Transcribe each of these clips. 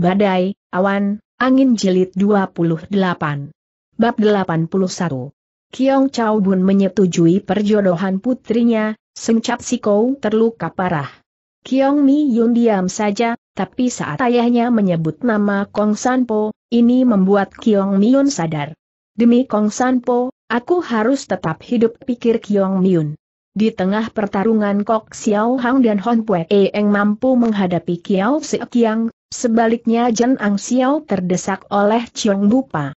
Badai, Awan, Angin Jilid 28. Bab 81. Kiong Chao Bun menyetujui perjodohan putrinya, Seng Sengcap Sikou terluka parah. Kiong Mi Yun diam saja, tapi saat ayahnya menyebut nama Kong San Po, ini membuat Kiong Mi Yun sadar. Demi Kong San Po, aku harus tetap hidup pikir Kiong Mi Yun. Di tengah pertarungan Kok Xiao Hang dan Hon Pue Eng mampu menghadapi Kiao Kiang. Sebaliknya Jen Ang Xiao terdesak oleh Chiong Bupa.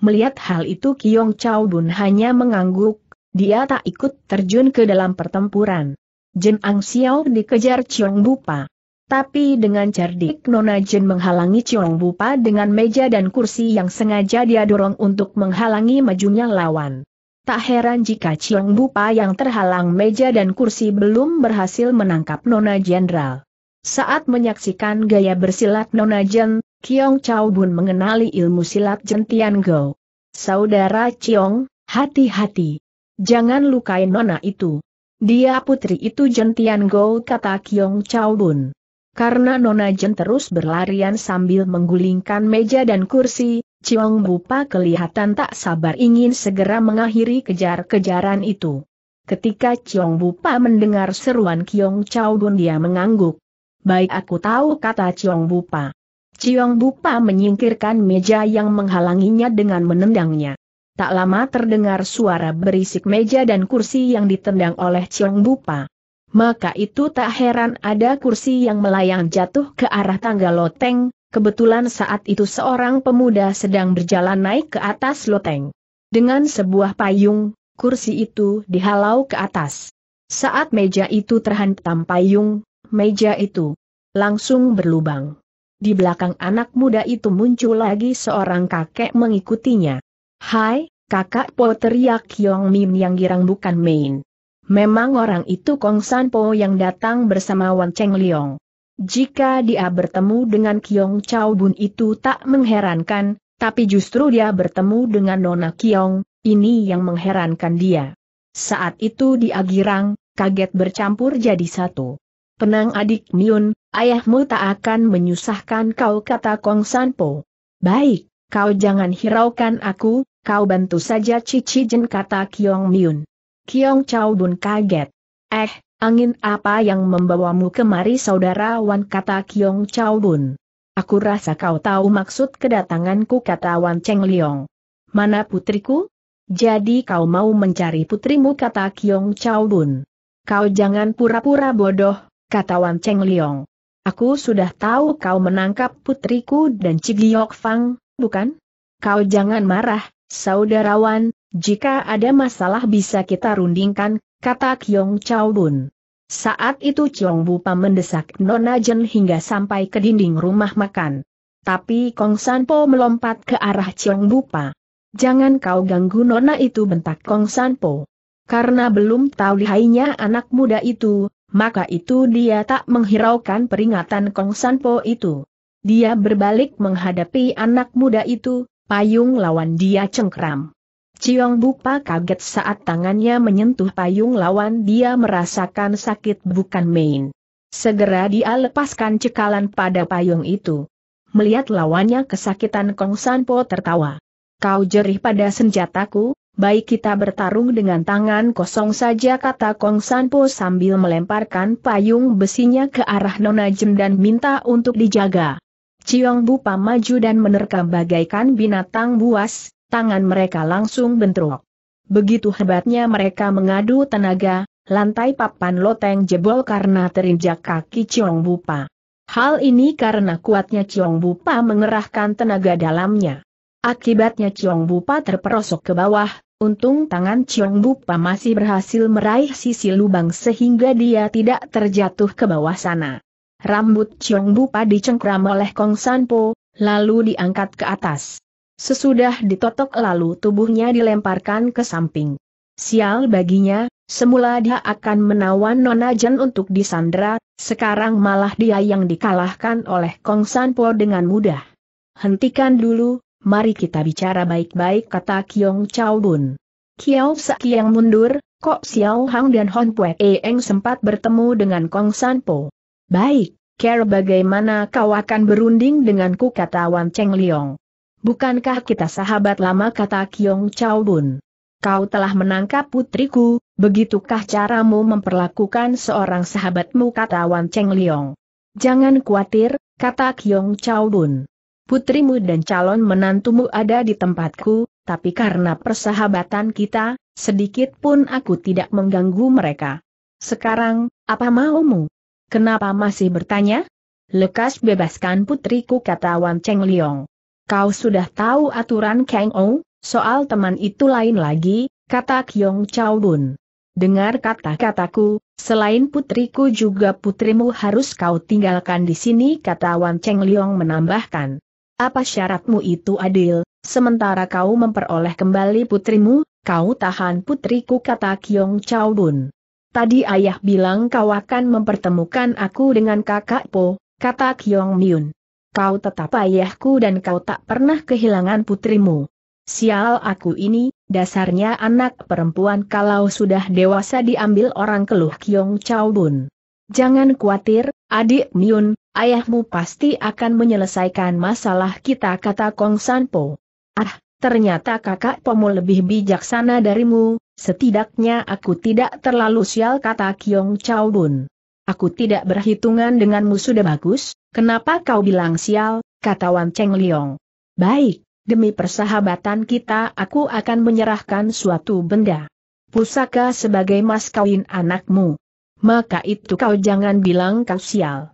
Melihat hal itu Kiong Chao Bun hanya mengangguk, dia tak ikut terjun ke dalam pertempuran. Jen Ang Xiao dikejar Chiong Bupa. Tapi dengan cerdik Nona Jen menghalangi Chiong Bupa dengan meja dan kursi yang sengaja dia dorong untuk menghalangi majunya lawan. Tak heran jika Chiong Bupa yang terhalang meja dan kursi belum berhasil menangkap Nona Jenderal. Saat menyaksikan gaya bersilat Nona Jen, Kiong Chao Bun mengenali ilmu silat Jen Tian Go. Saudara Chiong, hati-hati. Jangan lukai Nona itu. Dia putri itu Jen Tian Go kata Kiong Chao Bun. Karena Nona Jen terus berlarian sambil menggulingkan meja dan kursi, Chiong Bupa kelihatan tak sabar ingin segera mengakhiri kejar-kejaran itu. Ketika Chiong Bupa mendengar seruan Kiong Chao Bun dia mengangguk baik aku tahu kata Ciong Bupa. Ciong Bupa menyingkirkan meja yang menghalanginya dengan menendangnya. Tak lama terdengar suara berisik meja dan kursi yang ditendang oleh Ciong Bupa. Maka itu tak heran ada kursi yang melayang jatuh ke arah tangga loteng, kebetulan saat itu seorang pemuda sedang berjalan naik ke atas loteng. Dengan sebuah payung, kursi itu dihalau ke atas. Saat meja itu terhantam payung, Meja itu langsung berlubang. Di belakang anak muda itu muncul lagi seorang kakek mengikutinya. Hai, kakak Po teriak Yong Min yang girang bukan main. Memang orang itu Kong San Po yang datang bersama Wan Cheng Liong. Jika dia bertemu dengan Kiong Chao Bun itu tak mengherankan, tapi justru dia bertemu dengan Nona Kiong, ini yang mengherankan dia. Saat itu dia girang, kaget bercampur jadi satu. Penang adik Miun, ayahmu tak akan menyusahkan kau kata Kong Sanpo. Baik, kau jangan hiraukan aku, kau bantu saja Cici Jen kata Kiong Miun. Kiong Chow Bun kaget. Eh, angin apa yang membawamu kemari saudara Wan kata Kiong Chow Bun. Aku rasa kau tahu maksud kedatanganku kata Wan Cheng Liong. Mana putriku? Jadi kau mau mencari putrimu kata Kiong Chow Bun. Kau jangan pura-pura bodoh, kata Wan Cheng Liong. Aku sudah tahu kau menangkap putriku dan Cigiok Fang, bukan? Kau jangan marah, saudarawan, jika ada masalah bisa kita rundingkan, kata Kyong Chao Bun. Saat itu Chong Bupa mendesak Nona Jen hingga sampai ke dinding rumah makan. Tapi Kong Sanpo melompat ke arah Chong Bupa. Jangan kau ganggu Nona itu bentak Kong Sanpo. Karena belum tahu lihainya anak muda itu, maka itu dia tak menghiraukan peringatan Kong Sanpo itu. Dia berbalik menghadapi anak muda itu, payung lawan dia cengkram. Ciong Bupa kaget saat tangannya menyentuh payung lawan dia merasakan sakit bukan main. Segera dia lepaskan cekalan pada payung itu. Melihat lawannya kesakitan Kong Sanpo tertawa. Kau jerih pada senjataku, baik kita bertarung dengan tangan kosong saja kata Kong Sanpo sambil melemparkan payung besinya ke arah Nona Jem dan minta untuk dijaga. Ciong Bupa maju dan menerkam bagaikan binatang buas, tangan mereka langsung bentrok. Begitu hebatnya mereka mengadu tenaga, lantai papan loteng jebol karena terinjak kaki Ciong Bupa. Hal ini karena kuatnya Ciong Bupa mengerahkan tenaga dalamnya. Akibatnya Ciong Bupa terperosok ke bawah, Untung tangan Chiong Bupa masih berhasil meraih sisi lubang sehingga dia tidak terjatuh ke bawah sana. Rambut Chiong Bupa dicengkram oleh Kong Sanpo, lalu diangkat ke atas. Sesudah ditotok lalu tubuhnya dilemparkan ke samping. Sial baginya, semula dia akan menawan Nona Jen untuk disandra, sekarang malah dia yang dikalahkan oleh Kong Sanpo dengan mudah. Hentikan dulu, mari kita bicara baik-baik kata Kiong Chao Bun. Kiao yang mundur, Kok Xiao Hang dan Hon Pue Eng sempat bertemu dengan Kong San Po. Baik, Care bagaimana kau akan berunding denganku kata Wan Cheng Liong. Bukankah kita sahabat lama kata Kiong Chao Bun. Kau telah menangkap putriku, begitukah caramu memperlakukan seorang sahabatmu kata Wan Cheng Liong. Jangan khawatir, kata Kiong Chao Bun putrimu dan calon menantumu ada di tempatku, tapi karena persahabatan kita, sedikit pun aku tidak mengganggu mereka. Sekarang, apa maumu? Kenapa masih bertanya? Lekas bebaskan putriku kata Wan Cheng Liong. Kau sudah tahu aturan Kang Ou, soal teman itu lain lagi, kata Kyong Chao Bun. Dengar kata-kataku, selain putriku juga putrimu harus kau tinggalkan di sini kata Wan Cheng Liong menambahkan. Apa syaratmu itu adil, sementara kau memperoleh kembali putrimu, kau tahan putriku kata Kiong Chao Bun. Tadi ayah bilang kau akan mempertemukan aku dengan kakak Po, kata Kiong Myun. Kau tetap ayahku dan kau tak pernah kehilangan putrimu. Sial aku ini, dasarnya anak perempuan kalau sudah dewasa diambil orang keluh Kiong Chao Bun. Jangan khawatir, adik Myun. Ayahmu pasti akan menyelesaikan masalah kita kata Kong Sanpo. Ah, ternyata kakak Pomo lebih bijaksana darimu, setidaknya aku tidak terlalu sial kata Kiong Chao Bun. Aku tidak berhitungan denganmu sudah bagus, kenapa kau bilang sial, kata Wan Cheng Liong. Baik, demi persahabatan kita aku akan menyerahkan suatu benda. Pusaka sebagai mas kawin anakmu. Maka itu kau jangan bilang kau sial.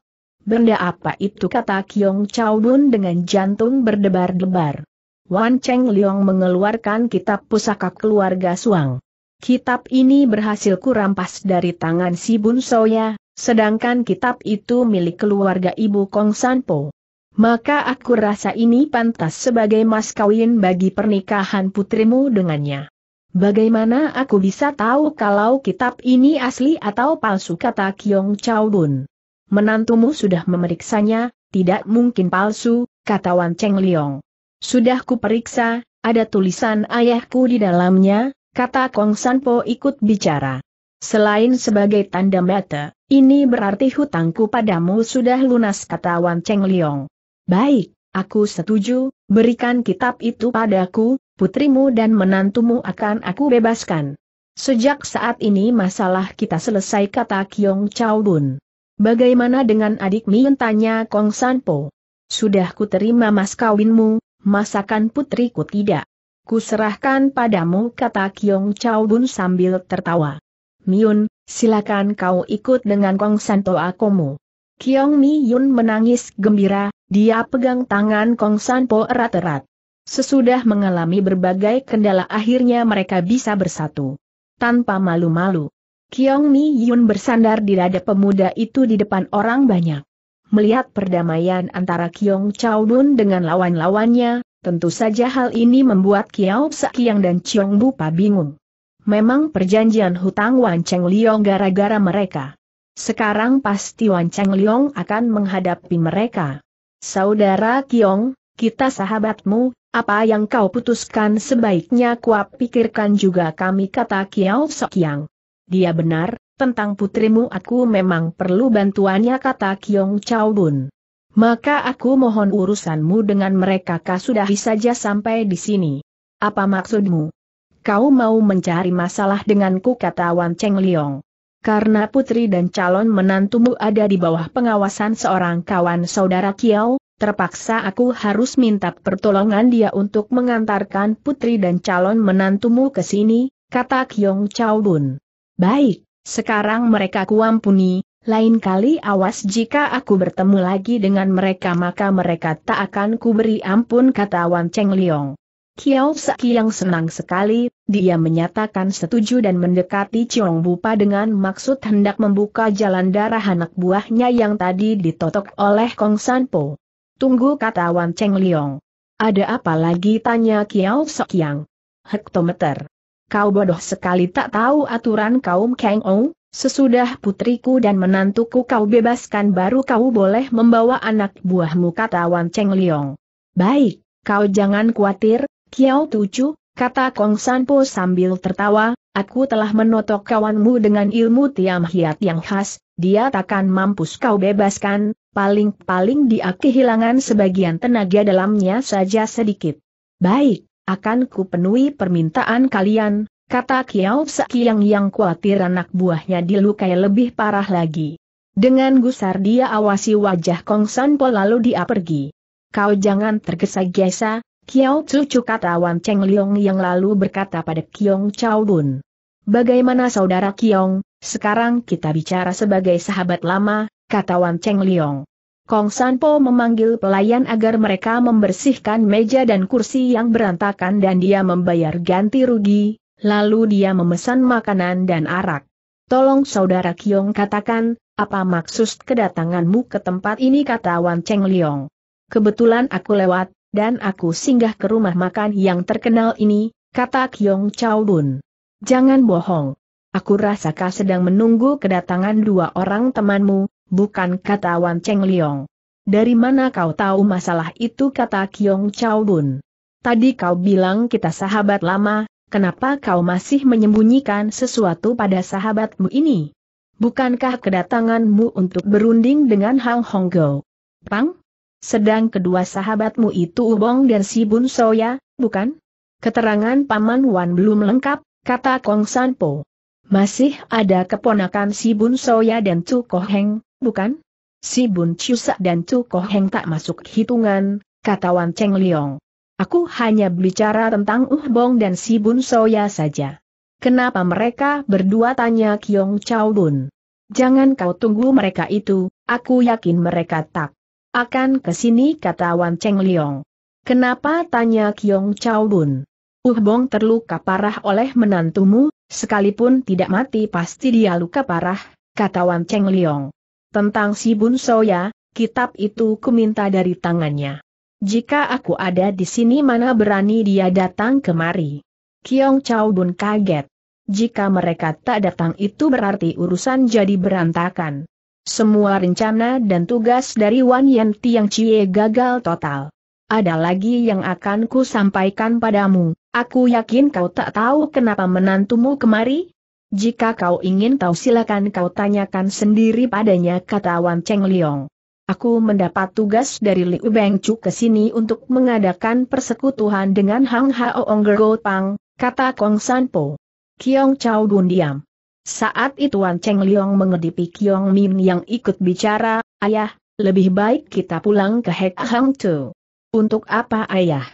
Benda apa itu kata Kiong Chao Bun dengan jantung berdebar-debar. Wan Cheng Liong mengeluarkan kitab pusaka keluarga Suang. Kitab ini berhasil kurampas dari tangan si Bun Soya, sedangkan kitab itu milik keluarga ibu Kong San Po. Maka aku rasa ini pantas sebagai mas kawin bagi pernikahan putrimu dengannya. Bagaimana aku bisa tahu kalau kitab ini asli atau palsu kata Kiong Chao Bun? Menantumu sudah memeriksanya, tidak mungkin palsu, kata Wan Cheng Liong. Sudah kuperiksa, ada tulisan ayahku di dalamnya, kata Kong Sanpo ikut bicara. Selain sebagai tanda mata, ini berarti hutangku padamu sudah lunas kata Wan Cheng Liong. Baik, aku setuju, berikan kitab itu padaku, putrimu dan menantumu akan aku bebaskan. Sejak saat ini masalah kita selesai kata Kiong Chao Bun. Bagaimana dengan adik Miun tanya Kong Sanpo? Sudah ku terima mas kawinmu, masakan putriku tidak? Kuserahkan padamu kata Kiong Chao Bun sambil tertawa. Miun, silakan kau ikut dengan Kong Santo akomu. Kiong Miun menangis gembira, dia pegang tangan Kong Sanpo erat-erat. Sesudah mengalami berbagai kendala akhirnya mereka bisa bersatu. Tanpa malu-malu, Kiong Mi Yun bersandar di dada pemuda itu di depan orang banyak. Melihat perdamaian antara Kiong Chao Dun dengan lawan-lawannya, tentu saja hal ini membuat Kiao Kiang dan Chiong Bupa bingung. Memang perjanjian hutang Wan Cheng Liong gara-gara mereka. Sekarang pasti Wan Cheng Liong akan menghadapi mereka. Saudara Kiong, kita sahabatmu, apa yang kau putuskan sebaiknya kuap pikirkan juga kami kata Kiao Kiang. Dia benar, tentang putrimu aku memang perlu bantuannya kata Kiong Chao Bun. Maka aku mohon urusanmu dengan mereka kah sudah saja sampai di sini. Apa maksudmu? Kau mau mencari masalah denganku kata Wan Cheng Liong. Karena putri dan calon menantumu ada di bawah pengawasan seorang kawan saudara Kiao, terpaksa aku harus minta pertolongan dia untuk mengantarkan putri dan calon menantumu ke sini, kata Kiong Chao Bun. Baik, sekarang mereka kuampuni, lain kali awas jika aku bertemu lagi dengan mereka maka mereka tak akan kuberi ampun kata Wan Cheng Liong. Kiao Saki yang senang sekali, dia menyatakan setuju dan mendekati Chiong Bupa dengan maksud hendak membuka jalan darah anak buahnya yang tadi ditotok oleh Kong Sanpo. Tunggu kata Wan Cheng Liong. Ada apa lagi tanya Kiao Yang? Hektometer kau bodoh sekali tak tahu aturan kaum Kang Ou, sesudah putriku dan menantuku kau bebaskan baru kau boleh membawa anak buahmu kata Wan Cheng Liong. Baik, kau jangan khawatir, Kiao Tucu, kata Kong Sanpo sambil tertawa, aku telah menotok kawanmu dengan ilmu tiam hiat yang khas, dia takkan mampus kau bebaskan, paling-paling dia kehilangan sebagian tenaga dalamnya saja sedikit. Baik, akan ku penuhi permintaan kalian, kata Kiao Sekiang yang khawatir anak buahnya dilukai lebih parah lagi. Dengan gusar dia awasi wajah Kong Sanpo lalu dia pergi. Kau jangan tergesa-gesa, Kiao Cucu kata Wan Cheng Leong yang lalu berkata pada Kiong Chao Bun. Bagaimana saudara Kiong, sekarang kita bicara sebagai sahabat lama, kata Wan Cheng Leong. Kong Sanpo memanggil pelayan agar mereka membersihkan meja dan kursi yang berantakan dan dia membayar ganti rugi, lalu dia memesan makanan dan arak. Tolong saudara Kiong katakan, apa maksud kedatanganmu ke tempat ini kata Wan Cheng Liong. Kebetulan aku lewat, dan aku singgah ke rumah makan yang terkenal ini, kata Kiong Chao Bun. Jangan bohong. Aku rasa sedang menunggu kedatangan dua orang temanmu, bukan kata Wan Cheng Liong. Dari mana kau tahu masalah itu kata Kiong Chao Bun? Tadi kau bilang kita sahabat lama, kenapa kau masih menyembunyikan sesuatu pada sahabatmu ini? Bukankah kedatanganmu untuk berunding dengan Hang Hong Go? Pang? Sedang kedua sahabatmu itu Ubong dan Si Bun Soya, bukan? Keterangan Paman Wan belum lengkap, kata Kong Sanpo. Masih ada keponakan Si Bun Soya dan Chu Koheng, bukan? Si Bun Chusak dan Chu Koheng tak masuk hitungan, kata Wan Cheng Liong. Aku hanya bicara tentang Uh Bong dan si Bun Soya saja. Kenapa mereka berdua tanya Kiong Chao Bun? Jangan kau tunggu mereka itu, aku yakin mereka tak akan ke sini kata Wan Cheng Liong. Kenapa tanya Kiong Chao Bun? Uh Bong terluka parah oleh menantumu, sekalipun tidak mati pasti dia luka parah, kata Wan Cheng Liong. Tentang si Bun Soya, kitab itu kuminta dari tangannya. Jika aku ada di sini mana berani dia datang kemari. Kiong Chau Bun kaget. Jika mereka tak datang itu berarti urusan jadi berantakan. Semua rencana dan tugas dari Wan Yen Tiang Chie gagal total. Ada lagi yang akan ku sampaikan padamu, aku yakin kau tak tahu kenapa menantumu kemari? Jika kau ingin tahu silakan kau tanyakan sendiri padanya kata Wan Cheng Liong. Aku mendapat tugas dari Liu Chu ke sini untuk mengadakan persekutuan dengan Hang Hao Gergo Pang, kata Kong Sanpo. Kiong Chao Gun diam. Saat itu Wan Cheng Liong mengedipi Kiong Min yang ikut bicara, Ayah, lebih baik kita pulang ke Hek Hang Tu. Untuk apa ayah?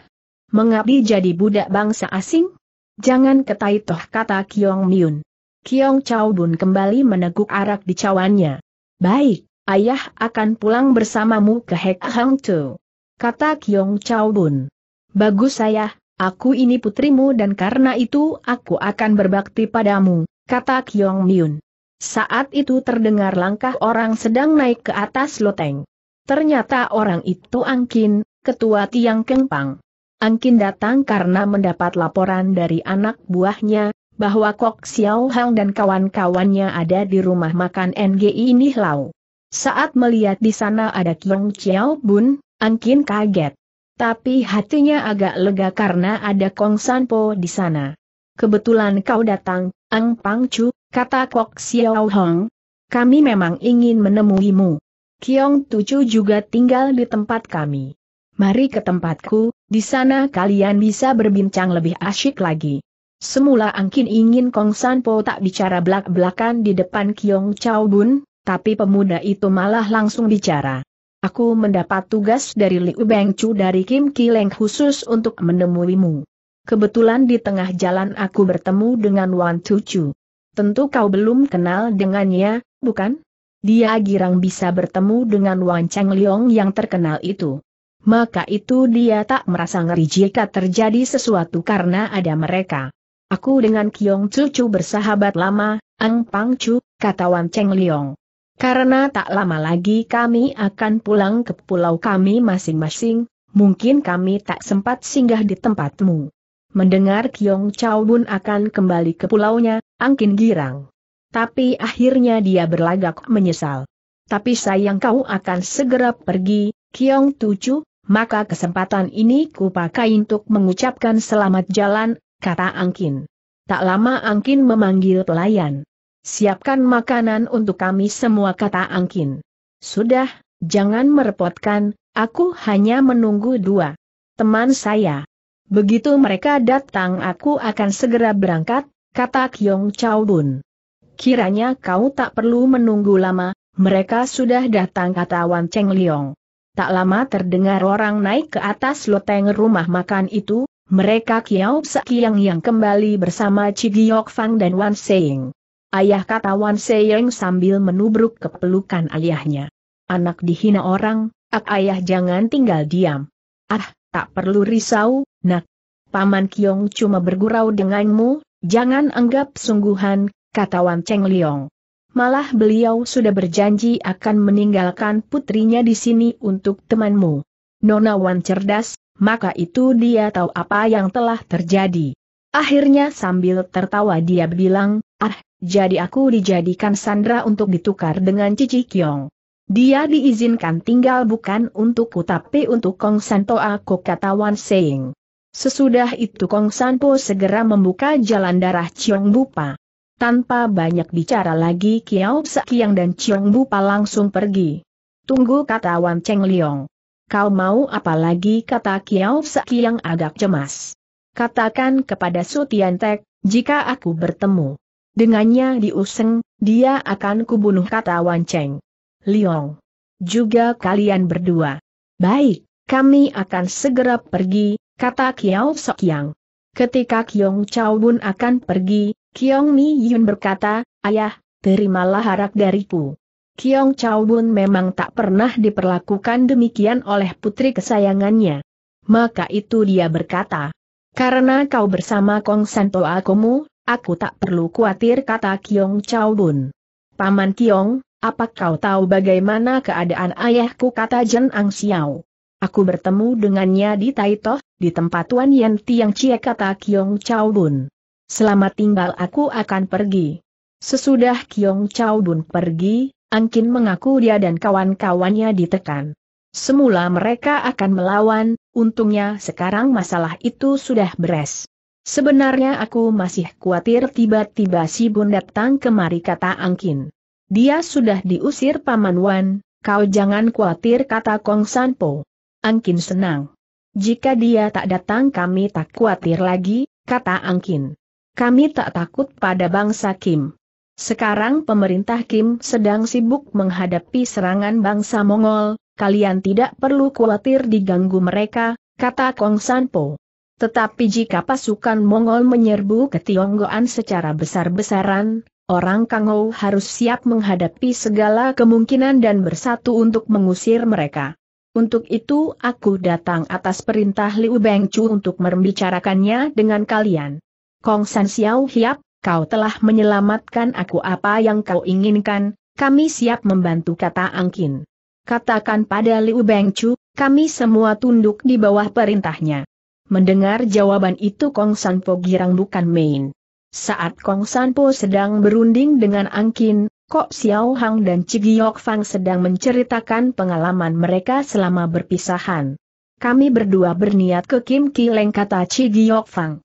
Mengabdi jadi budak bangsa asing? Jangan ketai toh kata Kiong Min. Kiong Chao Bun kembali meneguk arak di cawannya. Baik, ayah akan pulang bersamamu ke Hek Hang Tu. Kata Kiong Chao Bun. Bagus ayah, aku ini putrimu dan karena itu aku akan berbakti padamu, kata Kiong Myun. Saat itu terdengar langkah orang sedang naik ke atas loteng. Ternyata orang itu Angkin, ketua Tiang Kengpang. Angkin datang karena mendapat laporan dari anak buahnya, bahwa Kok Xiao Hang dan kawan-kawannya ada di rumah makan NGI ini Lau. Saat melihat di sana ada Kiong Chiao Bun, Angkin kaget. Tapi hatinya agak lega karena ada Kong Sanpo di sana. Kebetulan kau datang, Ang Pang Chu, kata Kok Xiao Hang. Kami memang ingin menemuimu. Kiong Tucu juga tinggal di tempat kami. Mari ke tempatku, di sana kalian bisa berbincang lebih asyik lagi. Semula Angkin ingin Kong Sanpo tak bicara belak-belakan di depan Kiong Chao Bun, tapi pemuda itu malah langsung bicara. Aku mendapat tugas dari Liu Bengcu dari Kim Kileng khusus untuk menemuimu. Kebetulan di tengah jalan aku bertemu dengan Wan Chu. Tentu kau belum kenal dengannya, bukan? Dia girang bisa bertemu dengan Wan Cheng Leong yang terkenal itu. Maka itu dia tak merasa ngeri jika terjadi sesuatu karena ada mereka. Aku dengan Kiong Cucu bersahabat lama, Ang Pang Chu, kata Wan Cheng Liong. Karena tak lama lagi kami akan pulang ke pulau kami masing-masing, mungkin kami tak sempat singgah di tempatmu. Mendengar Kiong Chao Bun akan kembali ke pulaunya, Angkin girang. Tapi akhirnya dia berlagak menyesal. Tapi sayang kau akan segera pergi, Kiong Tucu, maka kesempatan ini kupakai untuk mengucapkan selamat jalan, kata Angkin. Tak lama Angkin memanggil pelayan. Siapkan makanan untuk kami semua kata Angkin. Sudah, jangan merepotkan, aku hanya menunggu dua teman saya. Begitu mereka datang aku akan segera berangkat, kata Kyong Chao Bun. Kiranya kau tak perlu menunggu lama, mereka sudah datang kata Wan Cheng Liong. Tak lama terdengar orang naik ke atas loteng rumah makan itu, mereka Kiao Sakiang yang kembali bersama Cigiok Fang dan Wan Seing. Ayah kata Wan Seing sambil menubruk kepelukan pelukan ayahnya. Anak dihina orang, ak ayah jangan tinggal diam. Ah, tak perlu risau, nak. Paman Kiong cuma bergurau denganmu, jangan anggap sungguhan, kata Wan Cheng Liong. Malah beliau sudah berjanji akan meninggalkan putrinya di sini untuk temanmu. Nona Wan cerdas, maka itu dia tahu apa yang telah terjadi. Akhirnya sambil tertawa dia bilang, ah, jadi aku dijadikan sandra untuk ditukar dengan Cici Kyong. Dia diizinkan tinggal bukan untukku tapi untuk Kong Santoa aku kata Wan Seng. Sesudah itu Kong Sanpo segera membuka jalan darah Chiong Bupa. Tanpa banyak bicara lagi Kiao Sekiang dan Chiong Bupa langsung pergi. Tunggu kata Wan Cheng Liong. Kau mau apa lagi? kata Kiao Saki yang agak cemas. Katakan kepada Sutiantek, jika aku bertemu dengannya di Useng, dia akan kubunuh kata Wan Cheng. Liong. Juga kalian berdua. Baik, kami akan segera pergi, kata Kiao Sokyang. Ketika Kiong Chao Bun akan pergi, Kiong Mi Yun berkata, Ayah, terimalah harap dariku. Kiong Chao Bun memang tak pernah diperlakukan demikian oleh putri kesayangannya. Maka itu dia berkata, karena kau bersama Kong Santo Akumu, aku tak perlu khawatir kata Kiong Chao Bun. Paman Kiong, apa kau tahu bagaimana keadaan ayahku kata Jen Ang Xiao. Aku bertemu dengannya di Taito, di tempat Tuan Yan Tiang Cie kata Kiong Chao Bun. Selama tinggal aku akan pergi. Sesudah Kiong Chao Bun pergi, Angkin mengaku dia dan kawan-kawannya ditekan. Semula mereka akan melawan, untungnya sekarang masalah itu sudah beres. Sebenarnya aku masih khawatir tiba-tiba si Bun datang kemari kata Angkin. Dia sudah diusir Paman Wan, kau jangan khawatir kata Kong Sanpo. Angkin senang. Jika dia tak datang kami tak khawatir lagi, kata Angkin. Kami tak takut pada bangsa Kim. Sekarang pemerintah Kim sedang sibuk menghadapi serangan bangsa Mongol, kalian tidak perlu khawatir diganggu mereka, kata Kong Sanpo. Tetapi jika pasukan Mongol menyerbu ke Tionggoan secara besar-besaran, orang Kangou harus siap menghadapi segala kemungkinan dan bersatu untuk mengusir mereka. Untuk itu aku datang atas perintah Liu Bengcu untuk membicarakannya dengan kalian. Kong San Xiao Hiap, kau telah menyelamatkan aku apa yang kau inginkan, kami siap membantu kata Angkin. Katakan pada Liu Bengcu, kami semua tunduk di bawah perintahnya. Mendengar jawaban itu Kong Sanpo girang bukan main. Saat Kong Sanpo sedang berunding dengan Angkin, Kok Xiao Hang dan Cigiok Fang sedang menceritakan pengalaman mereka selama berpisahan. Kami berdua berniat ke Kim Ki Leng kata Cigiok Fang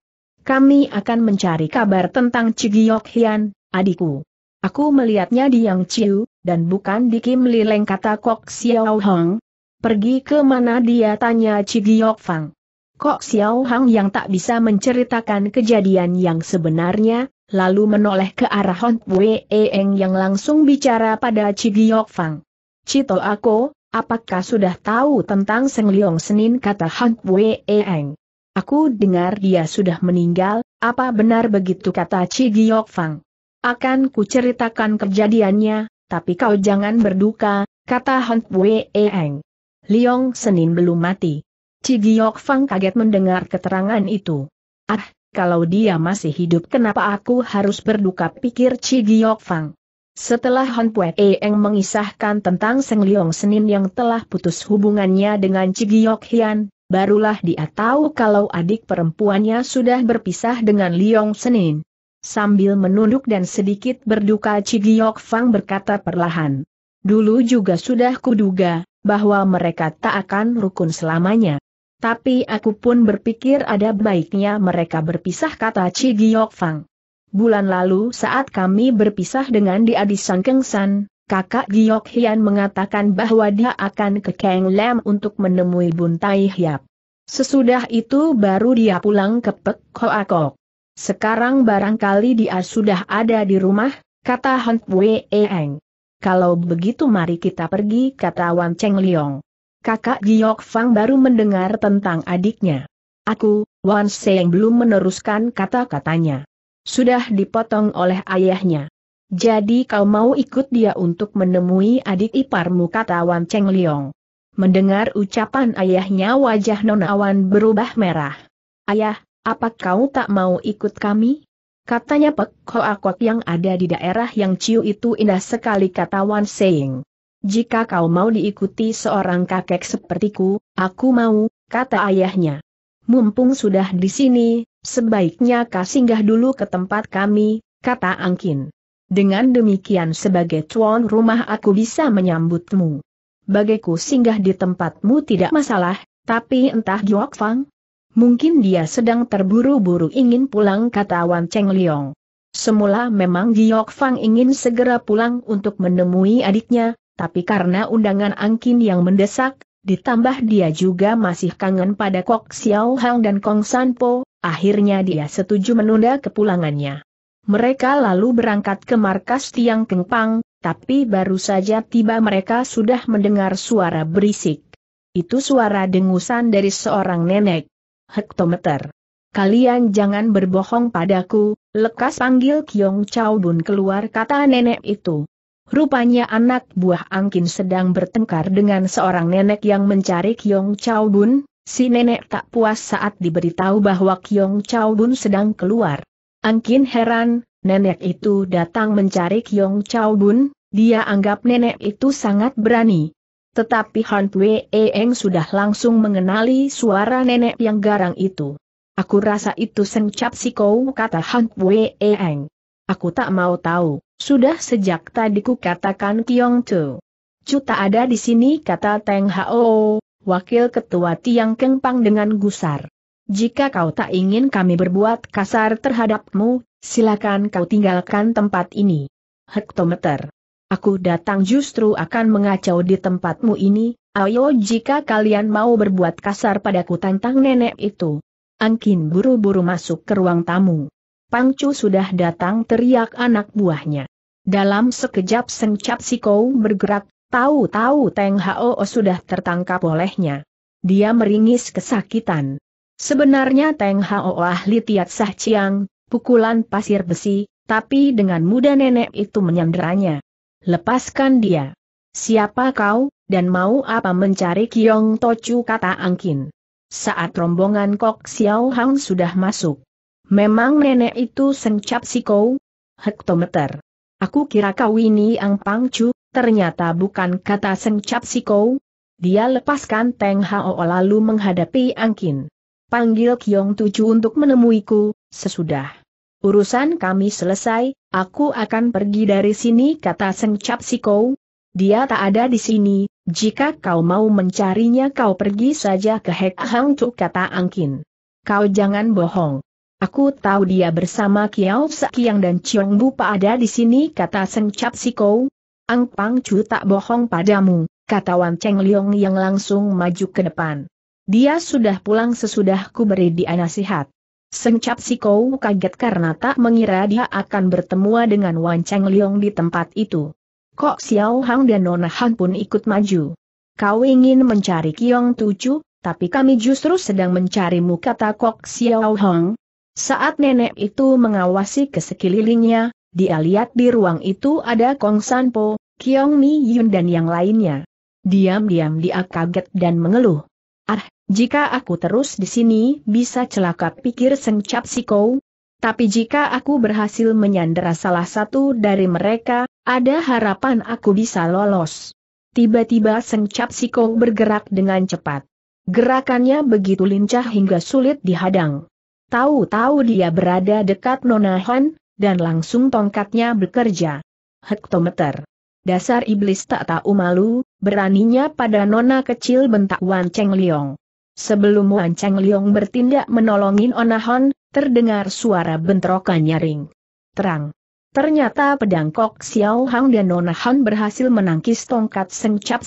kami akan mencari kabar tentang Cigiok Hian, adikku. Aku melihatnya di Yang Chiu, dan bukan di Kim Lileng kata Kok Xiao Hong. Pergi ke mana dia tanya Cigiok Fang. Kok Xiao Hong yang tak bisa menceritakan kejadian yang sebenarnya, lalu menoleh ke arah Hon Pue Eng yang langsung bicara pada Cigiok Fang. Cito aku, apakah sudah tahu tentang Seng Leong Senin kata Han Wei Eng? Aku dengar dia sudah meninggal, apa benar begitu kata Chi Fang? Akan kuceritakan kejadiannya, tapi kau jangan berduka, kata Hon Wei Eng. Liong Senin belum mati. Chi Fang kaget mendengar keterangan itu. Ah, kalau dia masih hidup kenapa aku harus berduka pikir Chi Fang. Setelah Hon Pue Eng mengisahkan tentang Seng Liong Senin yang telah putus hubungannya dengan Cigiok Hian, barulah dia tahu kalau adik perempuannya sudah berpisah dengan Liong Senin. Sambil menunduk dan sedikit berduka Cigiok Fang berkata perlahan. Dulu juga sudah kuduga, bahwa mereka tak akan rukun selamanya. Tapi aku pun berpikir ada baiknya mereka berpisah kata Cigiok Fang. Bulan lalu saat kami berpisah dengan dia di Sangkengsan, kakak Giok Hian mengatakan bahwa dia akan ke Kang Lam untuk menemui Buntai Hiap. Sesudah itu baru dia pulang ke Pek Koakok. Sekarang barangkali dia sudah ada di rumah, kata Han Pue Eng. Kalau begitu mari kita pergi, kata Wan Cheng Liong. Kakak Giok Fang baru mendengar tentang adiknya. Aku, Wan Seng belum meneruskan kata-katanya. Sudah dipotong oleh ayahnya. Jadi kau mau ikut dia untuk menemui adik iparmu kata Wan Cheng Liong. Mendengar ucapan ayahnya wajah nonawan berubah merah. Ayah, apa kau tak mau ikut kami? Katanya Pek Koakok yang ada di daerah yang Ciu itu indah sekali kata Wan Seing. Jika kau mau diikuti seorang kakek sepertiku, aku mau, kata ayahnya. Mumpung sudah di sini, sebaiknya kau singgah dulu ke tempat kami, kata Angkin. Dengan demikian sebagai tuan rumah aku bisa menyambutmu. Bagiku singgah di tempatmu tidak masalah, tapi entah Giok Fang. Mungkin dia sedang terburu-buru ingin pulang kata Wan Cheng Liong. Semula memang Giok Fang ingin segera pulang untuk menemui adiknya, tapi karena undangan Angkin yang mendesak, ditambah dia juga masih kangen pada Kok Xiao Hang dan Kong San Po, akhirnya dia setuju menunda kepulangannya. Mereka lalu berangkat ke markas Tiang Kengpang, tapi baru saja tiba mereka sudah mendengar suara berisik. Itu suara dengusan dari seorang nenek. Hektometer. Kalian jangan berbohong padaku, lekas panggil Kiong Chao Bun keluar kata nenek itu. Rupanya anak buah Angkin sedang bertengkar dengan seorang nenek yang mencari Kiong Chao Bun, si nenek tak puas saat diberitahu bahwa Kiong Chao Bun sedang keluar. Angkin heran, nenek itu datang mencari Kyong Chao Bun, dia anggap nenek itu sangat berani. Tetapi Han Pue Eng sudah langsung mengenali suara nenek yang garang itu. Aku rasa itu Cap si kau kata Han Pue Eng. Aku tak mau tahu, sudah sejak tadi ku katakan Kyong Tu. Cu tak ada di sini kata Teng Hao, wakil ketua Tiang Kengpang dengan gusar. Jika kau tak ingin kami berbuat kasar terhadapmu, silakan kau tinggalkan tempat ini. Hektometer. Aku datang justru akan mengacau di tempatmu ini, ayo jika kalian mau berbuat kasar padaku tantang nenek itu. Angkin buru-buru masuk ke ruang tamu. Pangcu sudah datang teriak anak buahnya. Dalam sekejap sengcap si kau bergerak, tahu-tahu Teng Hao sudah tertangkap olehnya. Dia meringis kesakitan. Sebenarnya Teng Hao ahli Tiat Sah Chiang, pukulan pasir besi, tapi dengan mudah nenek itu menyanderanya. Lepaskan dia. Siapa kau, dan mau apa mencari Kiong Tocu kata Angkin. Saat rombongan Kok Xiao Hang sudah masuk. Memang nenek itu sengcap si kau? Hektometer. Aku kira kau ini Ang Pangcu, ternyata bukan kata sengcap si kau. Dia lepaskan Teng Hao lalu menghadapi Angkin panggil Kiong Tucu untuk menemuiku, sesudah. Urusan kami selesai, aku akan pergi dari sini kata Seng Cap Sikou. Dia tak ada di sini, jika kau mau mencarinya kau pergi saja ke Hek Hang Tu, kata Angkin. Kau jangan bohong. Aku tahu dia bersama Kiao Sekiang dan Chiong Bupa ada di sini kata Seng Cap Sikou. Ang Pang Chu tak bohong padamu, kata Wan Cheng Leong yang langsung maju ke depan. Dia sudah pulang sesudah ku beri dia nasihat. Sengcap si Kou kaget karena tak mengira dia akan bertemu dengan Wan Cheng Liong di tempat itu. Kok Xiao Hang dan Nona Han pun ikut maju. Kau ingin mencari Kiong Tujuh, tapi kami justru sedang mencarimu kata Kok Xiao Hang. Saat nenek itu mengawasi ke sekelilingnya, dia lihat di ruang itu ada Kong Sanpo, Kiong Mi Yun dan yang lainnya. Diam-diam dia kaget dan mengeluh. Ah, jika aku terus di sini, bisa celaka pikir Seng Cap Tapi jika aku berhasil menyandera salah satu dari mereka, ada harapan aku bisa lolos. Tiba-tiba Seng Cap bergerak dengan cepat. Gerakannya begitu lincah hingga sulit dihadang. Tahu-tahu dia berada dekat Nona Han, dan langsung tongkatnya bekerja. Hektometer. Dasar iblis tak tahu malu, beraninya pada nona kecil bentak Wan Cheng Liong. Sebelum Wan Cheng Liong bertindak menolongin Onahon, terdengar suara bentrokan nyaring. Terang. Ternyata pedang Kok Xiao Hang dan Onahon berhasil menangkis tongkat Seng Cap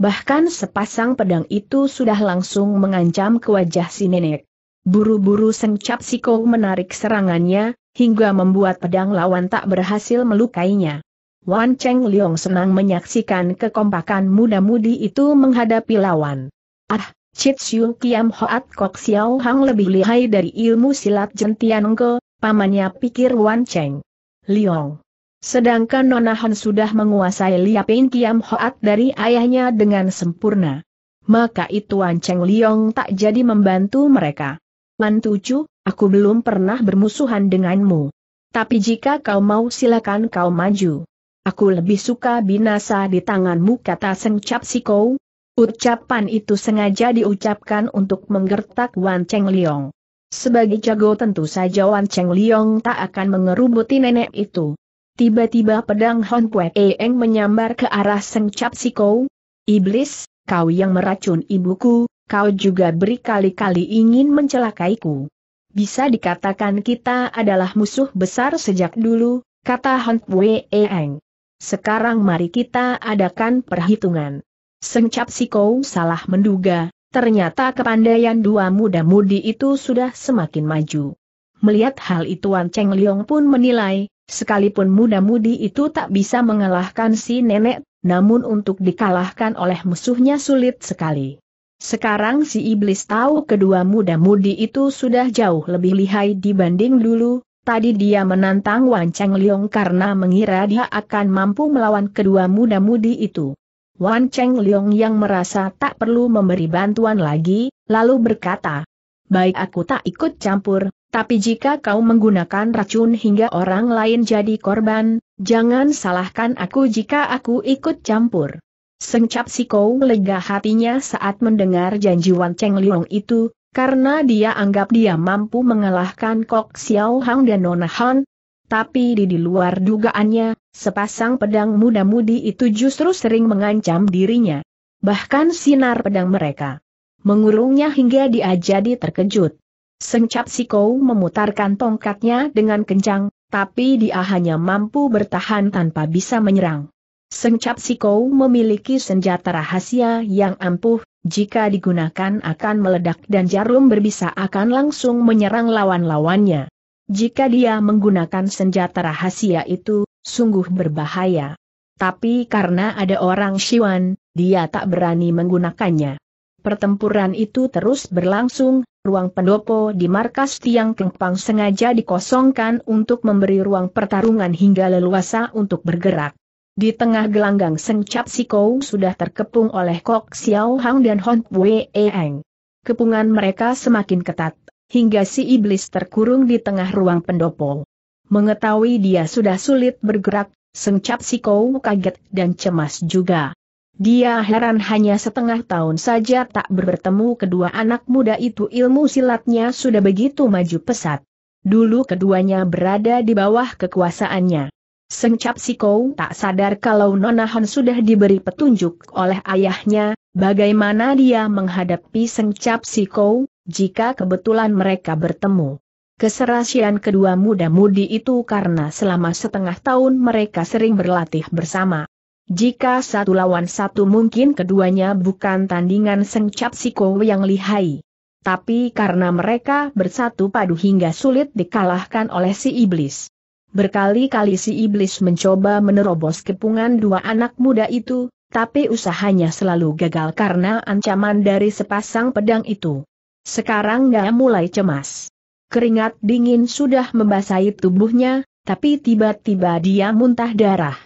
Bahkan sepasang pedang itu sudah langsung mengancam ke wajah si nenek. Buru-buru Seng Cap menarik serangannya, hingga membuat pedang lawan tak berhasil melukainya. Wan Cheng Liong senang menyaksikan kekompakan muda-mudi itu menghadapi lawan. Ah, Chit Siung Kiam Hoat Kok Xiao Hang lebih lihai dari ilmu silat Jentianenggo, pamannya pikir Wan Cheng. Liong. Sedangkan Nona Han sudah menguasai Liapin Kiam Hoat dari ayahnya dengan sempurna. Maka itu Wan Cheng Liong tak jadi membantu mereka. Wan Tucu, aku belum pernah bermusuhan denganmu. Tapi jika kau mau silakan kau maju. Aku lebih suka binasa di tanganmu kata Seng Cap Sikou, Ucapan itu sengaja diucapkan untuk menggertak Wan Cheng Liong. Sebagai jago tentu saja Wan Cheng Liong tak akan mengerubuti nenek itu. Tiba-tiba pedang Hon Kue Eng menyambar ke arah Seng Cap Siko. Iblis, kau yang meracun ibuku, kau juga berkali-kali ingin mencelakaiku. Bisa dikatakan kita adalah musuh besar sejak dulu, kata Hon Kue Eng. Sekarang mari kita adakan perhitungan. Sengcap si kau salah menduga, ternyata kepandaian dua muda-mudi itu sudah semakin maju. Melihat hal itu Wan Cheng Liong pun menilai, sekalipun muda-mudi itu tak bisa mengalahkan si nenek, namun untuk dikalahkan oleh musuhnya sulit sekali. Sekarang si iblis tahu kedua muda-mudi itu sudah jauh lebih lihai dibanding dulu, Tadi dia menantang Wan Cheng Liong karena mengira dia akan mampu melawan kedua muda-mudi itu. Wan Cheng Leong yang merasa tak perlu memberi bantuan lagi, lalu berkata, Baik aku tak ikut campur, tapi jika kau menggunakan racun hingga orang lain jadi korban, jangan salahkan aku jika aku ikut campur. Sengcap si Kou lega hatinya saat mendengar janji Wan Cheng Leong itu, karena dia anggap dia mampu mengalahkan Kok Xiao Hang dan Nona Han. Tapi di, di luar dugaannya, Sepasang pedang muda-mudi itu justru sering mengancam dirinya. Bahkan sinar pedang mereka mengurungnya hingga dia jadi terkejut. Sengcap Siko memutarkan tongkatnya dengan kencang, tapi dia hanya mampu bertahan tanpa bisa menyerang. Sengcap Siko memiliki senjata rahasia yang ampuh, jika digunakan akan meledak dan jarum berbisa akan langsung menyerang lawan-lawannya. Jika dia menggunakan senjata rahasia itu, Sungguh berbahaya. Tapi karena ada orang Siwan, dia tak berani menggunakannya. Pertempuran itu terus berlangsung, ruang pendopo di markas Tiang Kengpang sengaja dikosongkan untuk memberi ruang pertarungan hingga leluasa untuk bergerak. Di tengah gelanggang Sengcap Sikou sudah terkepung oleh Kok Xiao Hang dan Hon Wei Eng. Kepungan mereka semakin ketat, hingga si iblis terkurung di tengah ruang pendopo. Mengetahui dia sudah sulit bergerak, Sengcap Siko kaget dan cemas juga. Dia heran hanya setengah tahun saja tak bertemu kedua anak muda itu ilmu silatnya sudah begitu maju pesat. Dulu keduanya berada di bawah kekuasaannya. Sengcap Siko tak sadar kalau Nona Han sudah diberi petunjuk oleh ayahnya, bagaimana dia menghadapi Sengcap Siko jika kebetulan mereka bertemu. Keserasian kedua muda-mudi itu karena selama setengah tahun mereka sering berlatih bersama. Jika satu lawan satu mungkin keduanya bukan tandingan sengcap siko yang lihai. Tapi karena mereka bersatu padu hingga sulit dikalahkan oleh si iblis. Berkali-kali si iblis mencoba menerobos kepungan dua anak muda itu, tapi usahanya selalu gagal karena ancaman dari sepasang pedang itu. Sekarang gak mulai cemas. Keringat dingin sudah membasahi tubuhnya, tapi tiba-tiba dia muntah darah.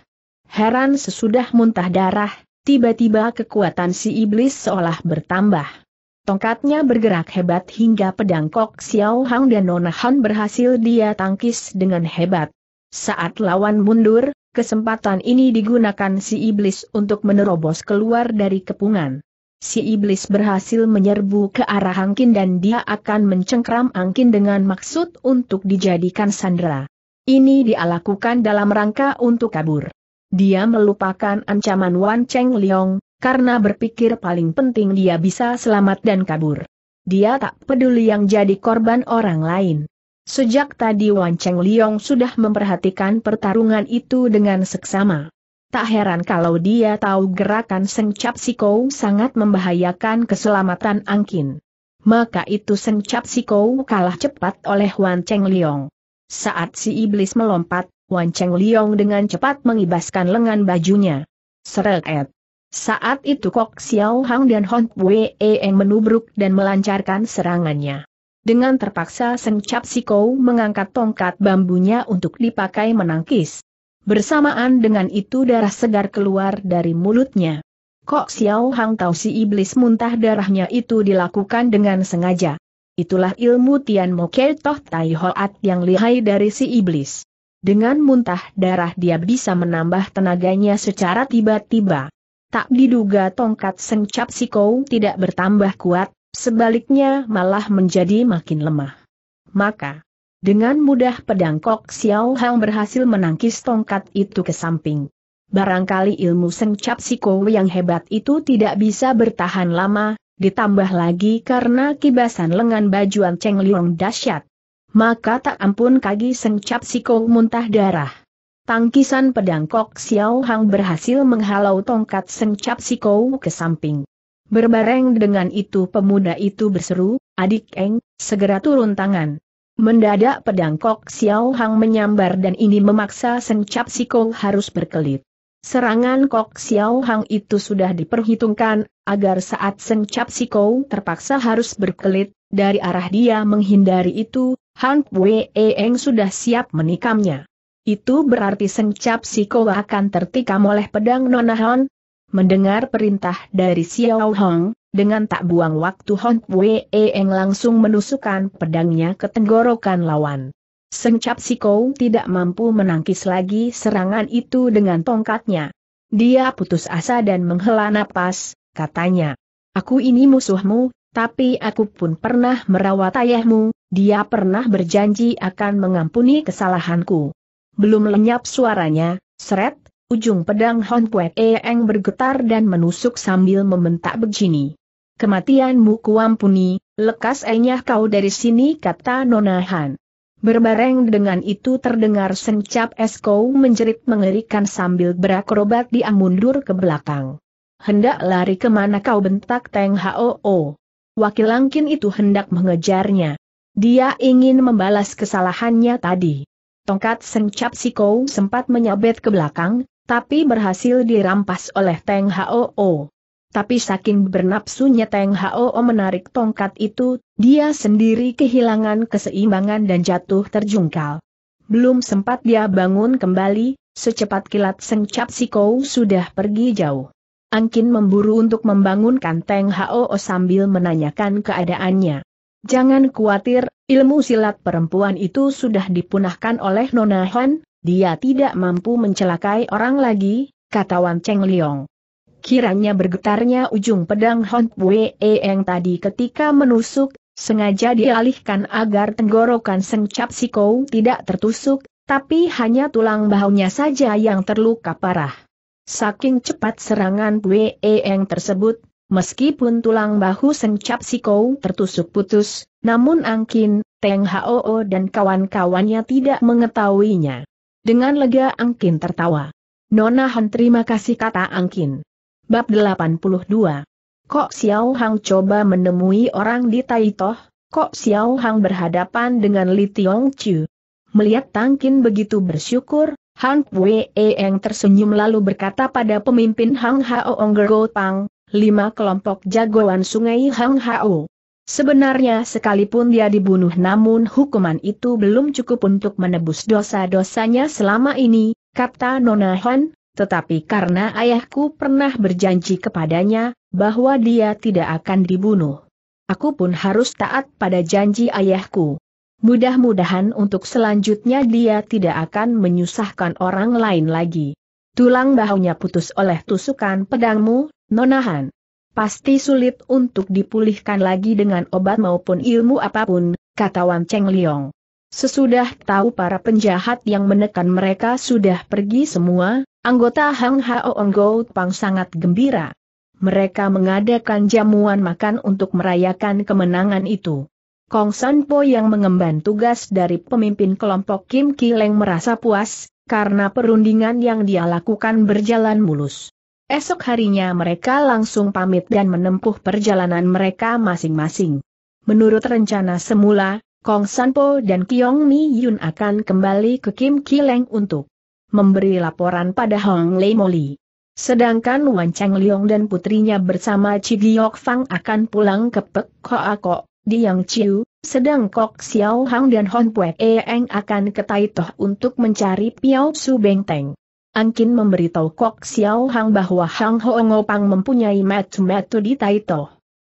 Heran sesudah muntah darah, tiba-tiba kekuatan si iblis seolah bertambah. Tongkatnya bergerak hebat hingga pedang Kok Xiao Hang dan Nona Han berhasil dia tangkis dengan hebat. Saat lawan mundur, kesempatan ini digunakan si iblis untuk menerobos keluar dari kepungan si iblis berhasil menyerbu ke arah Angkin dan dia akan mencengkram Angkin dengan maksud untuk dijadikan sandera. Ini dia lakukan dalam rangka untuk kabur. Dia melupakan ancaman Wan Cheng Liong, karena berpikir paling penting dia bisa selamat dan kabur. Dia tak peduli yang jadi korban orang lain. Sejak tadi Wan Cheng Liong sudah memperhatikan pertarungan itu dengan seksama. Tak heran kalau dia tahu gerakan Seng Cap Kou sangat membahayakan keselamatan Angkin. Maka itu Seng Cap Kou kalah cepat oleh Wan Cheng Liong. Saat si iblis melompat, Wan Cheng Liong dengan cepat mengibaskan lengan bajunya. Seret. Saat itu Kok Xiao Hang dan Hong Wei Eng menubruk dan melancarkan serangannya. Dengan terpaksa Seng Cap Kou mengangkat tongkat bambunya untuk dipakai menangkis. Bersamaan dengan itu darah segar keluar dari mulutnya. Kok Xiao Hang tahu si iblis muntah darahnya itu dilakukan dengan sengaja. Itulah ilmu Tian Mokel Toh Tai Hoat yang lihai dari si iblis. Dengan muntah darah dia bisa menambah tenaganya secara tiba-tiba. Tak diduga tongkat sengcap si Kou tidak bertambah kuat, sebaliknya malah menjadi makin lemah. Maka, dengan mudah pedang Kok Xiao Hang berhasil menangkis tongkat itu ke samping. Barangkali ilmu Cap Siko yang hebat itu tidak bisa bertahan lama, ditambah lagi karena kibasan lengan bajuan Cheng Liong dahsyat. Maka tak ampun kaki Cap Siko muntah darah. Tangkisan pedang Kok Xiao Hang berhasil menghalau tongkat Cap Siko ke samping. Berbareng dengan itu pemuda itu berseru, adik Eng, segera turun tangan. Mendadak pedang Kok Xiao Hang menyambar dan ini memaksa Si Sikong harus berkelit. Serangan Kok Xiao Hang itu sudah diperhitungkan, agar saat Si Sikong terpaksa harus berkelit, dari arah dia menghindari itu, Han Wei Eng sudah siap menikamnya. Itu berarti Si Sikong akan tertikam oleh pedang Nona Han. Mendengar perintah dari Xiao Hang, dengan tak buang waktu Hon Wei Eng langsung menusukkan pedangnya ke tenggorokan lawan. Seng Cap tidak mampu menangkis lagi serangan itu dengan tongkatnya. Dia putus asa dan menghela napas, katanya. Aku ini musuhmu, tapi aku pun pernah merawat ayahmu, dia pernah berjanji akan mengampuni kesalahanku. Belum lenyap suaranya, seret, ujung pedang Hon Pue Eng bergetar dan menusuk sambil membentak begini. Kematianmu kuampuni, lekas enyah kau dari sini kata Nonahan. Berbareng dengan itu terdengar sencap Esko menjerit mengerikan sambil berakrobat dia mundur ke belakang. Hendak lari kemana kau bentak Teng Hoo. Wakil Langkin itu hendak mengejarnya. Dia ingin membalas kesalahannya tadi. Tongkat sencap Kou sempat menyabet ke belakang, tapi berhasil dirampas oleh Teng Hoo. Tapi saking bernapsunya Teng Hao menarik tongkat itu, dia sendiri kehilangan keseimbangan dan jatuh terjungkal. Belum sempat dia bangun kembali, secepat kilat Seng Cap Sikou sudah pergi jauh. Angkin memburu untuk membangunkan Teng Hao sambil menanyakan keadaannya. Jangan khawatir, ilmu silat perempuan itu sudah dipunahkan oleh Nona Han, dia tidak mampu mencelakai orang lagi, kata Wan Cheng Liong kiranya bergetarnya ujung pedang Hon Pue e Eng tadi ketika menusuk, sengaja dialihkan agar tenggorokan Seng Cap Sikou tidak tertusuk, tapi hanya tulang bahunya saja yang terluka parah. Saking cepat serangan Pue e Eng tersebut, meskipun tulang bahu Seng Cap Sikou tertusuk putus, namun Angkin, Teng Hoo dan kawan-kawannya tidak mengetahuinya. Dengan lega Angkin tertawa. Nona Han terima kasih kata Angkin. Bab 82 Kok Xiao Hang coba menemui orang di Taitoh, Kok Xiao Hang berhadapan dengan Li Tiong Chiu. Melihat Tangkin begitu bersyukur, Hang Wei Eng tersenyum lalu berkata pada pemimpin Hang Hao Onggergo Pang, lima kelompok jagoan sungai Hang Hao. Sebenarnya sekalipun dia dibunuh namun hukuman itu belum cukup untuk menebus dosa-dosanya selama ini, kata Nona Han, tetapi karena ayahku pernah berjanji kepadanya, bahwa dia tidak akan dibunuh. Aku pun harus taat pada janji ayahku. Mudah-mudahan untuk selanjutnya dia tidak akan menyusahkan orang lain lagi. Tulang bahunya putus oleh tusukan pedangmu, nonahan. Pasti sulit untuk dipulihkan lagi dengan obat maupun ilmu apapun, kata Wan Cheng Liong. Sesudah tahu para penjahat yang menekan mereka sudah pergi semua, anggota Hang Hao Onggo Pang sangat gembira. Mereka mengadakan jamuan makan untuk merayakan kemenangan itu. Kong San Po yang mengemban tugas dari pemimpin kelompok Kim Kileng merasa puas, karena perundingan yang dia lakukan berjalan mulus. Esok harinya mereka langsung pamit dan menempuh perjalanan mereka masing-masing. Menurut rencana semula, Kong Sanpo dan Kiong Mi Yun akan kembali ke Kim Kileng untuk memberi laporan pada Hong Lei Moli. Sedangkan Wan Chang Liong dan putrinya bersama Chi Giok Fang akan pulang ke Pek Ako, di Yang Chiu, sedang Kok Xiao Hang dan Hon Pue Eng akan ke Tai untuk mencari Piao Su Beng Teng. Angkin memberitahu Kok Xiao Hang bahwa Hang Ho Pang mempunyai metu-metu di Tai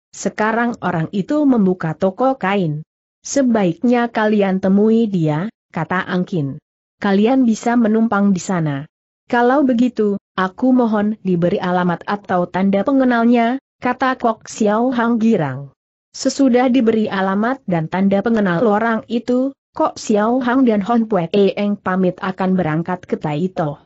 Sekarang orang itu membuka toko kain. Sebaiknya kalian temui dia, kata Angkin. Kalian bisa menumpang di sana. Kalau begitu, aku mohon diberi alamat atau tanda pengenalnya, kata Kok Xiao Hang Girang. Sesudah diberi alamat dan tanda pengenal orang itu, Kok Xiao Hang dan Hon Pue Eng pamit akan berangkat ke Taito.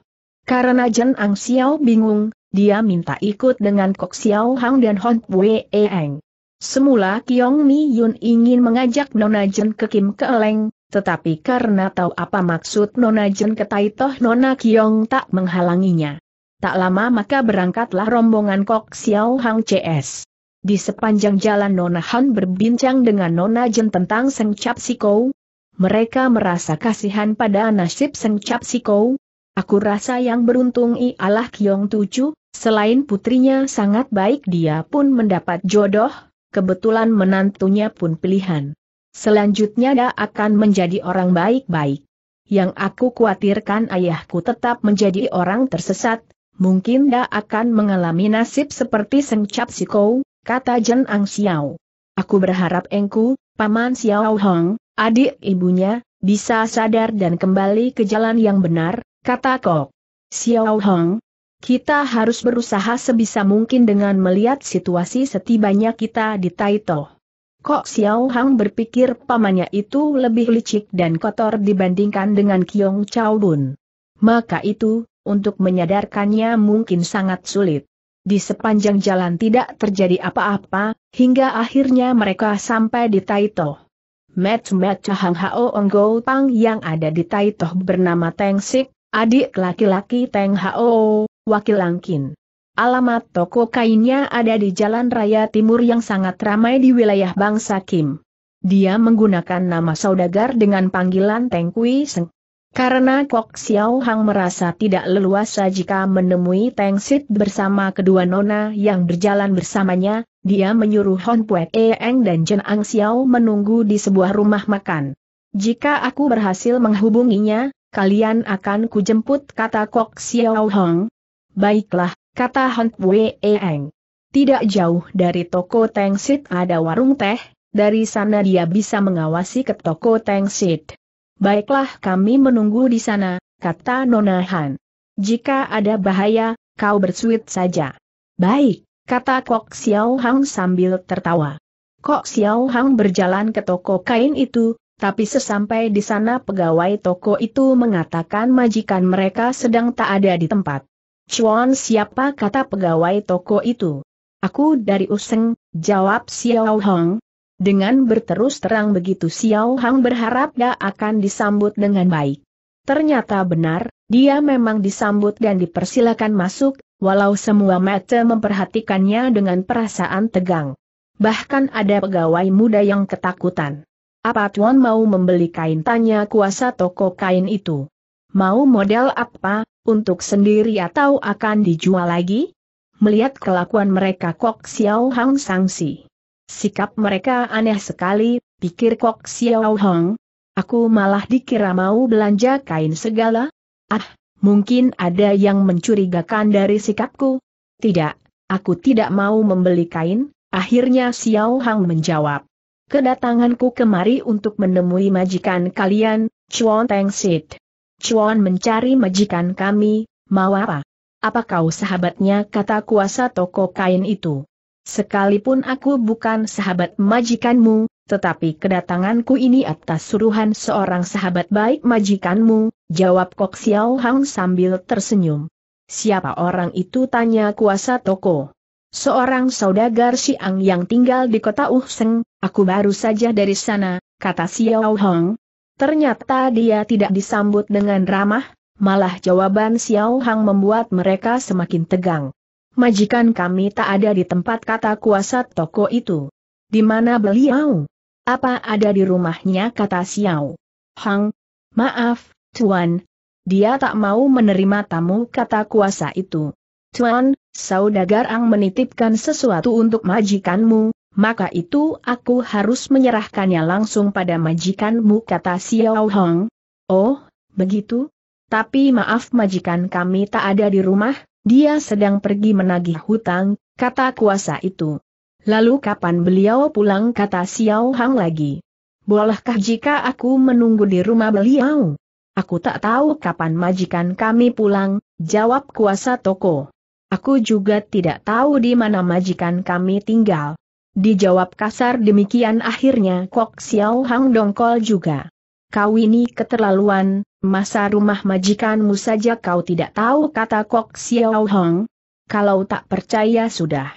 Karena Jen Ang Xiao bingung, dia minta ikut dengan Kok Xiao Hang dan Hon Pue Eng. Semula Kiong Mi Yun ingin mengajak Nona Jen ke Kim Keleng, tetapi karena tahu apa maksud Nona Jen ke Taitoh Nona Kiong tak menghalanginya. Tak lama maka berangkatlah rombongan Kok Xiao Hang CS. Di sepanjang jalan Nona Han berbincang dengan Nona Jen tentang Seng Cap Sikou. Mereka merasa kasihan pada nasib Seng Cap Sikou. Aku rasa yang beruntung ialah Kiong Tuju, selain putrinya sangat baik dia pun mendapat jodoh, kebetulan menantunya pun pilihan. Selanjutnya dia akan menjadi orang baik-baik. Yang aku khawatirkan ayahku tetap menjadi orang tersesat, mungkin dia akan mengalami nasib seperti Sengcap Kou, kata Jen Ang Xiao. Aku berharap Engku, Paman Xiao Hong, adik ibunya, bisa sadar dan kembali ke jalan yang benar, kata Kok. Xiao Hong, kita harus berusaha sebisa mungkin dengan melihat situasi setibanya kita di Taito. Kok Xiao Hang berpikir pamannya itu lebih licik dan kotor dibandingkan dengan Kiong Chao Bun. Maka itu, untuk menyadarkannya mungkin sangat sulit. Di sepanjang jalan tidak terjadi apa-apa, hingga akhirnya mereka sampai di Taito. Met-met Hang Hao Onggo Pang yang ada di Taito bernama Teng Sik, adik laki-laki Teng Hao, Wakil Langkin. Alamat toko kainnya ada di Jalan Raya Timur yang sangat ramai di wilayah bangsa Kim. Dia menggunakan nama saudagar dengan panggilan Teng Kui Seng. Karena Kok Xiao Hang merasa tidak leluasa jika menemui Teng Sit bersama kedua nona yang berjalan bersamanya, dia menyuruh Hon Puek e Eng dan Jen Ang Xiao menunggu di sebuah rumah makan. Jika aku berhasil menghubunginya, kalian akan kujemput kata Kok Xiao Hang. Baiklah, kata Hong Wei Eng. Tidak jauh dari toko Teng Sit ada warung teh, dari sana dia bisa mengawasi ke toko Teng Sit. Baiklah kami menunggu di sana, kata Nona Han. Jika ada bahaya, kau bersuit saja. Baik, kata Kok Xiao Hang sambil tertawa. Kok Xiao Hang berjalan ke toko kain itu, tapi sesampai di sana pegawai toko itu mengatakan majikan mereka sedang tak ada di tempat. Chuan siapa kata pegawai toko itu? Aku dari Useng, jawab Xiao Hong. Dengan berterus terang begitu Xiao Hong berharap dia akan disambut dengan baik. Ternyata benar, dia memang disambut dan dipersilakan masuk, walau semua mata memperhatikannya dengan perasaan tegang. Bahkan ada pegawai muda yang ketakutan. Apa Tuan mau membeli kain tanya kuasa toko kain itu? Mau model apa? Untuk sendiri atau akan dijual lagi? Melihat kelakuan mereka Kok Xiao Hang sangsi. Sikap mereka aneh sekali, pikir Kok Xiao Hang. Aku malah dikira mau belanja kain segala. Ah, mungkin ada yang mencurigakan dari sikapku. Tidak, aku tidak mau membeli kain, akhirnya Xiao Hang menjawab. Kedatanganku kemari untuk menemui majikan kalian, Chuan Teng Sit. Cuan mencari majikan kami, mau apa? Apa kau sahabatnya kata kuasa toko kain itu? Sekalipun aku bukan sahabat majikanmu, tetapi kedatanganku ini atas suruhan seorang sahabat baik majikanmu, jawab Kok Xiao Hang sambil tersenyum. Siapa orang itu tanya kuasa toko. Seorang saudagar Siang yang tinggal di kota Uhseng, aku baru saja dari sana, kata Xiao Hang, Ternyata dia tidak disambut dengan ramah, malah jawaban Xiao Hang membuat mereka semakin tegang. Majikan kami tak ada di tempat kata kuasa toko itu. Di mana beliau? Apa ada di rumahnya kata Xiao Hang? Maaf, Tuan. Dia tak mau menerima tamu kata kuasa itu. Tuan, saudagar Ang menitipkan sesuatu untuk majikanmu, maka itu aku harus menyerahkannya langsung pada majikanmu kata Xiao Hong. Oh, begitu? Tapi maaf majikan kami tak ada di rumah, dia sedang pergi menagih hutang, kata kuasa itu. Lalu kapan beliau pulang kata Xiao Hong lagi? Bolehkah jika aku menunggu di rumah beliau? Aku tak tahu kapan majikan kami pulang, jawab kuasa toko. Aku juga tidak tahu di mana majikan kami tinggal. Dijawab kasar demikian akhirnya Kok Xiao Hang dongkol juga. Kau ini keterlaluan, masa rumah majikanmu saja kau tidak tahu kata Kok Xiao Hang? Kalau tak percaya sudah.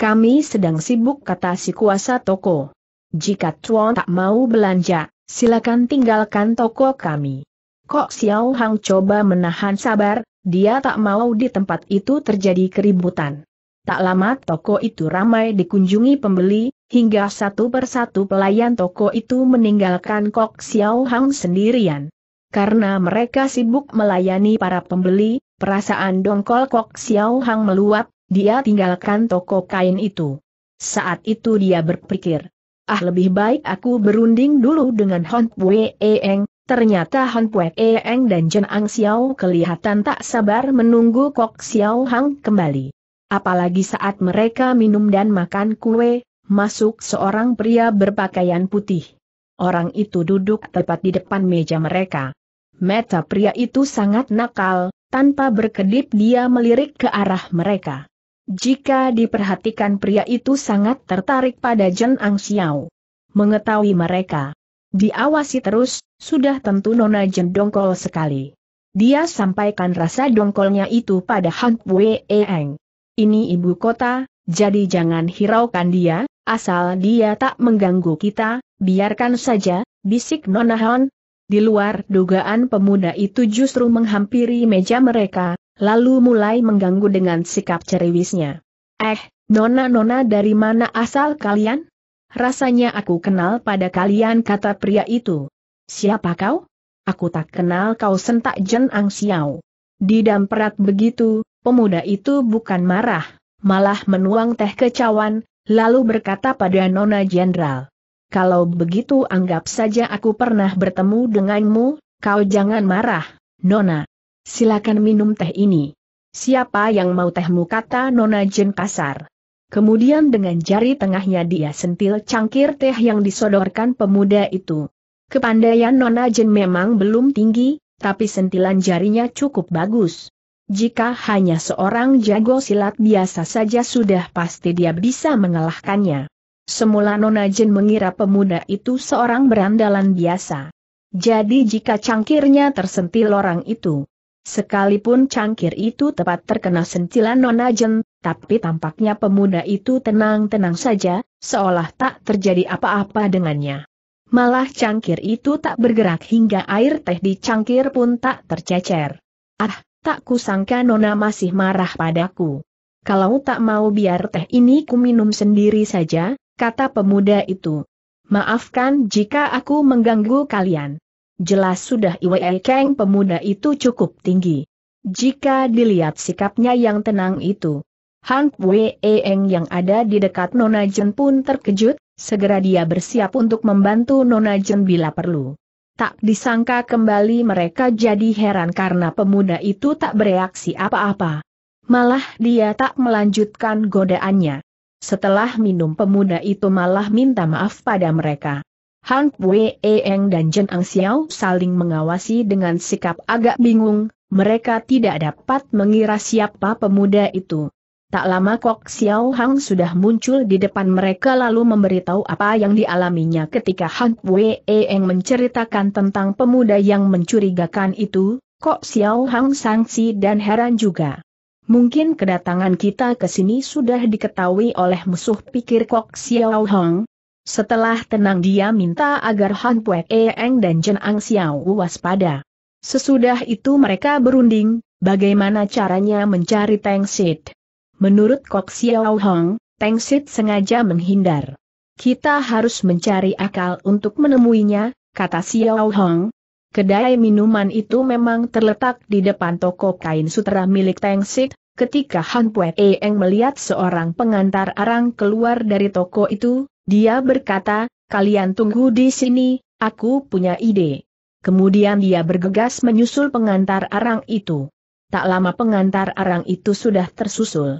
Kami sedang sibuk kata si kuasa toko. Jika Tuan tak mau belanja, silakan tinggalkan toko kami. Kok Xiao Hang coba menahan sabar, dia tak mau di tempat itu terjadi keributan. Tak lama toko itu ramai dikunjungi pembeli, hingga satu persatu pelayan toko itu meninggalkan Kok Xiao Hang sendirian. Karena mereka sibuk melayani para pembeli, perasaan dongkol Kok Xiao Hang meluap, dia tinggalkan toko kain itu. Saat itu dia berpikir, ah lebih baik aku berunding dulu dengan Hon Pue Eng, Ternyata Han Pue Eng dan Jen Ang Xiao kelihatan tak sabar menunggu Kok Xiao Hang kembali. Apalagi saat mereka minum dan makan kue, masuk seorang pria berpakaian putih. Orang itu duduk tepat di depan meja mereka. Meta pria itu sangat nakal, tanpa berkedip dia melirik ke arah mereka. Jika diperhatikan pria itu sangat tertarik pada Jen Ang Xiao. Mengetahui mereka. Diawasi terus, sudah tentu Nona Jen dongkol sekali. Dia sampaikan rasa dongkolnya itu pada Han Wei Eng. Ini ibu kota, jadi jangan hiraukan dia, asal dia tak mengganggu kita, biarkan saja, bisik Nona Hon. Di luar dugaan pemuda itu justru menghampiri meja mereka, lalu mulai mengganggu dengan sikap ceriwisnya. Eh, nona-nona dari mana asal kalian? Rasanya aku kenal pada kalian kata pria itu. Siapa kau? Aku tak kenal kau sentak Jen Ang Xiao. begitu, pemuda itu bukan marah, malah menuang teh ke cawan, lalu berkata pada Nona Jenderal. Kalau begitu anggap saja aku pernah bertemu denganmu, kau jangan marah, Nona. Silakan minum teh ini. Siapa yang mau tehmu kata Nona Jen kasar. Kemudian dengan jari tengahnya dia sentil cangkir teh yang disodorkan pemuda itu. Kepandaian Nona Jen memang belum tinggi, tapi sentilan jarinya cukup bagus. Jika hanya seorang jago silat biasa saja sudah pasti dia bisa mengalahkannya. Semula Nona Jin mengira pemuda itu seorang berandalan biasa. Jadi jika cangkirnya tersentil orang itu, sekalipun cangkir itu tepat terkena sentilan Nona Jin, tapi tampaknya pemuda itu tenang-tenang saja, seolah tak terjadi apa-apa dengannya. Malah cangkir itu tak bergerak hingga air teh di cangkir pun tak tercecer. Ah, tak kusangka Nona masih marah padaku. Kalau tak mau biar teh ini ku minum sendiri saja, kata pemuda itu. Maafkan jika aku mengganggu kalian. Jelas sudah Iwei Keng pemuda itu cukup tinggi. Jika dilihat sikapnya yang tenang itu. Han Wei Eng yang ada di dekat Nona Jen pun terkejut, segera dia bersiap untuk membantu Nona Jen bila perlu. Tak disangka kembali mereka jadi heran karena pemuda itu tak bereaksi apa-apa. Malah dia tak melanjutkan godaannya. Setelah minum pemuda itu malah minta maaf pada mereka. Han Pue Eng dan Jen Ang Xiao saling mengawasi dengan sikap agak bingung, mereka tidak dapat mengira siapa pemuda itu. Tak lama Kok Xiao Hang sudah muncul di depan mereka lalu memberitahu apa yang dialaminya ketika Han Wei Eng menceritakan tentang pemuda yang mencurigakan itu, Kok Xiao Hang sangsi dan heran juga. Mungkin kedatangan kita ke sini sudah diketahui oleh musuh pikir Kok Xiao Hang. Setelah tenang dia minta agar Han Wei Eng dan Jen Ang Xiao waspada. Sesudah itu mereka berunding, bagaimana caranya mencari Tang Sid. Menurut Kok Xiao Hong, Teng Sit sengaja menghindar. Kita harus mencari akal untuk menemuinya, kata Xiao Hong. Kedai minuman itu memang terletak di depan toko kain sutera milik Teng Sit, Ketika Han Pue Eng melihat seorang pengantar arang keluar dari toko itu, dia berkata, kalian tunggu di sini, aku punya ide. Kemudian dia bergegas menyusul pengantar arang itu. Tak lama pengantar arang itu sudah tersusul.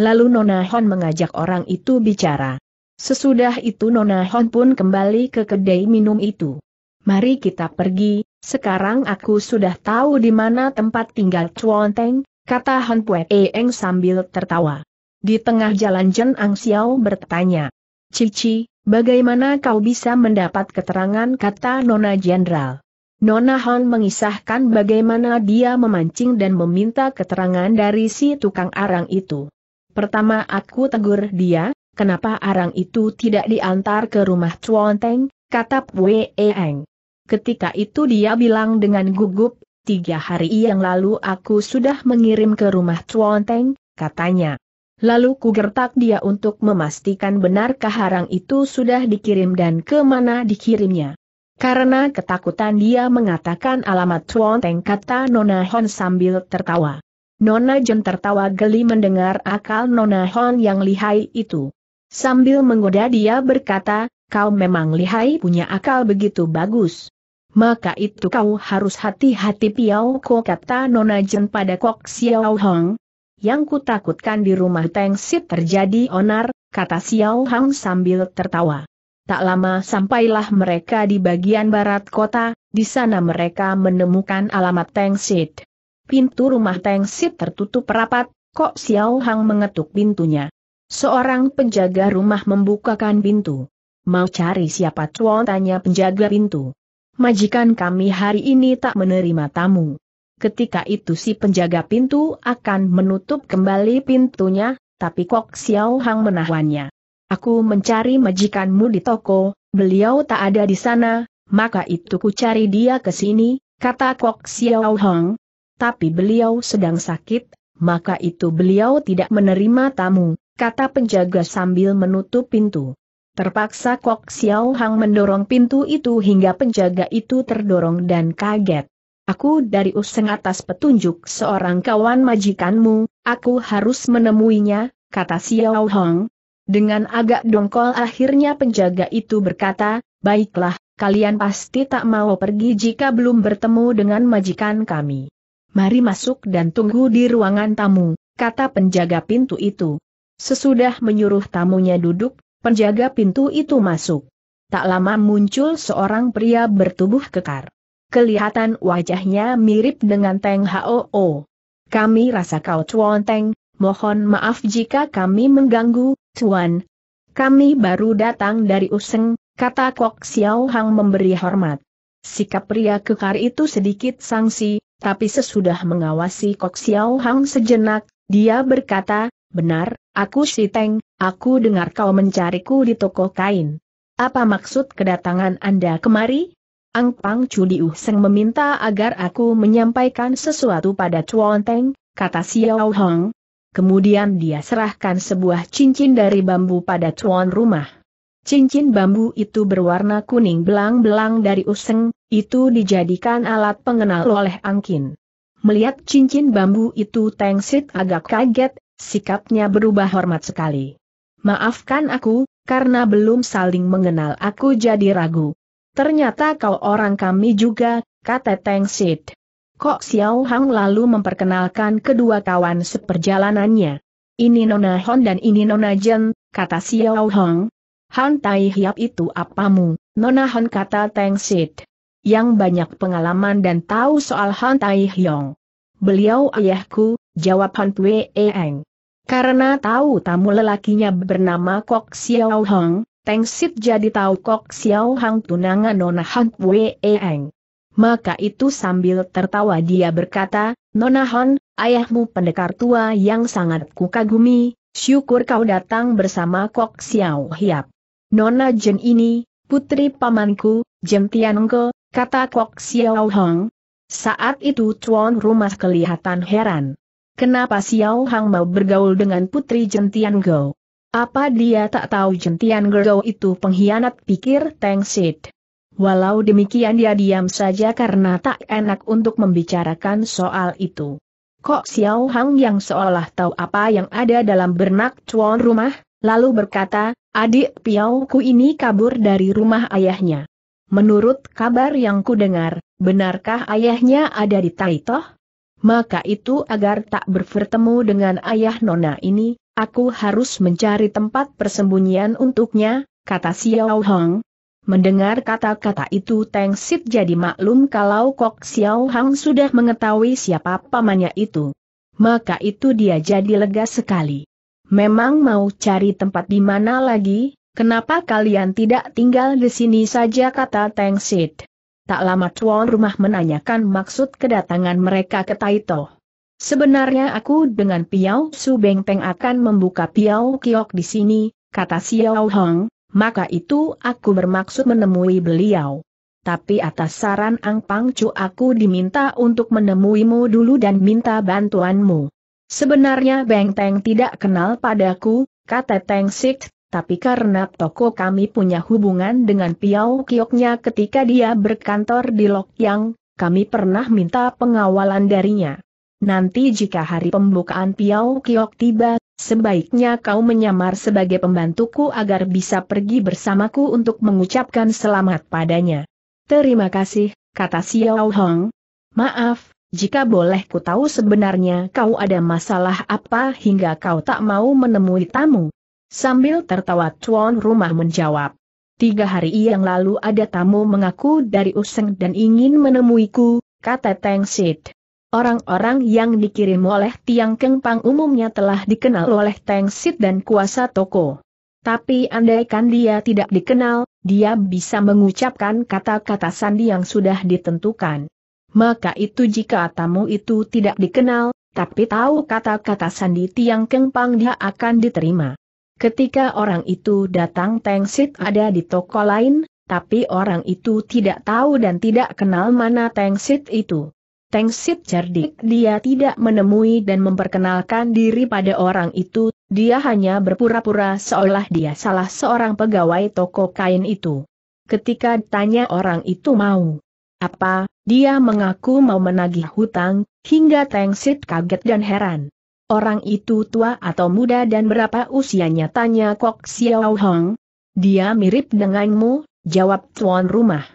Lalu Nona Hon mengajak orang itu bicara. Sesudah itu Nona Hon pun kembali ke kedai minum itu. Mari kita pergi, sekarang aku sudah tahu di mana tempat tinggal Chuan Teng, kata Hon Pue Eng sambil tertawa. Di tengah jalan Jen Ang Xiao bertanya, Cici, bagaimana kau bisa mendapat keterangan kata Nona Jenderal? Nona Hon mengisahkan bagaimana dia memancing dan meminta keterangan dari si tukang arang itu. Pertama aku tegur dia, kenapa arang itu tidak diantar ke rumah Chuan Teng, kata Pue Eng. Ketika itu dia bilang dengan gugup, tiga hari yang lalu aku sudah mengirim ke rumah Chuan Teng, katanya. Lalu gertak dia untuk memastikan benarkah harang itu sudah dikirim dan ke mana dikirimnya. Karena ketakutan dia mengatakan alamat Chuan Teng kata Nona Hon sambil tertawa. Nona Jen tertawa geli mendengar akal Nona Hon yang lihai itu. Sambil menggoda dia berkata, kau memang lihai punya akal begitu bagus. Maka itu kau harus hati-hati Piao Ko kata Nona Jen pada Kok Xiao Hong. Yang kutakutkan di rumah Teng Sit terjadi onar, kata Xiao Hong sambil tertawa. Tak lama sampailah mereka di bagian barat kota, di sana mereka menemukan alamat Teng Sit. Pintu rumah Teng Sit tertutup rapat, kok Xiao Hang mengetuk pintunya. Seorang penjaga rumah membukakan pintu. Mau cari siapa Chuan tanya penjaga pintu. Majikan kami hari ini tak menerima tamu. Ketika itu si penjaga pintu akan menutup kembali pintunya, tapi Kok Xiao Hang menahannya. Aku mencari majikanmu di toko, beliau tak ada di sana, maka itu ku cari dia ke sini, kata Kok Xiao Hang, tapi beliau sedang sakit, maka itu beliau tidak menerima tamu, kata penjaga sambil menutup pintu. Terpaksa Kok Xiao Hang mendorong pintu itu hingga penjaga itu terdorong dan kaget. Aku dari useng atas petunjuk seorang kawan majikanmu, aku harus menemuinya, kata Xiao Hang. Dengan agak dongkol akhirnya penjaga itu berkata, baiklah, kalian pasti tak mau pergi jika belum bertemu dengan majikan kami mari masuk dan tunggu di ruangan tamu, kata penjaga pintu itu. Sesudah menyuruh tamunya duduk, penjaga pintu itu masuk. Tak lama muncul seorang pria bertubuh kekar. Kelihatan wajahnya mirip dengan Teng Hoo. Kami rasa kau Chuan Teng, mohon maaf jika kami mengganggu, Tuan. Kami baru datang dari Useng, kata Kok Xiao Hang memberi hormat. Sikap pria kekar itu sedikit sangsi, tapi sesudah mengawasi Kok Xiao Hang sejenak, dia berkata, benar, aku si Teng, aku dengar kau mencariku di toko kain. Apa maksud kedatangan Anda kemari? Ang Pang Chuli Uh Seng meminta agar aku menyampaikan sesuatu pada Chuan Teng, kata Xiao Hang. Kemudian dia serahkan sebuah cincin dari bambu pada Chuan rumah. Cincin bambu itu berwarna kuning belang-belang dari useng, itu dijadikan alat pengenal oleh Angkin. Melihat cincin bambu itu Teng Sit agak kaget, sikapnya berubah hormat sekali. Maafkan aku, karena belum saling mengenal aku jadi ragu. Ternyata kau orang kami juga, kata Teng Sit. Kok Xiao Hang lalu memperkenalkan kedua kawan seperjalanannya. Ini Nona Hon dan ini Nona Jen, kata Xiao Hong, Han Tai Hiap itu apamu, Nona Han kata Teng Sid. Yang banyak pengalaman dan tahu soal Han Tai Hiong. Beliau ayahku, jawab Han Tue Eng. Karena tahu tamu lelakinya bernama Kok Xiao Hong, Teng Sid jadi tahu Kok Xiao Hong tunangan Nona Han Tue Eng. Maka itu sambil tertawa dia berkata, Nona Han, ayahmu pendekar tua yang sangat kukagumi, syukur kau datang bersama Kok Xiao Hiap. Nona Jen ini, putri pamanku, Jem Tianengke, kata Kok Xiao Hong. Saat itu tuan rumah kelihatan heran. Kenapa Xiao Hang mau bergaul dengan putri Jen Tianengke? Apa dia tak tahu Jen Tianengke itu pengkhianat pikir Teng Sid? Walau demikian dia diam saja karena tak enak untuk membicarakan soal itu. Kok Xiao Hang yang seolah tahu apa yang ada dalam bernak tuan rumah, lalu berkata, Adik piauku ini kabur dari rumah ayahnya. Menurut kabar yang kudengar, benarkah ayahnya ada di Taitoh? Maka itu agar tak bertemu dengan ayah Nona ini, aku harus mencari tempat persembunyian untuknya, kata Xiao Hong. Mendengar kata-kata itu Teng Sit jadi maklum kalau Kok Xiao Hong sudah mengetahui siapa pamannya itu. Maka itu dia jadi lega sekali memang mau cari tempat di mana lagi, kenapa kalian tidak tinggal di sini saja kata Teng Sid. Tak lama tuan rumah menanyakan maksud kedatangan mereka ke Taito. Sebenarnya aku dengan Piao Su Beng Peng akan membuka Piao Kiok di sini, kata Xiao Hong, maka itu aku bermaksud menemui beliau. Tapi atas saran Ang Pang Chu aku diminta untuk menemuimu dulu dan minta bantuanmu. Sebenarnya Beng Teng tidak kenal padaku, kata Teng Sik, tapi karena toko kami punya hubungan dengan Piau Kioknya ketika dia berkantor di Lok Yang, kami pernah minta pengawalan darinya. Nanti jika hari pembukaan Piau Kiok tiba, sebaiknya kau menyamar sebagai pembantuku agar bisa pergi bersamaku untuk mengucapkan selamat padanya. Terima kasih, kata Xiao Hong. Maaf, jika boleh ku tahu sebenarnya kau ada masalah apa hingga kau tak mau menemui tamu? Sambil tertawa tuan rumah menjawab. Tiga hari yang lalu ada tamu mengaku dari Useng dan ingin menemuiku, kata Tang Sid. Orang-orang yang dikirim oleh Tiang Keng Pang umumnya telah dikenal oleh Tang Sid dan kuasa toko. Tapi andaikan dia tidak dikenal, dia bisa mengucapkan kata-kata sandi yang sudah ditentukan maka itu jika tamu itu tidak dikenal, tapi tahu kata-kata Sandi Tiang Kengpang dia akan diterima. Ketika orang itu datang Teng Sit ada di toko lain, tapi orang itu tidak tahu dan tidak kenal mana Teng Sit itu. Teng Sit cerdik dia tidak menemui dan memperkenalkan diri pada orang itu, dia hanya berpura-pura seolah dia salah seorang pegawai toko kain itu. Ketika tanya orang itu mau apa, dia mengaku mau menagih hutang, hingga Teng Sit kaget dan heran. Orang itu tua atau muda dan berapa usianya tanya Kok Xiao Hong. Dia mirip denganmu, jawab tuan rumah.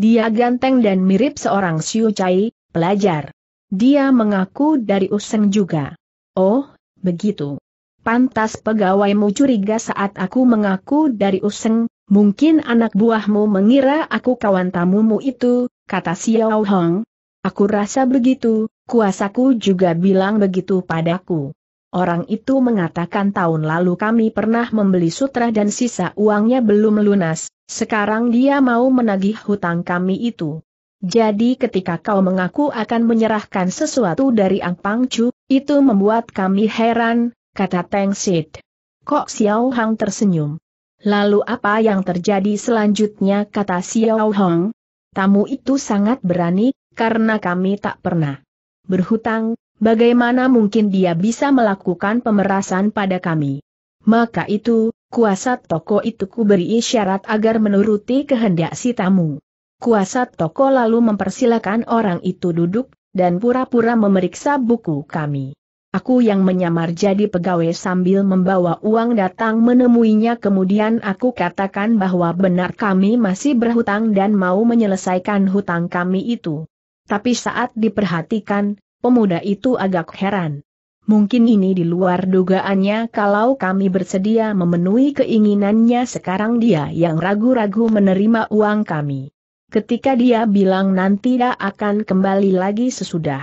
Dia ganteng dan mirip seorang Siu Chai, pelajar. Dia mengaku dari Useng juga. Oh, begitu. Pantas pegawaimu curiga saat aku mengaku dari Useng, mungkin anak buahmu mengira aku kawan tamumu itu, kata Xiao Hong. Aku rasa begitu, kuasaku juga bilang begitu padaku. Orang itu mengatakan tahun lalu kami pernah membeli sutra dan sisa uangnya belum lunas, sekarang dia mau menagih hutang kami itu. Jadi ketika kau mengaku akan menyerahkan sesuatu dari Ang Chu, itu membuat kami heran, kata Tang Sid. Kok Xiao Hong tersenyum? Lalu apa yang terjadi selanjutnya kata Xiao Hong? Tamu itu sangat berani, karena kami tak pernah berhutang, bagaimana mungkin dia bisa melakukan pemerasan pada kami. Maka itu, kuasa toko itu kuberi syarat agar menuruti kehendak si tamu. Kuasa toko lalu mempersilahkan orang itu duduk, dan pura-pura memeriksa buku kami. Aku yang menyamar jadi pegawai sambil membawa uang datang menemuinya kemudian aku katakan bahwa benar kami masih berhutang dan mau menyelesaikan hutang kami itu. Tapi saat diperhatikan, pemuda itu agak heran. Mungkin ini di luar dugaannya kalau kami bersedia memenuhi keinginannya sekarang dia yang ragu-ragu menerima uang kami. Ketika dia bilang nanti dia akan kembali lagi sesudah.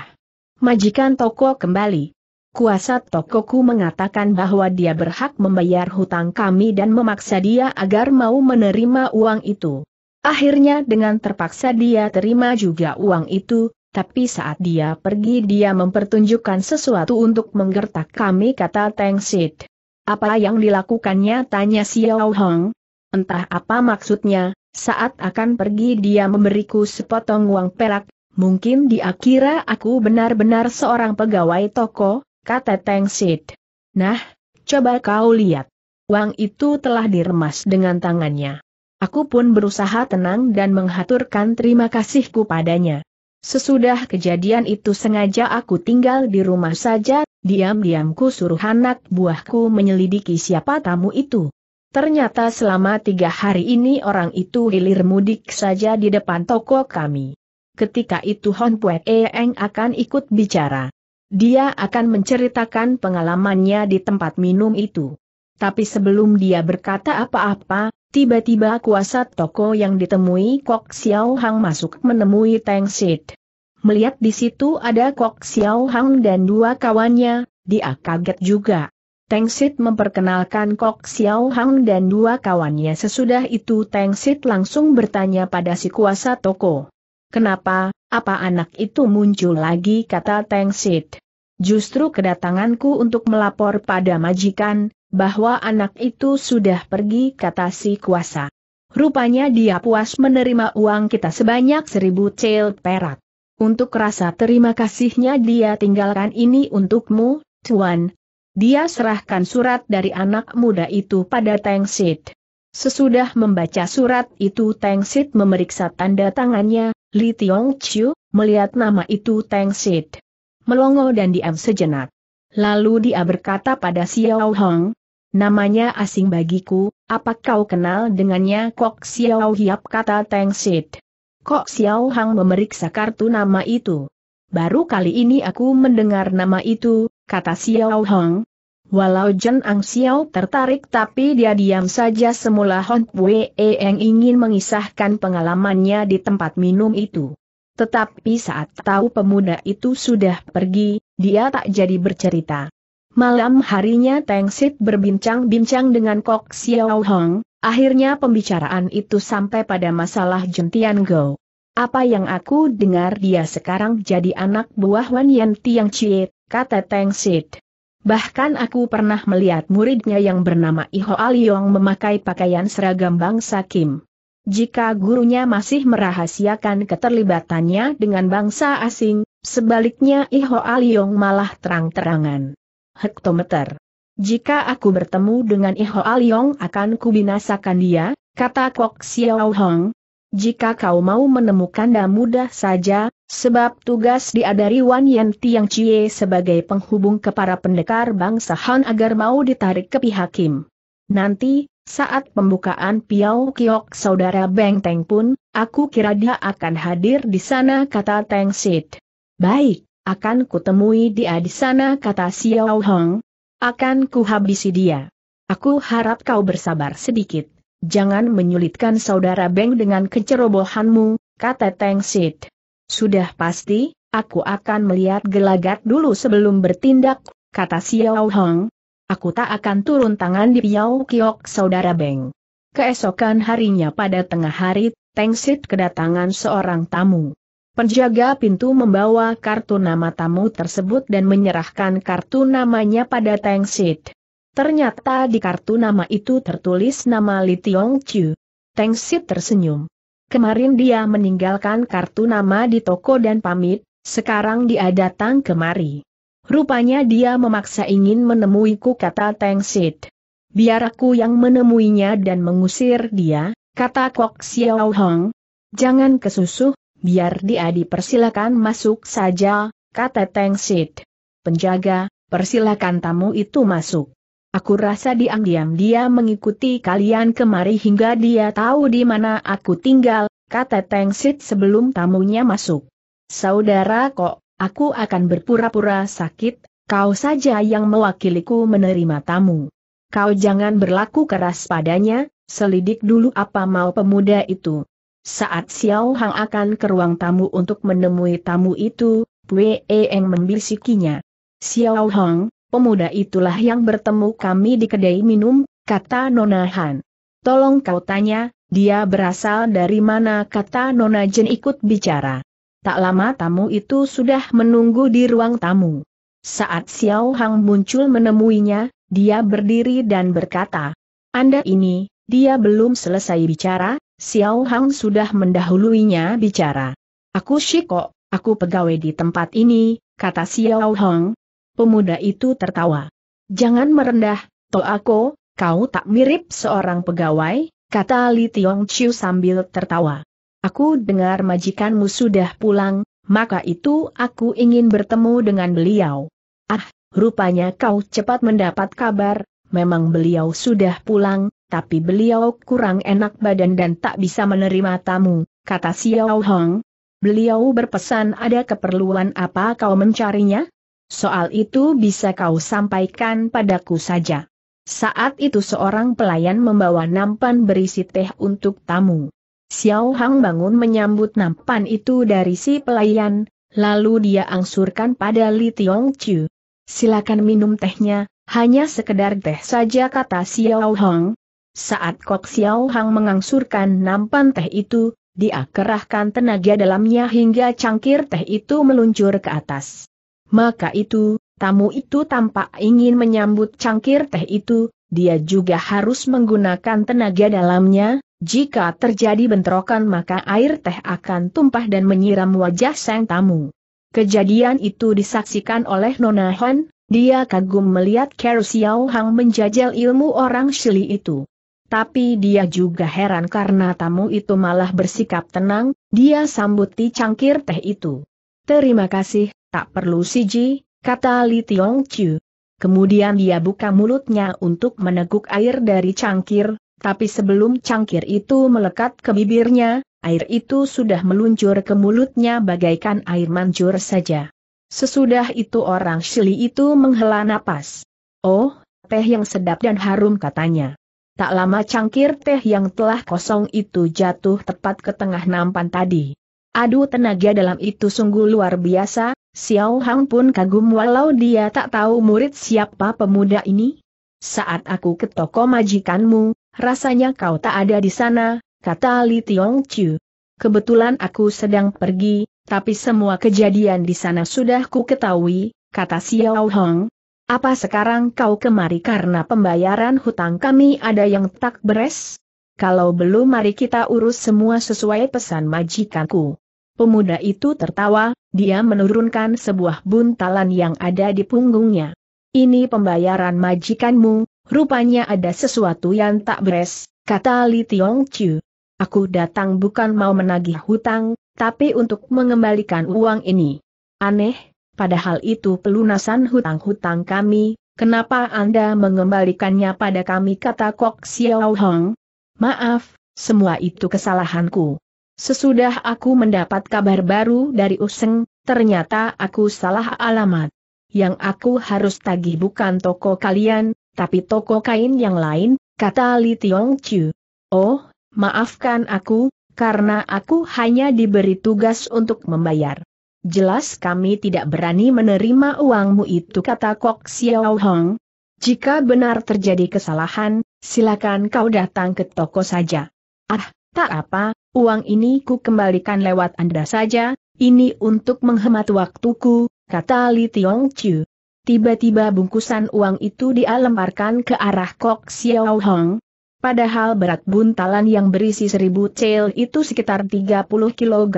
Majikan toko kembali, Kuasa Tokoku mengatakan bahwa dia berhak membayar hutang kami dan memaksa dia agar mau menerima uang itu. Akhirnya dengan terpaksa dia terima juga uang itu, tapi saat dia pergi dia mempertunjukkan sesuatu untuk menggertak kami kata Teng Sid. Apa yang dilakukannya tanya Xiao Hong. Entah apa maksudnya, saat akan pergi dia memberiku sepotong uang perak, mungkin dia kira aku benar-benar seorang pegawai toko, kata Teng Sid. Nah, coba kau lihat. Uang itu telah diremas dengan tangannya. Aku pun berusaha tenang dan menghaturkan terima kasihku padanya. Sesudah kejadian itu sengaja aku tinggal di rumah saja, diam-diam ku suruh anak buahku menyelidiki siapa tamu itu. Ternyata selama tiga hari ini orang itu hilir mudik saja di depan toko kami. Ketika itu Hon Pue Eng akan ikut bicara. Dia akan menceritakan pengalamannya di tempat minum itu. Tapi sebelum dia berkata apa-apa, tiba-tiba kuasa toko yang ditemui Kok Xiao Hang masuk menemui Tang Sid. Melihat di situ ada Kok Xiao Hang dan dua kawannya, dia kaget juga. Tang Sid memperkenalkan Kok Xiao Hang dan dua kawannya sesudah itu Tang Sid langsung bertanya pada si kuasa toko. Kenapa, apa anak itu muncul lagi kata Teng Sid. Justru kedatanganku untuk melapor pada majikan, bahwa anak itu sudah pergi kata si kuasa. Rupanya dia puas menerima uang kita sebanyak seribu cel perak. Untuk rasa terima kasihnya dia tinggalkan ini untukmu, Tuan. Dia serahkan surat dari anak muda itu pada Teng Sid. Sesudah membaca surat itu Teng Sid memeriksa tanda tangannya, Li Tiong Chiu, melihat nama itu Teng Sid. Melongo dan diam sejenak. Lalu dia berkata pada Xiao Hong, namanya asing bagiku, apa kau kenal dengannya Kok Xiao Hiap kata Teng Sid. Kok Xiao Hong memeriksa kartu nama itu. Baru kali ini aku mendengar nama itu, kata Xiao Hong, Walau Jen Ang Xiao tertarik tapi dia diam saja semula Hon Pue Eng ingin mengisahkan pengalamannya di tempat minum itu. Tetapi saat tahu pemuda itu sudah pergi, dia tak jadi bercerita. Malam harinya Teng Sit berbincang-bincang dengan Kok Xiao Hong, akhirnya pembicaraan itu sampai pada masalah Jentian Go. Apa yang aku dengar dia sekarang jadi anak buah Wan Yanti Tiang Chie, kata Teng Sit. Bahkan aku pernah melihat muridnya yang bernama Iho Aliong memakai pakaian seragam bangsa Kim. Jika gurunya masih merahasiakan keterlibatannya dengan bangsa asing, sebaliknya Iho Aliong malah terang-terangan. Hektometer. Jika aku bertemu dengan Iho Aliong akan kubinasakan dia, kata Kok Xiao Hong. Jika kau mau menemukan mudah saja, Sebab tugas diadari Wan Yen Tiang Chie sebagai penghubung ke para pendekar bangsa Han agar mau ditarik ke pihak Kim. Nanti, saat pembukaan Piao Kiok saudara Beng Teng pun, aku kira dia akan hadir di sana kata Teng Sid. Baik, akan kutemui dia di sana kata Xiao Hong. Akan kuhabisi dia. Aku harap kau bersabar sedikit. Jangan menyulitkan saudara Beng dengan kecerobohanmu, kata Teng Sid. Sudah pasti, aku akan melihat gelagat dulu sebelum bertindak, kata Xiao Hong. Aku tak akan turun tangan di Piau Kiok Saudara Beng. Keesokan harinya pada tengah hari, Teng Sit kedatangan seorang tamu. Penjaga pintu membawa kartu nama tamu tersebut dan menyerahkan kartu namanya pada Teng Sit. Ternyata di kartu nama itu tertulis nama Li Tiong Chu. Teng Sit tersenyum. Kemarin dia meninggalkan kartu nama di toko dan pamit, sekarang dia datang kemari. Rupanya dia memaksa ingin menemuiku kata Teng Sid. Biar aku yang menemuinya dan mengusir dia, kata Kok Xiao Hong. Jangan kesusuh, biar dia dipersilakan masuk saja, kata Teng Sid. Penjaga, persilakan tamu itu masuk. Aku rasa diam-diam dia mengikuti kalian kemari hingga dia tahu di mana aku tinggal, kata Teng Sit sebelum tamunya masuk. Saudara kok, aku akan berpura-pura sakit, kau saja yang mewakiliku menerima tamu. Kau jangan berlaku keras padanya, selidik dulu apa mau pemuda itu. Saat Xiao Hang akan ke ruang tamu untuk menemui tamu itu, Wei Eng membisikinya. Xiao Hang, Pemuda itulah yang bertemu kami di kedai minum, kata Nona Han. Tolong kau tanya, dia berasal dari mana kata Nona Jen ikut bicara. Tak lama tamu itu sudah menunggu di ruang tamu. Saat Xiao Hang muncul menemuinya, dia berdiri dan berkata, Anda ini, dia belum selesai bicara, Xiao Hang sudah mendahuluinya bicara. Aku Shiko, aku pegawai di tempat ini, kata Xiao Hang, Pemuda itu tertawa. Jangan merendah, Toako, kau tak mirip seorang pegawai, kata Li Tiong Chiu sambil tertawa. Aku dengar majikanmu sudah pulang, maka itu aku ingin bertemu dengan beliau. Ah, rupanya kau cepat mendapat kabar, memang beliau sudah pulang, tapi beliau kurang enak badan dan tak bisa menerima tamu, kata Xiao Hong. Beliau berpesan ada keperluan apa kau mencarinya? Soal itu bisa kau sampaikan padaku saja. Saat itu seorang pelayan membawa nampan berisi teh untuk tamu. Xiao Hang bangun menyambut nampan itu dari si pelayan, lalu dia angsurkan pada Li Tiong Chu. Silakan minum tehnya, hanya sekedar teh saja kata Xiao Hang. Saat Kok Xiao Hang mengangsurkan nampan teh itu, dia kerahkan tenaga dalamnya hingga cangkir teh itu meluncur ke atas. Maka itu, tamu itu tampak ingin menyambut cangkir teh itu, dia juga harus menggunakan tenaga dalamnya, jika terjadi bentrokan maka air teh akan tumpah dan menyiram wajah sang tamu. Kejadian itu disaksikan oleh Nona Han, dia kagum melihat Carol Xiao Hang menjajal ilmu orang Shili itu. Tapi dia juga heran karena tamu itu malah bersikap tenang, dia sambuti cangkir teh itu. Terima kasih, Tak perlu siji, kata Li Tiong Chu. Kemudian dia buka mulutnya untuk meneguk air dari cangkir, tapi sebelum cangkir itu melekat ke bibirnya, air itu sudah meluncur ke mulutnya bagaikan air mancur saja. Sesudah itu orang Shili itu menghela napas. Oh, teh yang sedap dan harum katanya. Tak lama cangkir teh yang telah kosong itu jatuh tepat ke tengah nampan tadi. Aduh tenaga dalam itu sungguh luar biasa, Xiao Hang pun kagum walau dia tak tahu murid siapa pemuda ini. Saat aku ke toko majikanmu, rasanya kau tak ada di sana, kata Li Tiong Chu. Kebetulan aku sedang pergi, tapi semua kejadian di sana sudah ku ketahui, kata Xiao Hang. Apa sekarang kau kemari karena pembayaran hutang kami ada yang tak beres? Kalau belum mari kita urus semua sesuai pesan majikanku. Pemuda itu tertawa, dia menurunkan sebuah buntalan yang ada di punggungnya. Ini pembayaran majikanmu, rupanya ada sesuatu yang tak beres, kata Li Tiong Chu. Aku datang bukan mau menagih hutang, tapi untuk mengembalikan uang ini. Aneh, padahal itu pelunasan hutang-hutang kami, kenapa Anda mengembalikannya pada kami kata Kok Xiao Hong? Maaf, semua itu kesalahanku. Sesudah aku mendapat kabar baru dari Useng, ternyata aku salah alamat. Yang aku harus tagih bukan toko kalian, tapi toko kain yang lain, kata Li Tiong Chu. Oh, maafkan aku, karena aku hanya diberi tugas untuk membayar. Jelas kami tidak berani menerima uangmu itu kata Kok Xiao Hong. Jika benar terjadi kesalahan, silakan kau datang ke toko saja. Ah, tak apa, uang ini ku kembalikan lewat Anda saja, ini untuk menghemat waktuku, kata Li Tiong Chu. Tiba-tiba bungkusan uang itu dialemparkan ke arah Kok Xiao Hong. Padahal berat buntalan yang berisi seribu cel itu sekitar 30 kg.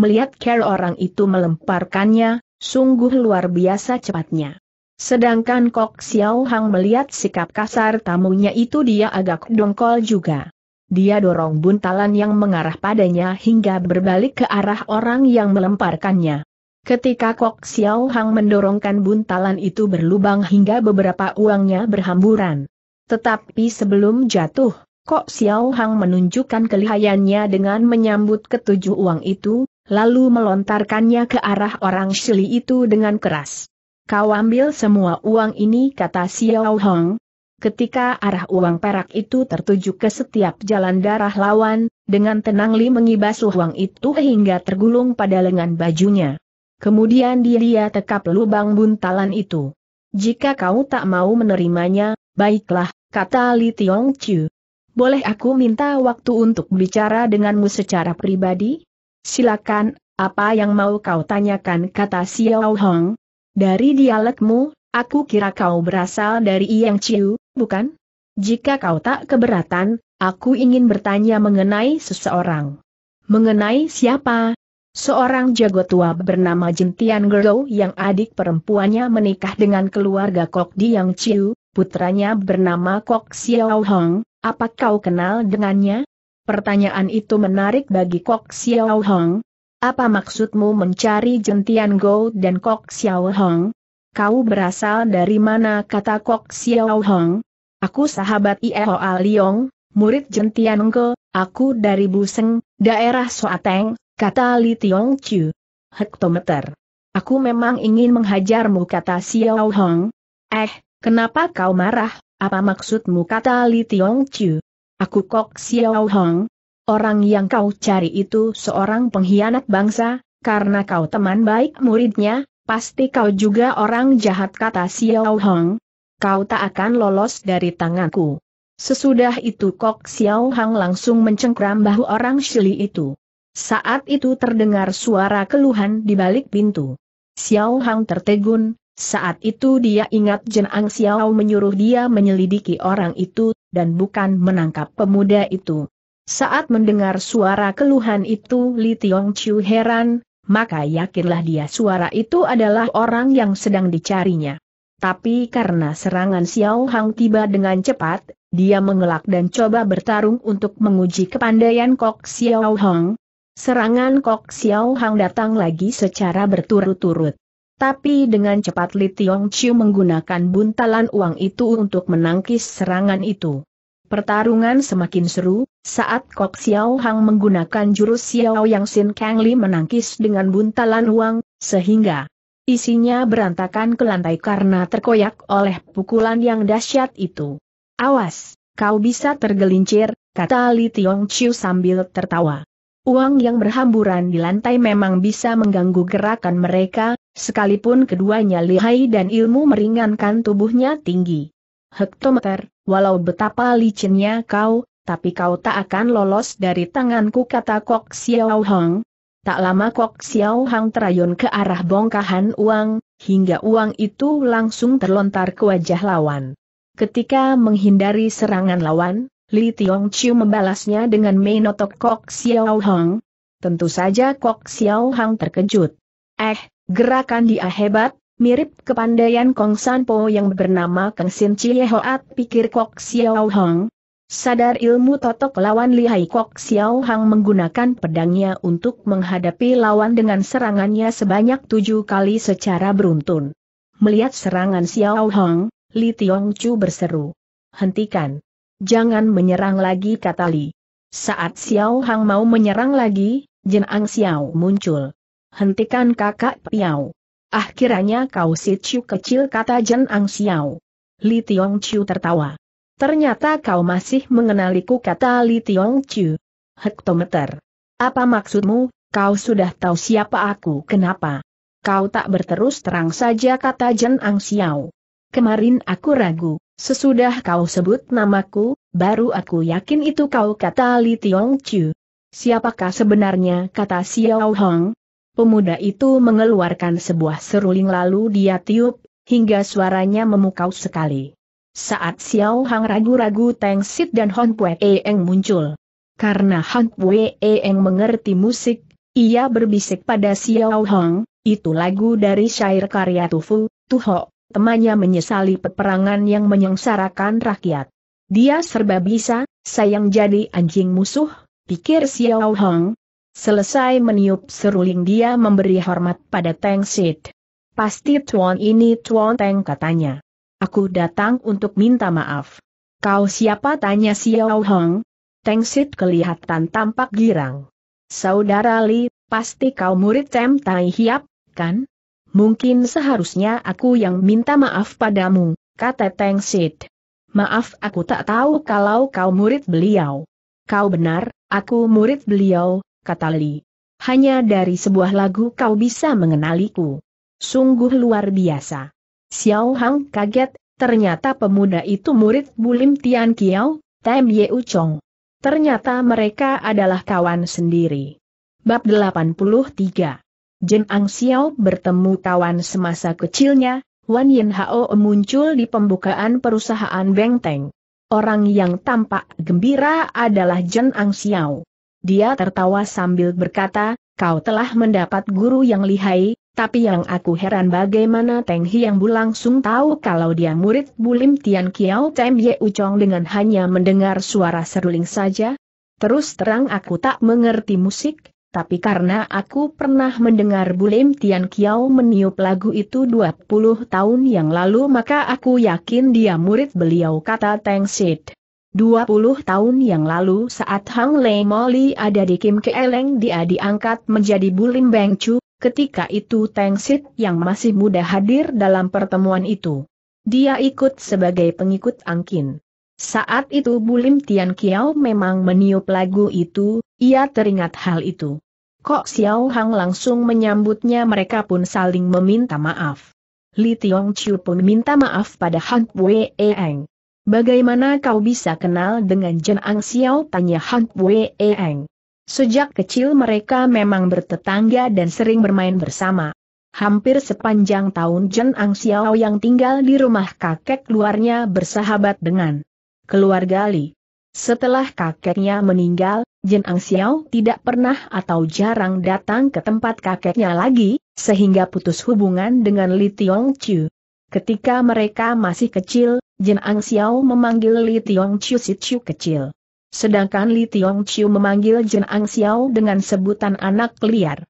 Melihat care orang itu melemparkannya, sungguh luar biasa cepatnya. Sedangkan Kok Xiao Hang melihat sikap kasar tamunya itu dia agak dongkol juga. Dia dorong buntalan yang mengarah padanya hingga berbalik ke arah orang yang melemparkannya. Ketika Kok Xiao Hang mendorongkan buntalan itu berlubang hingga beberapa uangnya berhamburan. Tetapi sebelum jatuh, Kok Xiao Hang menunjukkan kelihayannya dengan menyambut ketujuh uang itu, lalu melontarkannya ke arah orang Shili itu dengan keras. Kau ambil semua uang ini kata Xiao Hang. Ketika arah uang perak itu tertuju ke setiap jalan darah lawan, dengan tenang Li mengibas uang itu hingga tergulung pada lengan bajunya. Kemudian dia tekap lubang buntalan itu. Jika kau tak mau menerimanya, baiklah, kata Li Tiong Chu. Boleh aku minta waktu untuk bicara denganmu secara pribadi? Silakan, apa yang mau kau tanyakan kata Xiao Hong? Dari dialekmu, Aku kira kau berasal dari Yang chiu, bukan? Jika kau tak keberatan, aku ingin bertanya mengenai seseorang. Mengenai siapa? Seorang jago tua bernama Jentian Gero yang adik perempuannya menikah dengan keluarga Kok di Yang chiu. putranya bernama Kok Xiao Hong, apa kau kenal dengannya? Pertanyaan itu menarik bagi Kok Xiao Hong. Apa maksudmu mencari Jentian Go dan Kok Xiao Hong? kau berasal dari mana kata Kok Xiao Hong? Aku sahabat Ieho Aliong, murid Jentian Ngo, aku dari Buseng, daerah Soateng, kata Li Tiong Chu. Hektometer. Aku memang ingin menghajarmu kata Xiao Hong. Eh, kenapa kau marah, apa maksudmu kata Li Tiong Chu? Aku Kok Xiao Hong. Orang yang kau cari itu seorang pengkhianat bangsa, karena kau teman baik muridnya, Pasti kau juga orang jahat kata Xiao Hong. Kau tak akan lolos dari tanganku. Sesudah itu Kok Xiao Hang langsung mencengkram bahu orang Shili itu. Saat itu terdengar suara keluhan di balik pintu. Xiao Hang tertegun, saat itu dia ingat jenang Ang Xiao menyuruh dia menyelidiki orang itu, dan bukan menangkap pemuda itu. Saat mendengar suara keluhan itu Li Tiong Chiu heran, maka yakinlah dia suara itu adalah orang yang sedang dicarinya. Tapi karena serangan Xiao Hang tiba dengan cepat, dia mengelak dan coba bertarung untuk menguji kepandaian Kok Xiao Hang. Serangan Kok Xiao Hang datang lagi secara berturut-turut. Tapi dengan cepat Li Tiong Chiu menggunakan buntalan uang itu untuk menangkis serangan itu. Pertarungan semakin seru, saat Kok Xiao Hang menggunakan jurus Xiao Yang Sin Kang Li menangkis dengan buntalan uang, sehingga isinya berantakan ke lantai karena terkoyak oleh pukulan yang dahsyat itu. Awas, kau bisa tergelincir, kata Li Tiong Chiu sambil tertawa. Uang yang berhamburan di lantai memang bisa mengganggu gerakan mereka, sekalipun keduanya lihai dan ilmu meringankan tubuhnya tinggi hektometer, walau betapa licinnya kau, tapi kau tak akan lolos dari tanganku kata Kok Xiao Hong. Tak lama Kok Xiao Hong terayun ke arah bongkahan uang, hingga uang itu langsung terlontar ke wajah lawan. Ketika menghindari serangan lawan, Li Tiong Chiu membalasnya dengan menotok Kok Xiao Hong. Tentu saja Kok Xiao Hong terkejut. Eh, gerakan dia hebat, mirip kepandaian Kong San Po yang bernama Kang Sin Chie Hoat pikir Kok Xiao Hong. Sadar ilmu totok lawan lihai Kok Xiao Hang menggunakan pedangnya untuk menghadapi lawan dengan serangannya sebanyak tujuh kali secara beruntun. Melihat serangan Xiao Hong, Li Tiong Chu berseru. Hentikan. Jangan menyerang lagi kata Li. Saat Xiao Hang mau menyerang lagi, Ang Xiao muncul. Hentikan kakak Piao. Ah kiranya kau si Chu kecil kata Jen Ang Xiao. Li Tiong Chu tertawa. Ternyata kau masih mengenaliku kata Li Tiong Chu. Hektometer. Apa maksudmu, kau sudah tahu siapa aku kenapa? Kau tak berterus terang saja kata Jen Ang Xiao. Kemarin aku ragu, sesudah kau sebut namaku, baru aku yakin itu kau kata Li Tiong Chu. Siapakah sebenarnya kata Xiao Hong, Pemuda itu mengeluarkan sebuah seruling lalu dia tiup, hingga suaranya memukau sekali. Saat Xiao Hang ragu-ragu Tang Sit dan Hon Pue Eng muncul. Karena Hon Pue Eng mengerti musik, ia berbisik pada Xiao Hang, itu lagu dari syair karya Tufu, Tuho, temannya menyesali peperangan yang menyengsarakan rakyat. Dia serba bisa, sayang jadi anjing musuh, pikir Xiao Hang, Selesai meniup seruling dia memberi hormat pada Tang Sid. Pasti Tuan ini Tuan Teng katanya. Aku datang untuk minta maaf. Kau siapa tanya Xiao Hong? Tang Sid kelihatan tampak girang. Saudara Li, pasti kau murid Tem Tai Hiap, kan? Mungkin seharusnya aku yang minta maaf padamu, kata Tang Sid. Maaf aku tak tahu kalau kau murid beliau. Kau benar, aku murid beliau, kata Li. Hanya dari sebuah lagu kau bisa mengenaliku. Sungguh luar biasa. Xiao Hang kaget, ternyata pemuda itu murid Bulim Tian Kiao, Tem Ye Uchong. Ternyata mereka adalah kawan sendiri. Bab 83 Jen Ang Xiao bertemu kawan semasa kecilnya, Wan Yin Hao muncul di pembukaan perusahaan Bengteng. Orang yang tampak gembira adalah Jen Ang Xiao. Dia tertawa sambil berkata, kau telah mendapat guru yang lihai, tapi yang aku heran bagaimana Teng Hiang Bu langsung tahu kalau dia murid Bulim Tian Kiao Tem Ye Ucong dengan hanya mendengar suara seruling saja. Terus terang aku tak mengerti musik, tapi karena aku pernah mendengar Bulim Tian Kiao meniup lagu itu 20 tahun yang lalu maka aku yakin dia murid beliau kata Teng Sid. 20 tahun yang lalu saat Hang Lei Moli ada di Kim Keeleng dia diangkat menjadi Bulim Beng Chu, ketika itu Tang Sit yang masih muda hadir dalam pertemuan itu. Dia ikut sebagai pengikut Angkin. Saat itu Bulim Tian Kiao memang meniup lagu itu, ia teringat hal itu. Kok Xiao Hang langsung menyambutnya mereka pun saling meminta maaf. Li Tiong Chiu pun minta maaf pada Han Wei Eng. Bagaimana kau bisa kenal dengan Jen Ang Xiao? Tanya Han Wei Eng. Sejak kecil mereka memang bertetangga dan sering bermain bersama. Hampir sepanjang tahun Jen Ang Xiao yang tinggal di rumah kakek luarnya bersahabat dengan keluarga Li. Setelah kakeknya meninggal, Jen Ang Xiao tidak pernah atau jarang datang ke tempat kakeknya lagi, sehingga putus hubungan dengan Li Tiong Chu. Ketika mereka masih kecil, Jin Ang Xiao memanggil Li Tiong Chiu Si Chiu kecil. Sedangkan Li Tiong Chiu memanggil Jin Ang Xiao dengan sebutan anak liar.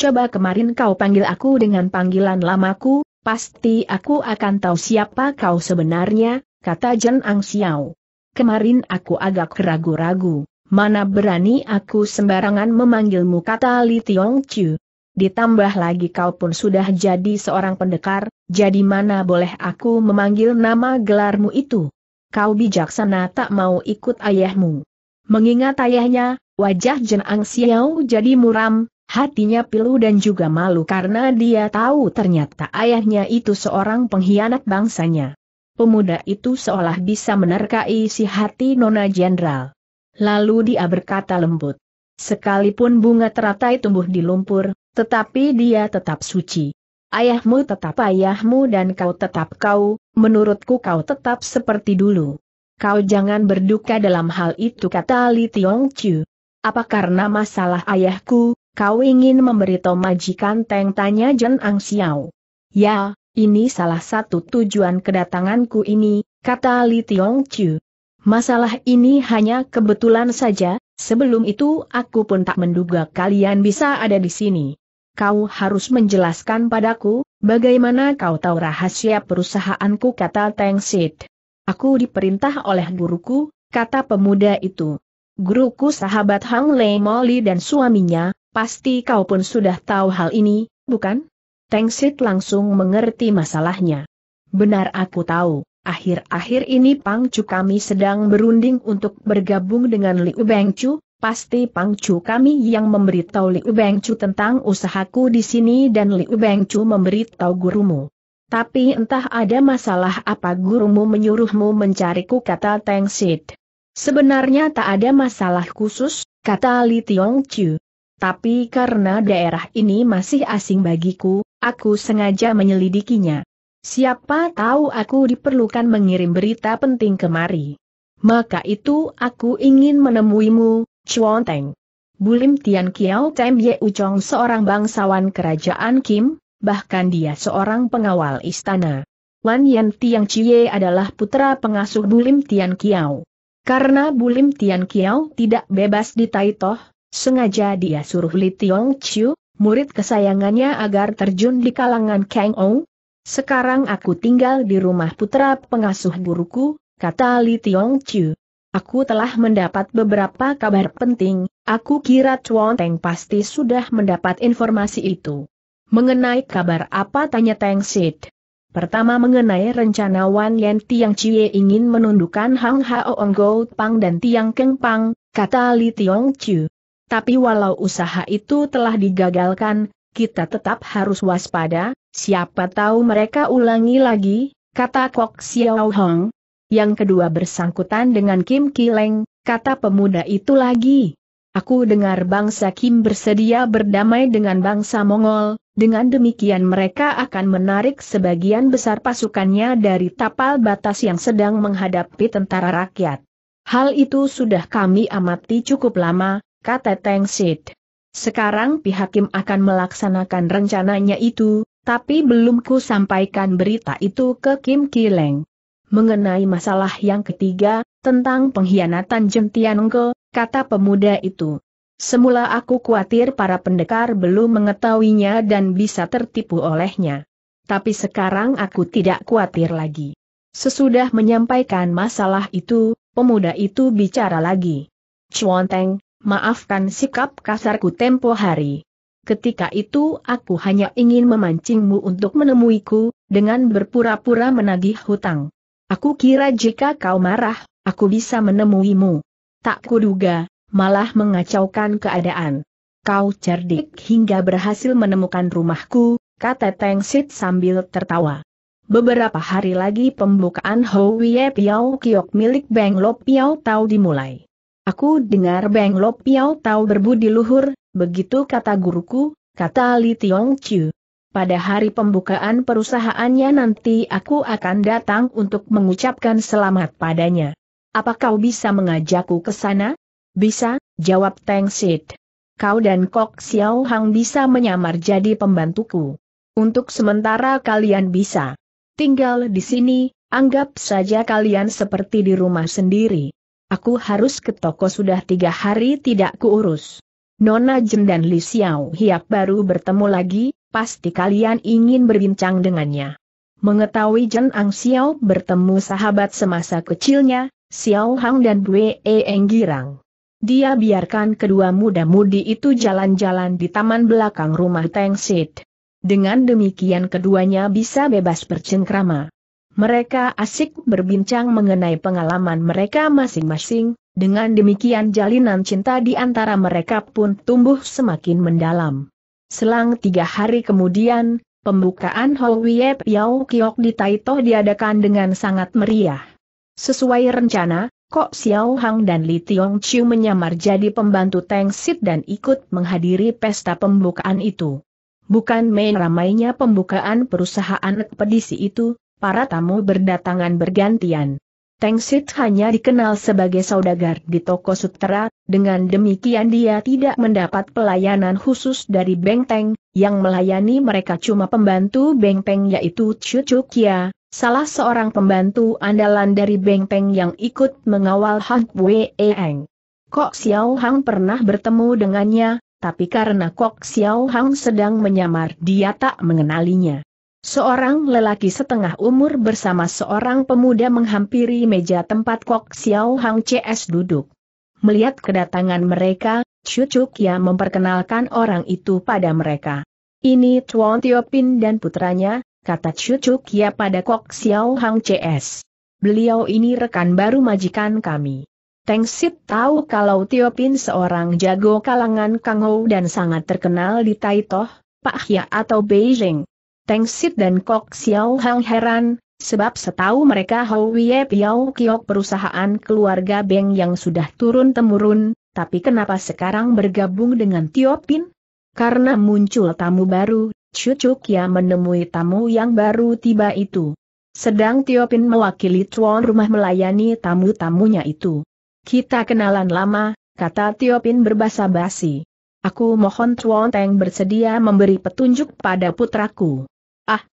Coba kemarin kau panggil aku dengan panggilan lamaku, pasti aku akan tahu siapa kau sebenarnya, kata Jin Ang Xiao. Kemarin aku agak ragu-ragu, mana berani aku sembarangan memanggilmu kata Li Tiong Chiu. Ditambah lagi kau pun sudah jadi seorang pendekar, jadi mana boleh aku memanggil nama gelarmu itu? Kau bijaksana tak mau ikut ayahmu. Mengingat ayahnya, wajah Jen Ang Xiao jadi muram, Hatinya pilu dan juga malu karena dia tahu ternyata ayahnya itu seorang pengkhianat bangsanya. Pemuda itu seolah bisa menerkai isi hati Nona Jenderal. Lalu dia berkata lembut. Sekalipun bunga teratai tumbuh di lumpur, tetapi dia tetap suci. Ayahmu tetap ayahmu dan kau tetap kau, menurutku kau tetap seperti dulu. Kau jangan berduka dalam hal itu kata Li Tiong Chu. Apa karena masalah ayahku, kau ingin memberi majikan Teng tanya Jen Ang Xiao. Ya, ini salah satu tujuan kedatanganku ini, kata Li Tiong Chu. Masalah ini hanya kebetulan saja, sebelum itu aku pun tak menduga kalian bisa ada di sini kau harus menjelaskan padaku, bagaimana kau tahu rahasia perusahaanku kata Teng Sid. Aku diperintah oleh guruku, kata pemuda itu. Guruku sahabat Hang Lei Moli dan suaminya, pasti kau pun sudah tahu hal ini, bukan? Teng Sid langsung mengerti masalahnya. Benar aku tahu, akhir-akhir ini Pang Chu kami sedang berunding untuk bergabung dengan Liu Chu." Pasti Pangcu kami yang memberitahu Liu Bengcu tentang usahaku di sini dan Liu Bengcu memberitahu gurumu. Tapi entah ada masalah apa gurumu menyuruhmu mencariku kata Teng Sid. Sebenarnya tak ada masalah khusus, kata Li Tiong Chu. Tapi karena daerah ini masih asing bagiku, aku sengaja menyelidikinya. Siapa tahu aku diperlukan mengirim berita penting kemari. Maka itu aku ingin menemuimu, Chuanteng. Bulim Tian Kiao Tem Ye Uchong seorang bangsawan kerajaan Kim, bahkan dia seorang pengawal istana. Wan Yan Tiang Chie adalah putra pengasuh Bulim Tian Kiao. Karena Bulim Tian Kiao tidak bebas di Taitoh, sengaja dia suruh Li Tiong Chiu, murid kesayangannya agar terjun di kalangan Kang Sekarang aku tinggal di rumah putra pengasuh guruku, kata Li Tiong Chiu. Aku telah mendapat beberapa kabar penting, aku kira Chuan Teng pasti sudah mendapat informasi itu. Mengenai kabar apa tanya Teng Sid? Pertama mengenai rencana Wan Yen Tiang Chie ingin menundukkan Hang Hao Go Pang dan Tiang Keng Pang, kata Li Tiong Chu. Tapi walau usaha itu telah digagalkan, kita tetap harus waspada, siapa tahu mereka ulangi lagi, kata Kok Xiao Hong, yang kedua bersangkutan dengan Kim Kileng, kata pemuda itu lagi. Aku dengar bangsa Kim bersedia berdamai dengan bangsa Mongol, dengan demikian mereka akan menarik sebagian besar pasukannya dari tapal batas yang sedang menghadapi tentara rakyat. Hal itu sudah kami amati cukup lama, kata Teng Sid. Sekarang pihak Kim akan melaksanakan rencananya itu, tapi belum ku sampaikan berita itu ke Kim Kileng. Mengenai masalah yang ketiga, tentang pengkhianatan Jentianengko, kata pemuda itu. Semula aku khawatir para pendekar belum mengetahuinya dan bisa tertipu olehnya. Tapi sekarang aku tidak khawatir lagi. Sesudah menyampaikan masalah itu, pemuda itu bicara lagi. Cuonteng, maafkan sikap kasarku tempo hari. Ketika itu aku hanya ingin memancingmu untuk menemuiku, dengan berpura-pura menagih hutang. Aku kira jika kau marah, aku bisa menemuimu. Tak kuduga, malah mengacaukan keadaan. Kau cerdik hingga berhasil menemukan rumahku, kata Teng Sit sambil tertawa. Beberapa hari lagi pembukaan Howie Piao Kiok milik Beng Lop Piao Tau dimulai. Aku dengar Beng Lop Piao Tau berbudi luhur, begitu kata guruku, kata Li Tiong Chiu pada hari pembukaan perusahaannya nanti aku akan datang untuk mengucapkan selamat padanya. Apa kau bisa mengajakku ke sana? Bisa, jawab Teng Sid. Kau dan Kok Xiao Hang bisa menyamar jadi pembantuku. Untuk sementara kalian bisa tinggal di sini, anggap saja kalian seperti di rumah sendiri. Aku harus ke toko sudah tiga hari tidak kuurus. Nona Jen dan Li Xiao Hiap baru bertemu lagi, pasti kalian ingin berbincang dengannya. Mengetahui Jen Ang Xiao bertemu sahabat semasa kecilnya, Xiao Hang dan Bue En Girang. Dia biarkan kedua muda-mudi itu jalan-jalan di taman belakang rumah Tang Sid. Dengan demikian keduanya bisa bebas bercengkrama. Mereka asik berbincang mengenai pengalaman mereka masing-masing, dengan demikian jalinan cinta di antara mereka pun tumbuh semakin mendalam. Selang tiga hari kemudian, pembukaan Howie Piao Kiok di Taito diadakan dengan sangat meriah. Sesuai rencana, Kok Xiao Hang dan Li Tiong Chiu menyamar jadi pembantu Teng Sit dan ikut menghadiri pesta pembukaan itu. Bukan main ramainya pembukaan perusahaan ekspedisi itu, para tamu berdatangan bergantian. Teng Sit hanya dikenal sebagai saudagar di toko sutera, dengan demikian dia tidak mendapat pelayanan khusus dari Bengteng, yang melayani mereka cuma pembantu Teng yaitu Chu Kia, salah seorang pembantu andalan dari Teng yang ikut mengawal Han Wei Eng. Kok Xiao Hang pernah bertemu dengannya, tapi karena Kok Xiao Hang sedang menyamar dia tak mengenalinya. Seorang lelaki setengah umur bersama seorang pemuda menghampiri meja tempat Kok Xiao Hang CS duduk. Melihat kedatangan mereka, Cucuk ya memperkenalkan orang itu pada mereka. Ini Chuan Tiopin dan putranya, kata Cucuk ya pada Kok Xiao Hang CS. Beliau ini rekan baru majikan kami. Teng Sit tahu kalau Tiopin seorang jago kalangan Kangou dan sangat terkenal di Taitoh, Hia atau Beijing. Teng Sit dan Kok Xiao Hang heran, Sebab setahu mereka Houye Piao Kiok perusahaan keluarga Beng yang sudah turun-temurun, tapi kenapa sekarang bergabung dengan Tio Pin? Karena muncul tamu baru, Cucuk ya menemui tamu yang baru tiba itu. Sedang Tio Pin mewakili tuan rumah melayani tamu-tamunya itu. Kita kenalan lama, kata Tio Pin berbahasa basi. Aku mohon Tuan Teng bersedia memberi petunjuk pada putraku.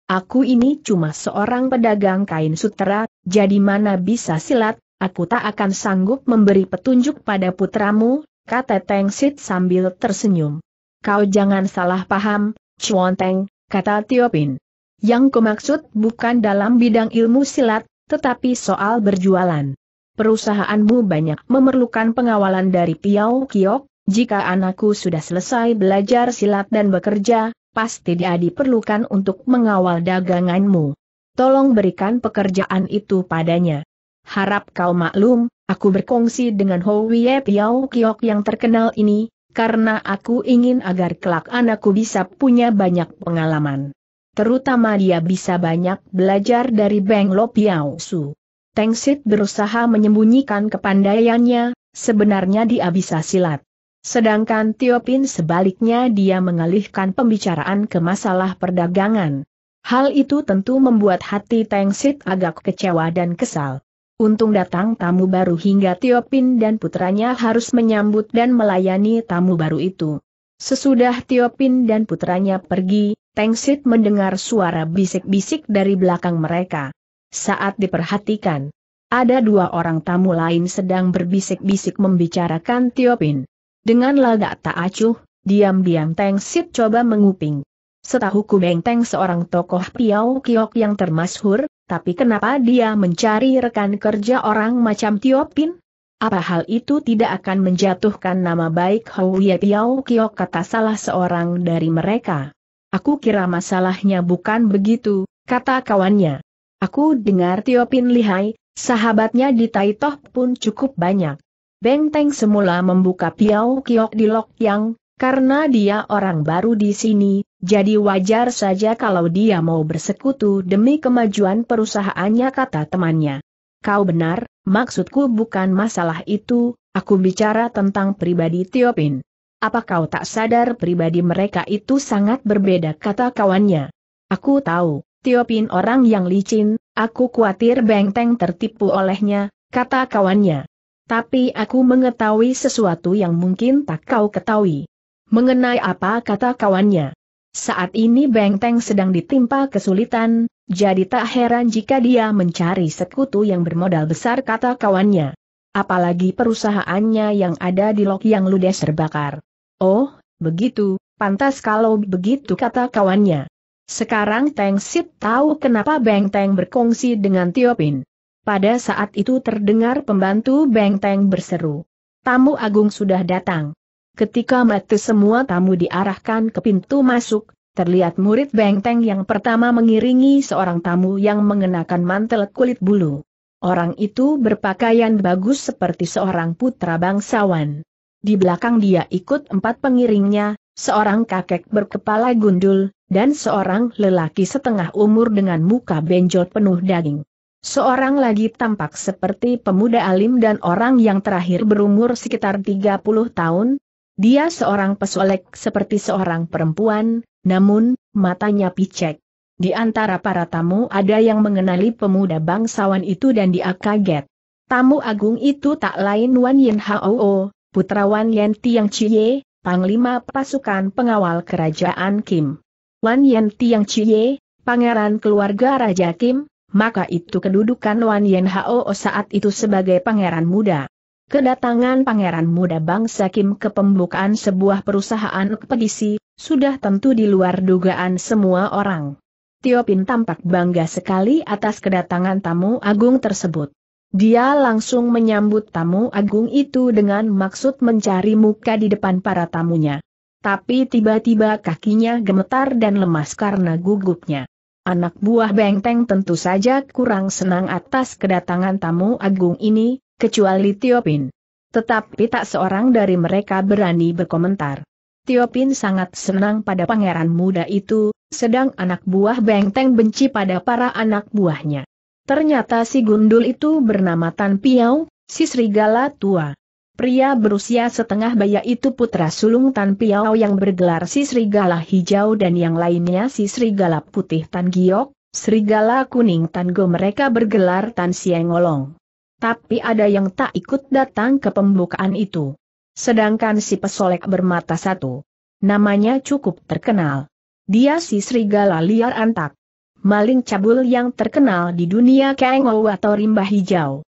Aku ini cuma seorang pedagang kain sutera, jadi mana bisa silat, aku tak akan sanggup memberi petunjuk pada putramu, kata Teng Sit sambil tersenyum. Kau jangan salah paham, Chuan Teng, kata Tiopin. Yang kumaksud bukan dalam bidang ilmu silat, tetapi soal berjualan. Perusahaanmu banyak memerlukan pengawalan dari Piao Kiok, jika anakku sudah selesai belajar silat dan bekerja, pasti dia diperlukan untuk mengawal daganganmu. Tolong berikan pekerjaan itu padanya. Harap kau maklum, aku berkongsi dengan Howie Piao Kiok yang terkenal ini, karena aku ingin agar kelak anakku bisa punya banyak pengalaman. Terutama dia bisa banyak belajar dari Beng Lo Piao Su. Tengsit berusaha menyembunyikan kepandaiannya, sebenarnya dia bisa silat. Sedangkan Tio Pin sebaliknya dia mengalihkan pembicaraan ke masalah perdagangan. Hal itu tentu membuat hati Teng Sit agak kecewa dan kesal. Untung datang tamu baru hingga Tio Pin dan putranya harus menyambut dan melayani tamu baru itu. Sesudah Tio Pin dan putranya pergi, Teng Sit mendengar suara bisik-bisik dari belakang mereka. Saat diperhatikan, ada dua orang tamu lain sedang berbisik-bisik membicarakan Tio Pin. Dengan lagak tak acuh, diam-diam Teng Sit coba menguping. Setahuku Beng Teng seorang tokoh Piau Kiok yang termasyhur, tapi kenapa dia mencari rekan kerja orang macam Tio Pin? Apa hal itu tidak akan menjatuhkan nama baik Hou Ye Piau Kiok kata salah seorang dari mereka? Aku kira masalahnya bukan begitu, kata kawannya. Aku dengar Tio Pin lihai, sahabatnya di Taitoh pun cukup banyak. Benteng semula membuka Piau Kiok di Lok Yang, karena dia orang baru di sini, jadi wajar saja kalau dia mau bersekutu demi kemajuan perusahaannya kata temannya. Kau benar, maksudku bukan masalah itu, aku bicara tentang pribadi Tiopin. Apa kau tak sadar pribadi mereka itu sangat berbeda kata kawannya. Aku tahu, Tiopin orang yang licin, aku khawatir benteng tertipu olehnya, kata kawannya. Tapi aku mengetahui sesuatu yang mungkin tak kau ketahui. Mengenai apa kata kawannya? Saat ini Bengteng sedang ditimpa kesulitan, jadi tak heran jika dia mencari sekutu yang bermodal besar kata kawannya. Apalagi perusahaannya yang ada di Lok Yang ludes terbakar. Oh, begitu, pantas kalau begitu kata kawannya. Sekarang Teng Sip tahu kenapa Beng berkongsi dengan Tiopin. Pada saat itu terdengar pembantu Bengteng berseru. Tamu agung sudah datang. Ketika mati semua tamu diarahkan ke pintu masuk, terlihat murid Bengteng yang pertama mengiringi seorang tamu yang mengenakan mantel kulit bulu. Orang itu berpakaian bagus seperti seorang putra bangsawan. Di belakang dia ikut empat pengiringnya, seorang kakek berkepala gundul, dan seorang lelaki setengah umur dengan muka benjol penuh daging. Seorang lagi tampak seperti pemuda alim dan orang yang terakhir berumur sekitar 30 tahun. Dia seorang pesolek seperti seorang perempuan, namun, matanya picek. Di antara para tamu ada yang mengenali pemuda bangsawan itu dan dia kaget. Tamu agung itu tak lain Wan Yin Hao, putra Wan Yen Tiang Chie, Panglima Pasukan Pengawal Kerajaan Kim. Wan Yen Tiang Chie, Pangeran Keluarga Raja Kim, maka itu kedudukan Wan Yen Hao saat itu sebagai pangeran muda. Kedatangan pangeran muda bangsa Kim ke pembukaan sebuah perusahaan ekspedisi, sudah tentu di luar dugaan semua orang. Tio Pin tampak bangga sekali atas kedatangan tamu agung tersebut. Dia langsung menyambut tamu agung itu dengan maksud mencari muka di depan para tamunya. Tapi tiba-tiba kakinya gemetar dan lemas karena gugupnya. Anak buah Bengteng tentu saja kurang senang atas kedatangan tamu agung ini, kecuali Tiopin. Tetapi tak seorang dari mereka berani berkomentar. Tiopin sangat senang pada pangeran muda itu, sedang anak buah Bengteng benci pada para anak buahnya. Ternyata si gundul itu bernama Tan Piao, si serigala tua. Pria berusia setengah baya itu putra sulung Tan Piao yang bergelar si Serigala Hijau dan yang lainnya si Serigala Putih Tan Giok, Serigala Kuning Tan Go mereka bergelar Tan Siengolong. Tapi ada yang tak ikut datang ke pembukaan itu. Sedangkan si pesolek bermata satu. Namanya cukup terkenal. Dia si Serigala Liar Antak. Maling cabul yang terkenal di dunia Kengowa atau Rimba Hijau.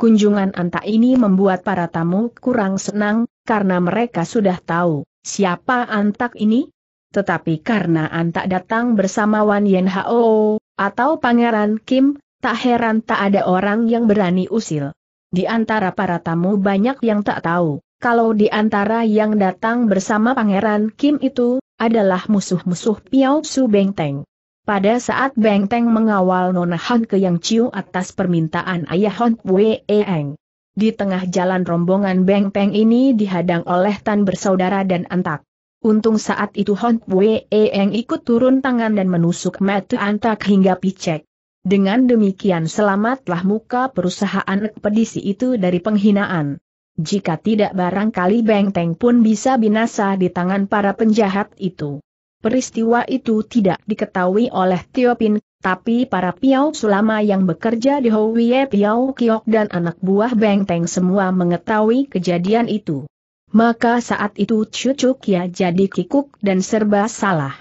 Kunjungan Anta ini membuat para tamu kurang senang, karena mereka sudah tahu, siapa Antak ini? Tetapi karena Antak datang bersama Wan Yen Hao, atau Pangeran Kim, tak heran tak ada orang yang berani usil. Di antara para tamu banyak yang tak tahu, kalau di antara yang datang bersama Pangeran Kim itu, adalah musuh-musuh Piao Su Bengteng. Pada saat Beng Teng mengawal Nona Han ke Yang Chiu atas permintaan ayah Hon Wei Eng. Di tengah jalan rombongan Beng Teng ini dihadang oleh Tan bersaudara dan Antak. Untung saat itu Hon Wei Eng ikut turun tangan dan menusuk mata Antak hingga picek. Dengan demikian selamatlah muka perusahaan ekspedisi itu dari penghinaan. Jika tidak barangkali Beng Teng pun bisa binasa di tangan para penjahat itu. Peristiwa itu tidak diketahui oleh Tiopin, tapi para piau sulama yang bekerja di Houye Piau Kiok dan anak buah Bengteng semua mengetahui kejadian itu. Maka saat itu Cucu Kia jadi kikuk dan serba salah.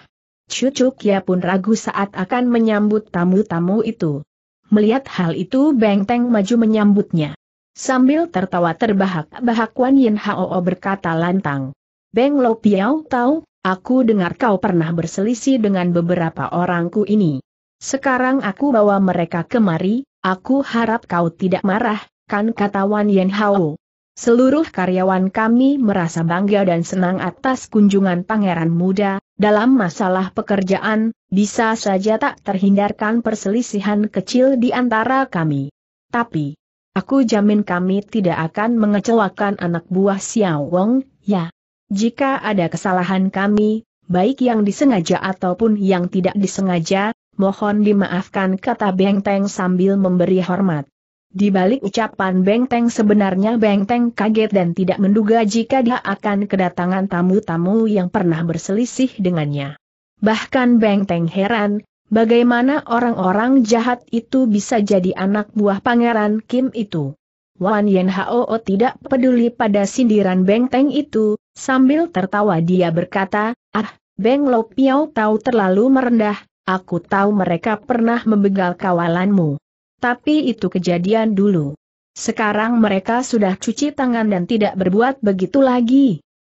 Cucu Kia pun ragu saat akan menyambut tamu-tamu itu. Melihat hal itu Bengteng maju menyambutnya. Sambil tertawa terbahak-bahak Wan Yin Hao berkata lantang. Beng Lo Piau tahu Aku dengar kau pernah berselisih dengan beberapa orangku ini. Sekarang aku bawa mereka kemari, aku harap kau tidak marah, kan kata Wan Yen Hao. Seluruh karyawan kami merasa bangga dan senang atas kunjungan pangeran muda, dalam masalah pekerjaan, bisa saja tak terhindarkan perselisihan kecil di antara kami. Tapi, aku jamin kami tidak akan mengecewakan anak buah Xiao Wong, ya. Jika ada kesalahan kami, baik yang disengaja ataupun yang tidak disengaja, mohon dimaafkan kata Bengteng sambil memberi hormat. Di balik ucapan Bengteng sebenarnya Bengteng kaget dan tidak menduga jika dia akan kedatangan tamu-tamu yang pernah berselisih dengannya. Bahkan Bengteng heran, bagaimana orang-orang jahat itu bisa jadi anak buah pangeran Kim itu. Wan Yen Hao tidak peduli pada sindiran Bengteng itu, Sambil tertawa dia berkata, ah, Beng Lo Piao tahu terlalu merendah, aku tahu mereka pernah membegal kawalanmu. Tapi itu kejadian dulu. Sekarang mereka sudah cuci tangan dan tidak berbuat begitu lagi.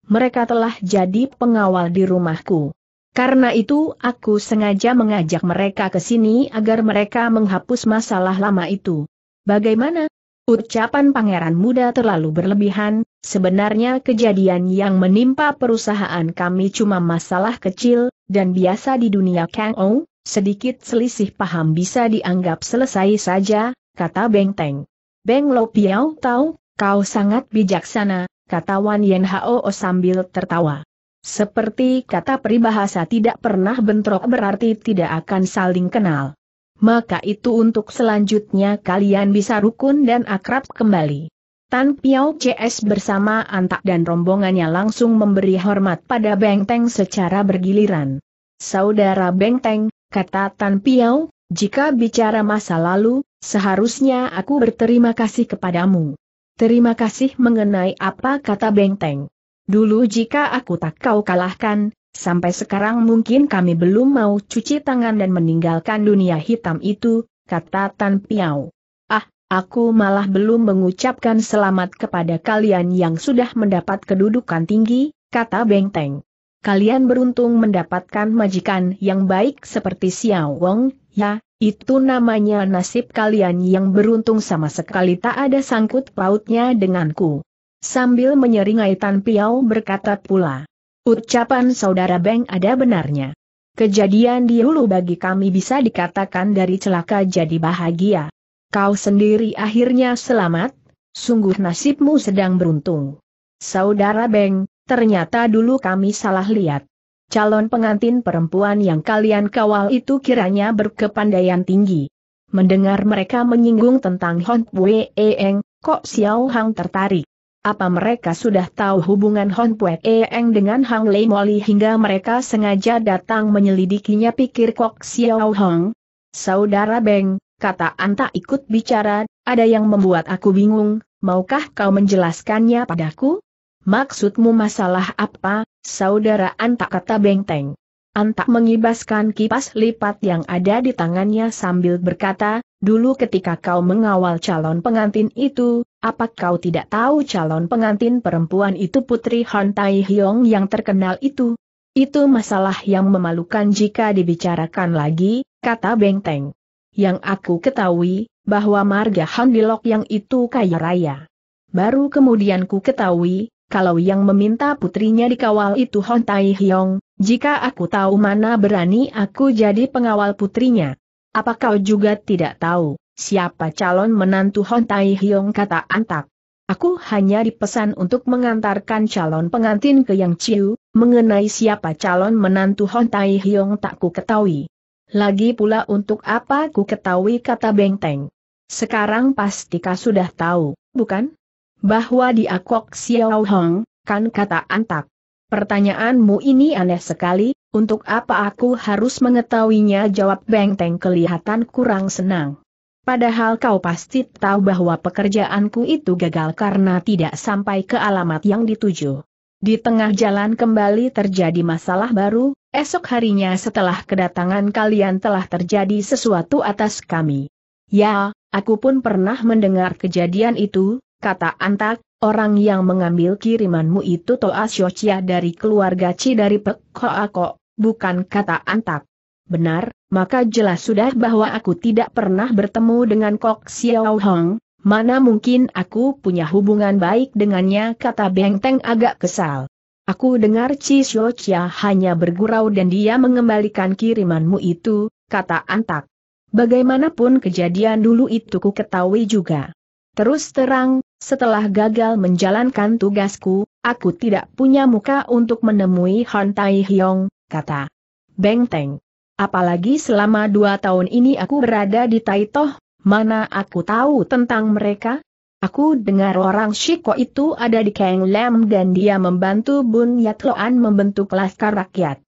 Mereka telah jadi pengawal di rumahku. Karena itu aku sengaja mengajak mereka ke sini agar mereka menghapus masalah lama itu. Bagaimana? Ucapan pangeran muda terlalu berlebihan, sebenarnya kejadian yang menimpa perusahaan kami cuma masalah kecil, dan biasa di dunia Kang Ou, sedikit selisih paham bisa dianggap selesai saja, kata Beng Teng. Beng Lo Piao tahu, kau sangat bijaksana, kata Wan Yen Hao sambil tertawa. Seperti kata peribahasa tidak pernah bentrok berarti tidak akan saling kenal maka itu untuk selanjutnya kalian bisa rukun dan akrab kembali. Tan Piao CS bersama Antak dan rombongannya langsung memberi hormat pada Bengteng secara bergiliran. Saudara Bengteng, kata Tan Piao, jika bicara masa lalu, seharusnya aku berterima kasih kepadamu. Terima kasih mengenai apa kata Bengteng. Dulu jika aku tak kau kalahkan, Sampai sekarang mungkin kami belum mau cuci tangan dan meninggalkan dunia hitam itu, kata Tan Piao. Ah, aku malah belum mengucapkan selamat kepada kalian yang sudah mendapat kedudukan tinggi, kata Beng Teng. Kalian beruntung mendapatkan majikan yang baik seperti Xiao Wong, ya, itu namanya nasib kalian yang beruntung sama sekali tak ada sangkut pautnya denganku. Sambil menyeringai Tan Piao berkata pula. Ucapan saudara Beng ada benarnya. Kejadian di Hulu bagi kami bisa dikatakan dari celaka jadi bahagia. Kau sendiri akhirnya selamat, sungguh nasibmu sedang beruntung. Saudara Beng, ternyata dulu kami salah lihat. Calon pengantin perempuan yang kalian kawal itu kiranya berkepandaian tinggi. Mendengar mereka menyinggung tentang Hon Wee Eng, kok Xiao Hang tertarik. Apa mereka sudah tahu hubungan Hon Pue Eng dengan Hang Lei Moli hingga mereka sengaja datang menyelidikinya pikir Kok Xiao Hong? Saudara Beng, kata Anta ikut bicara, ada yang membuat aku bingung, maukah kau menjelaskannya padaku? Maksudmu masalah apa, saudara Anta kata Beng Teng. Anta mengibaskan kipas lipat yang ada di tangannya sambil berkata, Dulu ketika kau mengawal calon pengantin itu, apa kau tidak tahu calon pengantin perempuan itu Putri Han Tai Hyong yang terkenal itu? Itu masalah yang memalukan jika dibicarakan lagi, kata Beng Teng. Yang aku ketahui, bahwa marga Han Dilok yang itu kaya raya. Baru kemudian ku ketahui, kalau yang meminta putrinya dikawal itu Hon Tai Hyong, jika aku tahu mana berani aku jadi pengawal putrinya. Apa kau juga tidak tahu, siapa calon menantu Hon Tai Hyong kata Antak? Aku hanya dipesan untuk mengantarkan calon pengantin ke Yang Ciu, mengenai siapa calon menantu Hon Tai Hyong tak ku ketahui. Lagi pula untuk apa ku ketahui kata Beng Teng. Sekarang pasti kau sudah tahu, bukan? Bahwa di Akok Xiao Hong, kan kata Antak. Pertanyaanmu ini aneh sekali, untuk apa aku harus mengetahuinya jawab Bengteng kelihatan kurang senang. Padahal kau pasti tahu bahwa pekerjaanku itu gagal karena tidak sampai ke alamat yang dituju. Di tengah jalan kembali terjadi masalah baru, esok harinya setelah kedatangan kalian telah terjadi sesuatu atas kami. Ya, aku pun pernah mendengar kejadian itu, kata Antak, orang yang mengambil kirimanmu itu Toa Shochia dari keluarga Ci dari Pek Kok bukan kata Antak. Benar, maka jelas sudah bahwa aku tidak pernah bertemu dengan Kok Xiao Hong, mana mungkin aku punya hubungan baik dengannya kata Beng Teng agak kesal. Aku dengar Chi Xiao Chia hanya bergurau dan dia mengembalikan kirimanmu itu, kata Antak. Bagaimanapun kejadian dulu itu ku ketahui juga. Terus terang, setelah gagal menjalankan tugasku, aku tidak punya muka untuk menemui Han Tai Hyong, kata Bengteng. Apalagi selama dua tahun ini aku berada di Taitoh, mana aku tahu tentang mereka? Aku dengar orang Shiko itu ada di Kang Lam dan dia membantu Bun Yatloan membentuk laskar rakyat.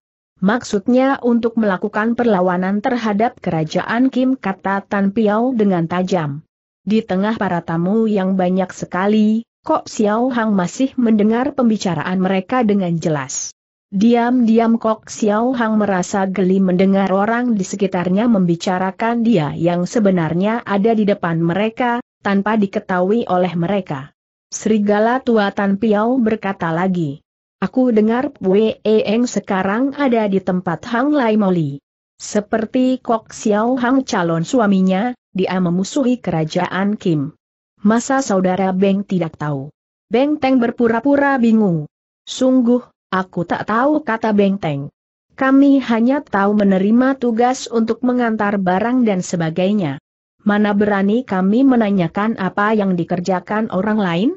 Maksudnya untuk melakukan perlawanan terhadap kerajaan Kim kata Tan Piao dengan tajam. Di tengah para tamu yang banyak sekali, Kok Xiao Hang masih mendengar pembicaraan mereka dengan jelas. Diam-diam Kok Xiao Hang merasa geli mendengar orang di sekitarnya membicarakan dia yang sebenarnya ada di depan mereka, tanpa diketahui oleh mereka. Serigala tua Tan Piao berkata lagi. Aku dengar Pue Eng sekarang ada di tempat Hang Lai Moli. Seperti Kok Xiao Hang calon suaminya, dia memusuhi kerajaan Kim. Masa saudara Beng tidak tahu. Beng Teng berpura-pura bingung. Sungguh, Aku tak tahu kata Bengteng. Kami hanya tahu menerima tugas untuk mengantar barang dan sebagainya. Mana berani kami menanyakan apa yang dikerjakan orang lain?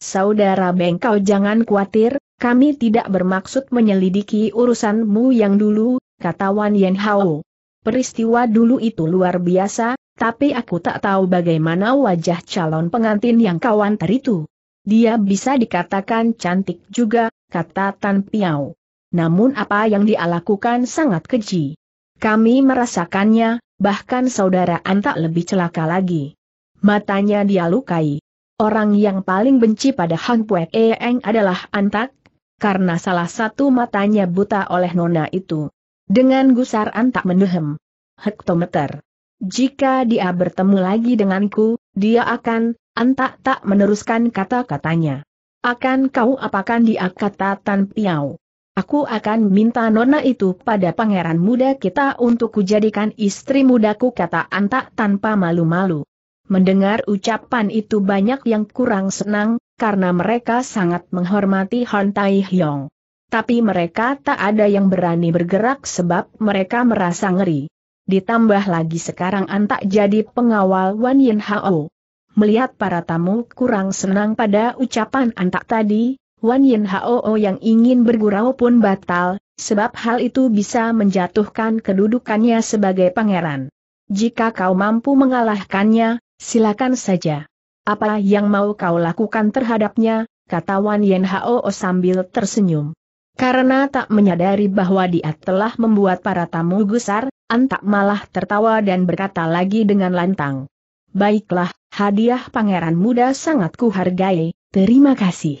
Saudara Bengkau jangan khawatir, kami tidak bermaksud menyelidiki urusanmu yang dulu, kata Wan Yen Hao. Peristiwa dulu itu luar biasa, tapi aku tak tahu bagaimana wajah calon pengantin yang kawan itu. Dia bisa dikatakan cantik juga, kata Tan Piao. Namun apa yang dia lakukan sangat keji. Kami merasakannya, bahkan saudara Antak lebih celaka lagi. Matanya dia lukai. Orang yang paling benci pada Han Pue Eng adalah Antak, karena salah satu matanya buta oleh nona itu. Dengan gusar Antak menuhem. Hektometer. Jika dia bertemu lagi denganku, dia akan, Antak tak meneruskan kata-katanya. Akan kau apakan dia kata Tan Piao. Aku akan minta nona itu pada pangeran muda kita untuk kujadikan istri mudaku kata Antak tanpa malu-malu. Mendengar ucapan itu banyak yang kurang senang, karena mereka sangat menghormati Han Tai Hyong. Tapi mereka tak ada yang berani bergerak sebab mereka merasa ngeri. Ditambah lagi sekarang Antak jadi pengawal Wan Yin Hao. Melihat para tamu kurang senang pada ucapan antak tadi, Wan Yin Hao yang ingin bergurau pun batal, sebab hal itu bisa menjatuhkan kedudukannya sebagai pangeran. Jika kau mampu mengalahkannya, silakan saja. Apa yang mau kau lakukan terhadapnya, kata Wan Yin Hao sambil tersenyum. Karena tak menyadari bahwa dia telah membuat para tamu gusar, Antak malah tertawa dan berkata lagi dengan lantang. Baiklah, hadiah pangeran muda sangat kuhargai, terima kasih.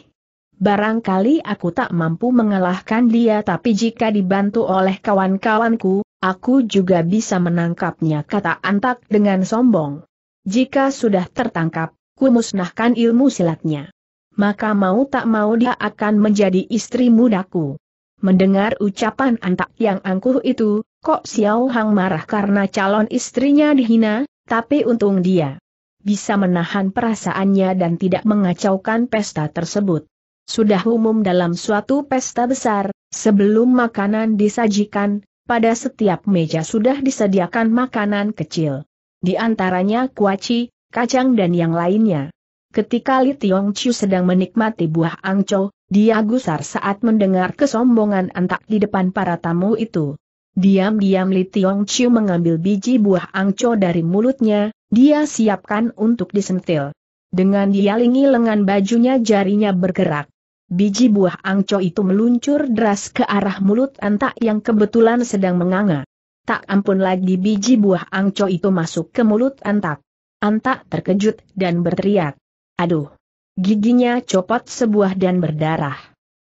Barangkali aku tak mampu mengalahkan dia tapi jika dibantu oleh kawan-kawanku, aku juga bisa menangkapnya kata Antak dengan sombong. Jika sudah tertangkap, kumusnahkan ilmu silatnya. Maka mau tak mau dia akan menjadi istri mudaku. Mendengar ucapan Antak yang angkuh itu, kok Xiao Hang marah karena calon istrinya dihina, tapi untung dia bisa menahan perasaannya dan tidak mengacaukan pesta tersebut. Sudah umum dalam suatu pesta besar, sebelum makanan disajikan, pada setiap meja sudah disediakan makanan kecil. Di antaranya kuaci, kacang dan yang lainnya. Ketika Li Tiong Chiu sedang menikmati buah angco, dia gusar saat mendengar kesombongan antak di depan para tamu itu. Diam-diam Li Tiong Chiu mengambil biji buah angco dari mulutnya, dia siapkan untuk disentil. Dengan dialingi lengan bajunya jarinya bergerak. Biji buah angco itu meluncur deras ke arah mulut antak yang kebetulan sedang menganga. Tak ampun lagi biji buah angco itu masuk ke mulut antak. Antak terkejut dan berteriak. Aduh! Giginya copot sebuah dan berdarah.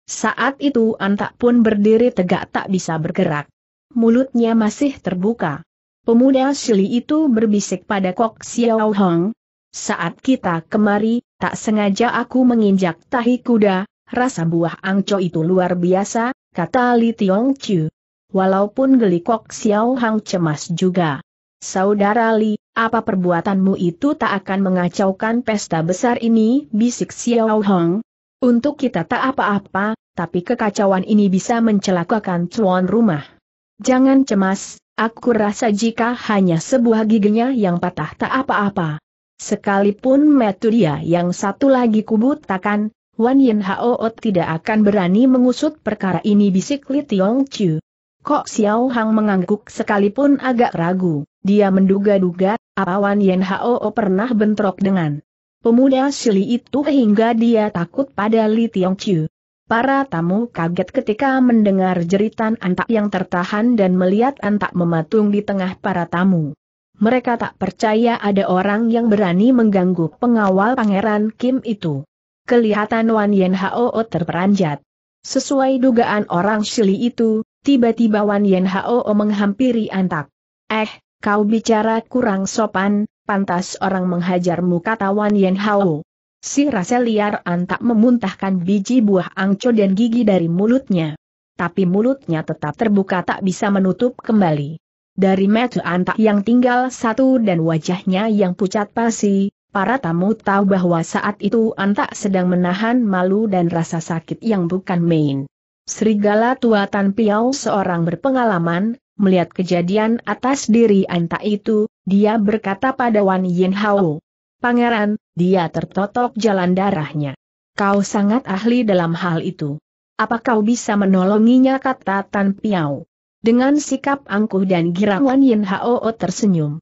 Saat itu antak pun berdiri tegak tak bisa bergerak mulutnya masih terbuka. Pemuda Shili itu berbisik pada Kok Xiao Hong. Saat kita kemari, tak sengaja aku menginjak tahi kuda, rasa buah angco itu luar biasa, kata Li Tiong Chiu. Walaupun geli Kok Xiao Hong cemas juga. Saudara Li, apa perbuatanmu itu tak akan mengacaukan pesta besar ini, bisik Xiao Hong. Untuk kita tak apa-apa, tapi kekacauan ini bisa mencelakakan tuan rumah. Jangan cemas, aku rasa jika hanya sebuah giginya yang patah tak apa-apa. Sekalipun Metudia yang satu lagi kubutakan, Wan Yin Hao tidak akan berani mengusut perkara ini bisik Li Tiong Chu. Kok Xiao Hang mengangguk sekalipun agak ragu, dia menduga-duga, apa Wan Yin Hao pernah bentrok dengan pemuda Sili itu hingga dia takut pada Li Tiong Chu. Para tamu kaget ketika mendengar jeritan antak yang tertahan dan melihat antak mematung di tengah para tamu. Mereka tak percaya ada orang yang berani mengganggu pengawal pangeran Kim itu. Kelihatan Wan Yen Hao terperanjat. Sesuai dugaan orang Shili itu, tiba-tiba Wan Yen Hao menghampiri antak. Eh, kau bicara kurang sopan, pantas orang menghajarmu kata Wan Yen Hao. Si rasa liar antak memuntahkan biji buah angco dan gigi dari mulutnya. Tapi mulutnya tetap terbuka tak bisa menutup kembali. Dari metu antak yang tinggal satu dan wajahnya yang pucat pasi, para tamu tahu bahwa saat itu antak sedang menahan malu dan rasa sakit yang bukan main. Serigala tua Tan Piao seorang berpengalaman, melihat kejadian atas diri antak itu, dia berkata pada Wan Yin Hao, Pangeran, dia tertotok jalan darahnya. Kau sangat ahli dalam hal itu. Apa kau bisa menolonginya kata Tan Piao? Dengan sikap angkuh dan girang Wan Yin Hao tersenyum.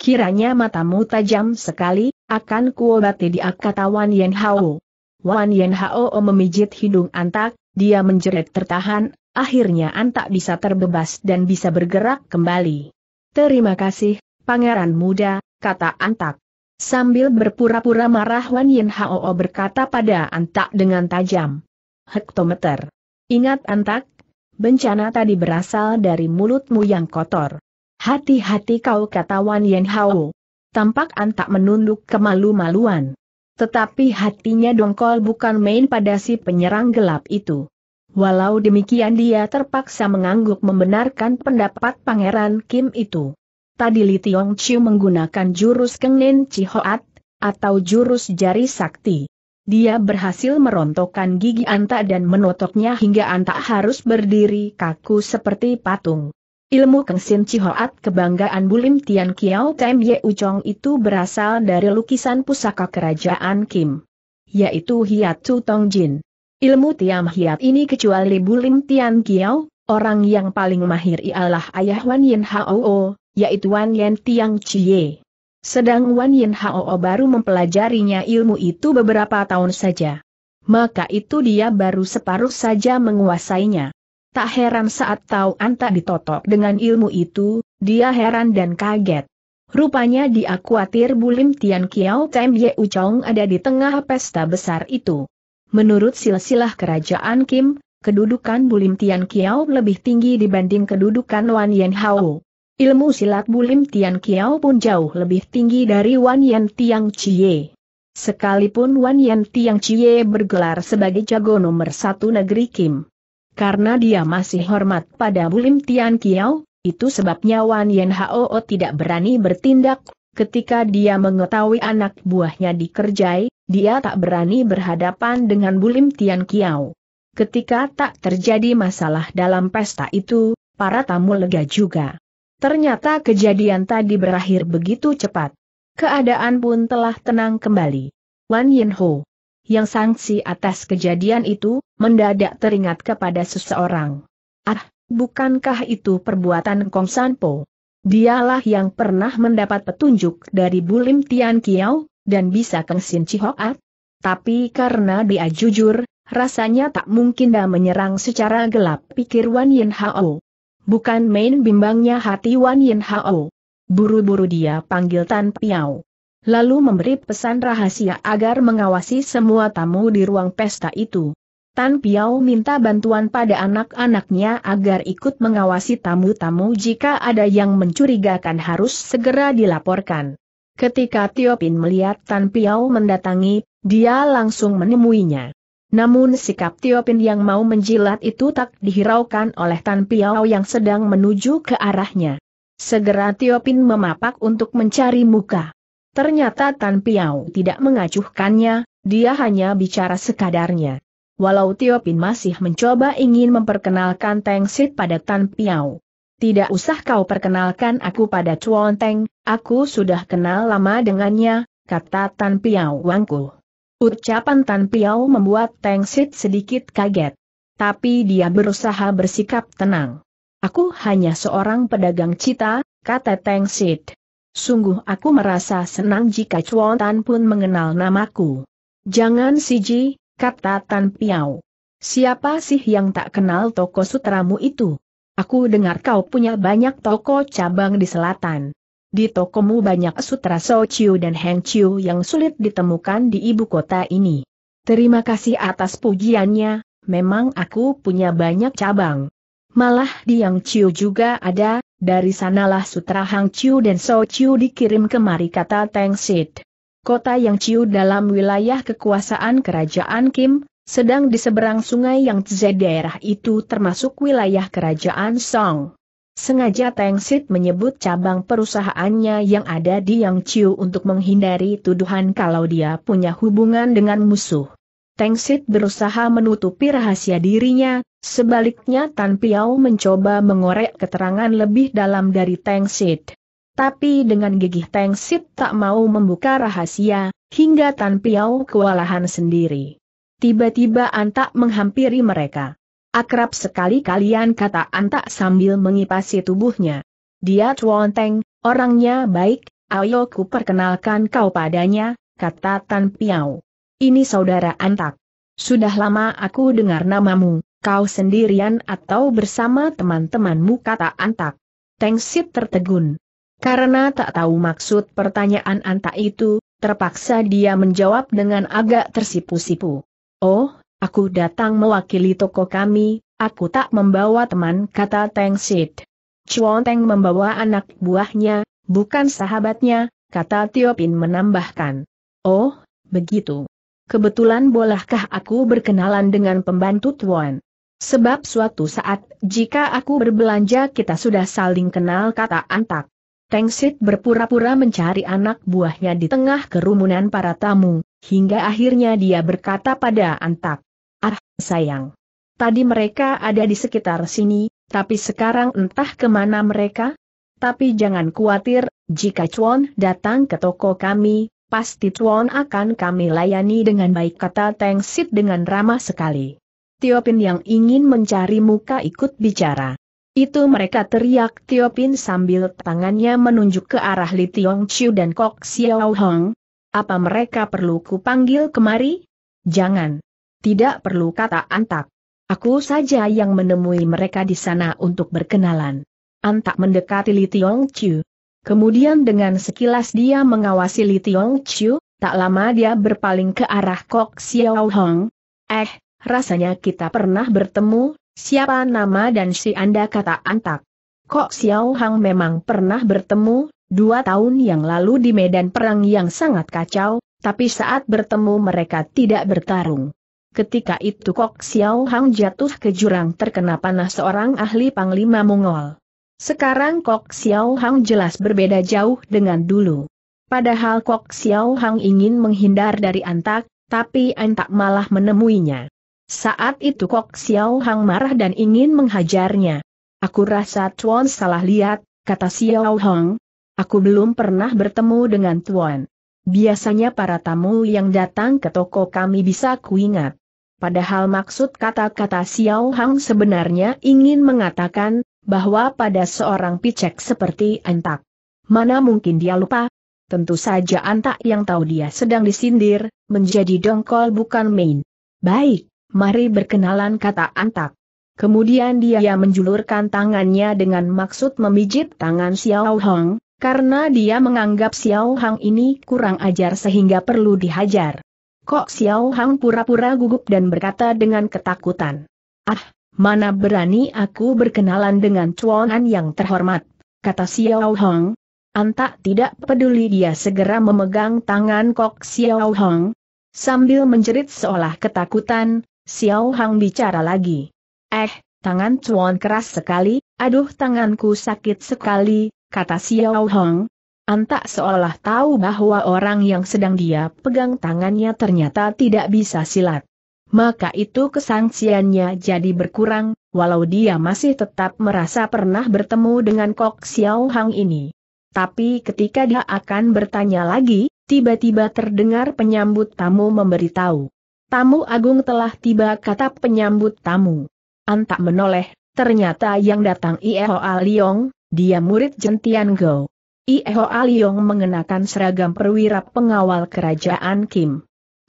Kiranya matamu tajam sekali, akan kuobati dia kata Wan Yen Hao. Wan Yen Hao memijit hidung Antak, dia menjerit tertahan, akhirnya Antak bisa terbebas dan bisa bergerak kembali. Terima kasih, Pangeran Muda, kata Antak. Sambil berpura-pura marah Wan Yin Hao berkata pada Antak dengan tajam. Hektometer. Ingat Antak, bencana tadi berasal dari mulutmu yang kotor. Hati-hati kau kata Wan Yin Hao. Tampak Antak menunduk kemalu-maluan. Tetapi hatinya dongkol bukan main pada si penyerang gelap itu. Walau demikian dia terpaksa mengangguk membenarkan pendapat Pangeran Kim itu tadi Li Tiong Chiu menggunakan jurus Kengnen Cihoat, atau jurus jari sakti. Dia berhasil merontokkan gigi Anta dan menotoknya hingga Anta harus berdiri kaku seperti patung. Ilmu Kengsin Cihoat kebanggaan Bulim Tian Kiao Tem Ye Uchong itu berasal dari lukisan pusaka kerajaan Kim, yaitu Hiat Tu Tong Jin. Ilmu Tiam Hiat ini kecuali Bulim Tian Kiao, orang yang paling mahir ialah Ayah Wan Yin Hao, yaitu Wan Yen Tiang Chie. Sedang Wan Yen Hao baru mempelajarinya ilmu itu beberapa tahun saja. Maka itu dia baru separuh saja menguasainya. Tak heran saat tahu Anta ditotok dengan ilmu itu, dia heran dan kaget. Rupanya dia khawatir Bulim Tian Kiao Tem Ye Uchong ada di tengah pesta besar itu. Menurut silsilah kerajaan Kim, kedudukan Bulim Tian Kiao lebih tinggi dibanding kedudukan Wan Yen Hao. Ilmu silat Bulim Tian Kiao pun jauh lebih tinggi dari Wan Yan Tiang Chie. Sekalipun Wan Yan Tiang Chie bergelar sebagai jago nomor satu negeri Kim. Karena dia masih hormat pada Bulim Tian Kiao, itu sebabnya Wan Yan Hao tidak berani bertindak Ketika dia mengetahui anak buahnya dikerjai, dia tak berani berhadapan dengan Bulim Tian Kiao. Ketika tak terjadi masalah dalam pesta itu, para tamu lega juga. Ternyata kejadian tadi berakhir begitu cepat. Keadaan pun telah tenang kembali. Wan Yin Ho, yang sanksi atas kejadian itu, mendadak teringat kepada seseorang. Ah, bukankah itu perbuatan Kong Sanpo? Dialah yang pernah mendapat petunjuk dari Bulim Tian Kiao, dan bisa Kong Sin Chihoat. Tapi karena dia jujur, rasanya tak mungkin dah menyerang secara gelap pikir Wan Yin Hao. Bukan main bimbangnya hati Wan Yin Hao. Buru-buru dia panggil Tan Piao. Lalu memberi pesan rahasia agar mengawasi semua tamu di ruang pesta itu. Tan Piao minta bantuan pada anak-anaknya agar ikut mengawasi tamu-tamu jika ada yang mencurigakan harus segera dilaporkan. Ketika Tio Pin melihat Tan Piao mendatangi, dia langsung menemuinya. Namun sikap Tiopin yang mau menjilat itu tak dihiraukan oleh Tan Piao yang sedang menuju ke arahnya. Segera Tiopin memapak untuk mencari muka. Ternyata Tan Piao tidak mengacuhkannya, dia hanya bicara sekadarnya. Walau Tiopin masih mencoba ingin memperkenalkan Teng Sit pada Tan Piao. Tidak usah kau perkenalkan aku pada Chuan Teng, aku sudah kenal lama dengannya, kata Tan Piao Wangku. Ucapan Tan Piao membuat Teng Sit sedikit kaget. Tapi dia berusaha bersikap tenang. Aku hanya seorang pedagang cita, kata Teng Sit. Sungguh aku merasa senang jika Chuan Tan pun mengenal namaku. Jangan si Ji, kata Tan Piao. Siapa sih yang tak kenal toko sutramu itu? Aku dengar kau punya banyak toko cabang di selatan. Di tokomu banyak sutra Sochiu dan Heng Chiu yang sulit ditemukan di ibu kota ini. Terima kasih atas pujiannya, memang aku punya banyak cabang. Malah di Yang Chiu juga ada, dari sanalah sutra Hang Chiu dan So Chiu dikirim kemari kata Teng Sid. Kota Yang Chiu dalam wilayah kekuasaan kerajaan Kim, sedang di seberang sungai yang Tze daerah itu termasuk wilayah kerajaan Song. Sengaja Teng Sit menyebut cabang perusahaannya yang ada di Yang Chiu untuk menghindari tuduhan kalau dia punya hubungan dengan musuh. Teng Sit berusaha menutupi rahasia dirinya, sebaliknya Tan Piao mencoba mengorek keterangan lebih dalam dari Teng Sit. Tapi dengan gigih Teng Sit tak mau membuka rahasia, hingga Tan Piao kewalahan sendiri. Tiba-tiba Antak menghampiri mereka. Akrab sekali kalian kata Antak sambil mengipasi tubuhnya. Dia cuanteng, orangnya baik, ayo ku perkenalkan kau padanya, kata Tan Piao. Ini saudara Antak. Sudah lama aku dengar namamu, kau sendirian atau bersama teman-temanmu kata Antak. Teng Sip tertegun. Karena tak tahu maksud pertanyaan Antak itu, terpaksa dia menjawab dengan agak tersipu-sipu. Oh, Aku datang mewakili toko kami, aku tak membawa teman kata Teng Sid. Chuan Teng membawa anak buahnya, bukan sahabatnya, kata Tio Pin menambahkan. Oh, begitu. Kebetulan bolehkah aku berkenalan dengan pembantu Tuan? Sebab suatu saat, jika aku berbelanja kita sudah saling kenal kata Antak. Teng Sid berpura-pura mencari anak buahnya di tengah kerumunan para tamu, hingga akhirnya dia berkata pada Antak. Ah, sayang. Tadi mereka ada di sekitar sini, tapi sekarang entah kemana mereka. Tapi jangan khawatir, jika Chuan datang ke toko kami, pasti Chuan akan kami layani dengan baik kata Teng Sit dengan ramah sekali. Tiopin yang ingin mencari muka ikut bicara. Itu mereka teriak Tiopin sambil tangannya menunjuk ke arah Li Tiong Chiu dan Kok Xiao Hong. Apa mereka perlu kupanggil kemari? Jangan. Tidak perlu kata Antak. Aku saja yang menemui mereka di sana untuk berkenalan. Antak mendekati Li Tiong Chu. Kemudian dengan sekilas dia mengawasi Li Tiong Chu, tak lama dia berpaling ke arah Kok Xiao Hong. Eh, rasanya kita pernah bertemu, siapa nama dan si Anda kata Antak. Kok Xiao Hong memang pernah bertemu, dua tahun yang lalu di medan perang yang sangat kacau, tapi saat bertemu mereka tidak bertarung. Ketika itu Kok Xiao Hang jatuh ke jurang terkena panah seorang ahli Panglima Mongol. Sekarang Kok Xiao Hang jelas berbeda jauh dengan dulu. Padahal Kok Xiao Hang ingin menghindar dari Antak, tapi Antak malah menemuinya. Saat itu Kok Xiao Hang marah dan ingin menghajarnya. Aku rasa Tuan salah lihat, kata Xiao Hang. Aku belum pernah bertemu dengan Tuan. Biasanya para tamu yang datang ke toko kami bisa kuingat. Padahal maksud kata-kata Xiao Hang sebenarnya ingin mengatakan, bahwa pada seorang picek seperti Antak. Mana mungkin dia lupa? Tentu saja Antak yang tahu dia sedang disindir, menjadi dongkol bukan main. Baik, mari berkenalan kata Antak. Kemudian dia menjulurkan tangannya dengan maksud memijit tangan Xiao Hong. Karena dia menganggap Xiao Hang ini kurang ajar sehingga perlu dihajar. Kok Xiao Hang pura-pura gugup dan berkata dengan ketakutan. Ah, mana berani aku berkenalan dengan cuangan yang terhormat, kata Xiao Hang. Antak tidak peduli dia segera memegang tangan Kok Xiao Hang. Sambil menjerit seolah ketakutan, Xiao Hang bicara lagi. Eh, tangan Chuan keras sekali, aduh tanganku sakit sekali, kata Xiao Hong. Antak seolah tahu bahwa orang yang sedang dia pegang tangannya ternyata tidak bisa silat. Maka itu kesangsiannya jadi berkurang, walau dia masih tetap merasa pernah bertemu dengan Kok Xiao Hang ini. Tapi ketika dia akan bertanya lagi, tiba-tiba terdengar penyambut tamu memberitahu. Tamu agung telah tiba kata penyambut tamu. Antak menoleh, ternyata yang datang Ieho Aliong. Dia murid Jentian Go. Ieho Aliong mengenakan seragam perwira pengawal kerajaan Kim.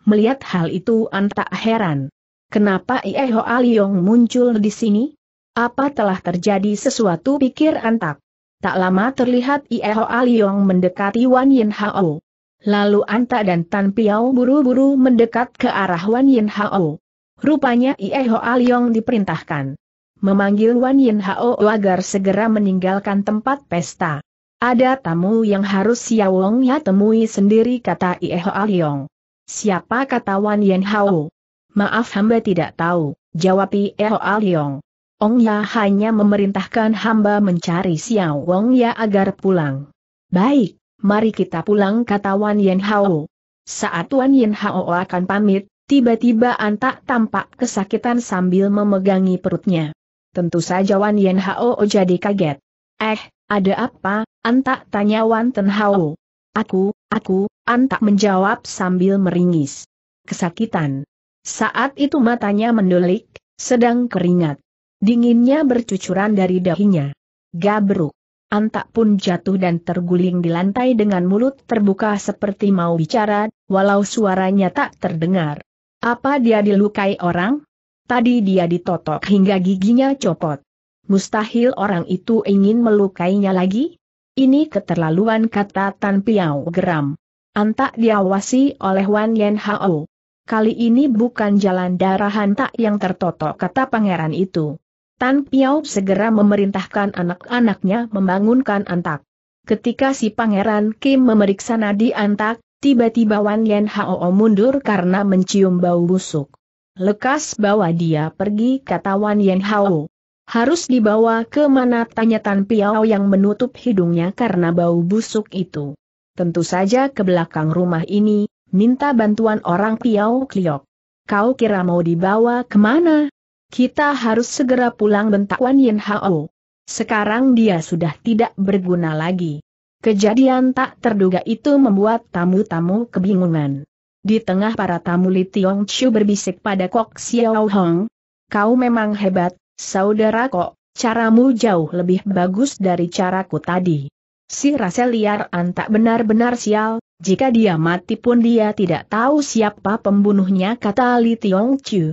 Melihat hal itu An heran. Kenapa Ieho Aliong muncul di sini? Apa telah terjadi sesuatu pikir Antak? Tak lama terlihat Ieho Aliong mendekati Wan Yin Hao. Lalu Anta dan Tan Piao buru-buru mendekat ke arah Wan Yin Hao. Rupanya Ieho Aliong diperintahkan memanggil Wan Yin Hao agar segera meninggalkan tempat pesta. Ada tamu yang harus Xiao Wong Ya temui sendiri kata Ie Hao Siapa kata Wan Yin Hao? Maaf hamba tidak tahu, jawab Ie Hao Leong. Ong Ya hanya memerintahkan hamba mencari Xiao Wong Ya agar pulang. Baik, mari kita pulang kata Wan Yin Hao. Saat Wan Yin Hao akan pamit, tiba-tiba Antak tampak kesakitan sambil memegangi perutnya. Tentu saja Wan Yen Hao jadi kaget. Eh, ada apa, antak tanya Wan Ten Hao. Aku, aku, antak menjawab sambil meringis. Kesakitan. Saat itu matanya mendulik, sedang keringat. Dinginnya bercucuran dari dahinya. Gabruk. Antak pun jatuh dan terguling di lantai dengan mulut terbuka seperti mau bicara, walau suaranya tak terdengar. Apa dia dilukai orang? Tadi dia ditotok hingga giginya copot. Mustahil orang itu ingin melukainya lagi? Ini keterlaluan kata Tan Piao geram. Antak diawasi oleh Wan Yen Hao. Kali ini bukan jalan darah antak yang tertotok kata pangeran itu. Tan Piao segera memerintahkan anak-anaknya membangunkan Antak. Ketika si pangeran Kim memeriksa nadi Antak, tiba-tiba Wan Yen Hao mundur karena mencium bau busuk. Lekas bawa dia pergi kata Wan Yen Hao. Harus dibawa ke mana tanya Tan Piao yang menutup hidungnya karena bau busuk itu. Tentu saja ke belakang rumah ini, minta bantuan orang Piao Kliok. Kau kira mau dibawa ke mana? Kita harus segera pulang bentak Wan Yen Hao. Sekarang dia sudah tidak berguna lagi. Kejadian tak terduga itu membuat tamu-tamu kebingungan. Di tengah para tamu Li Tiong Chu berbisik pada Kok Xiao Hong. Kau memang hebat, saudara kok, caramu jauh lebih bagus dari caraku tadi. Si rasa liar antak benar-benar sial, jika dia mati pun dia tidak tahu siapa pembunuhnya kata Li Tiong Chu.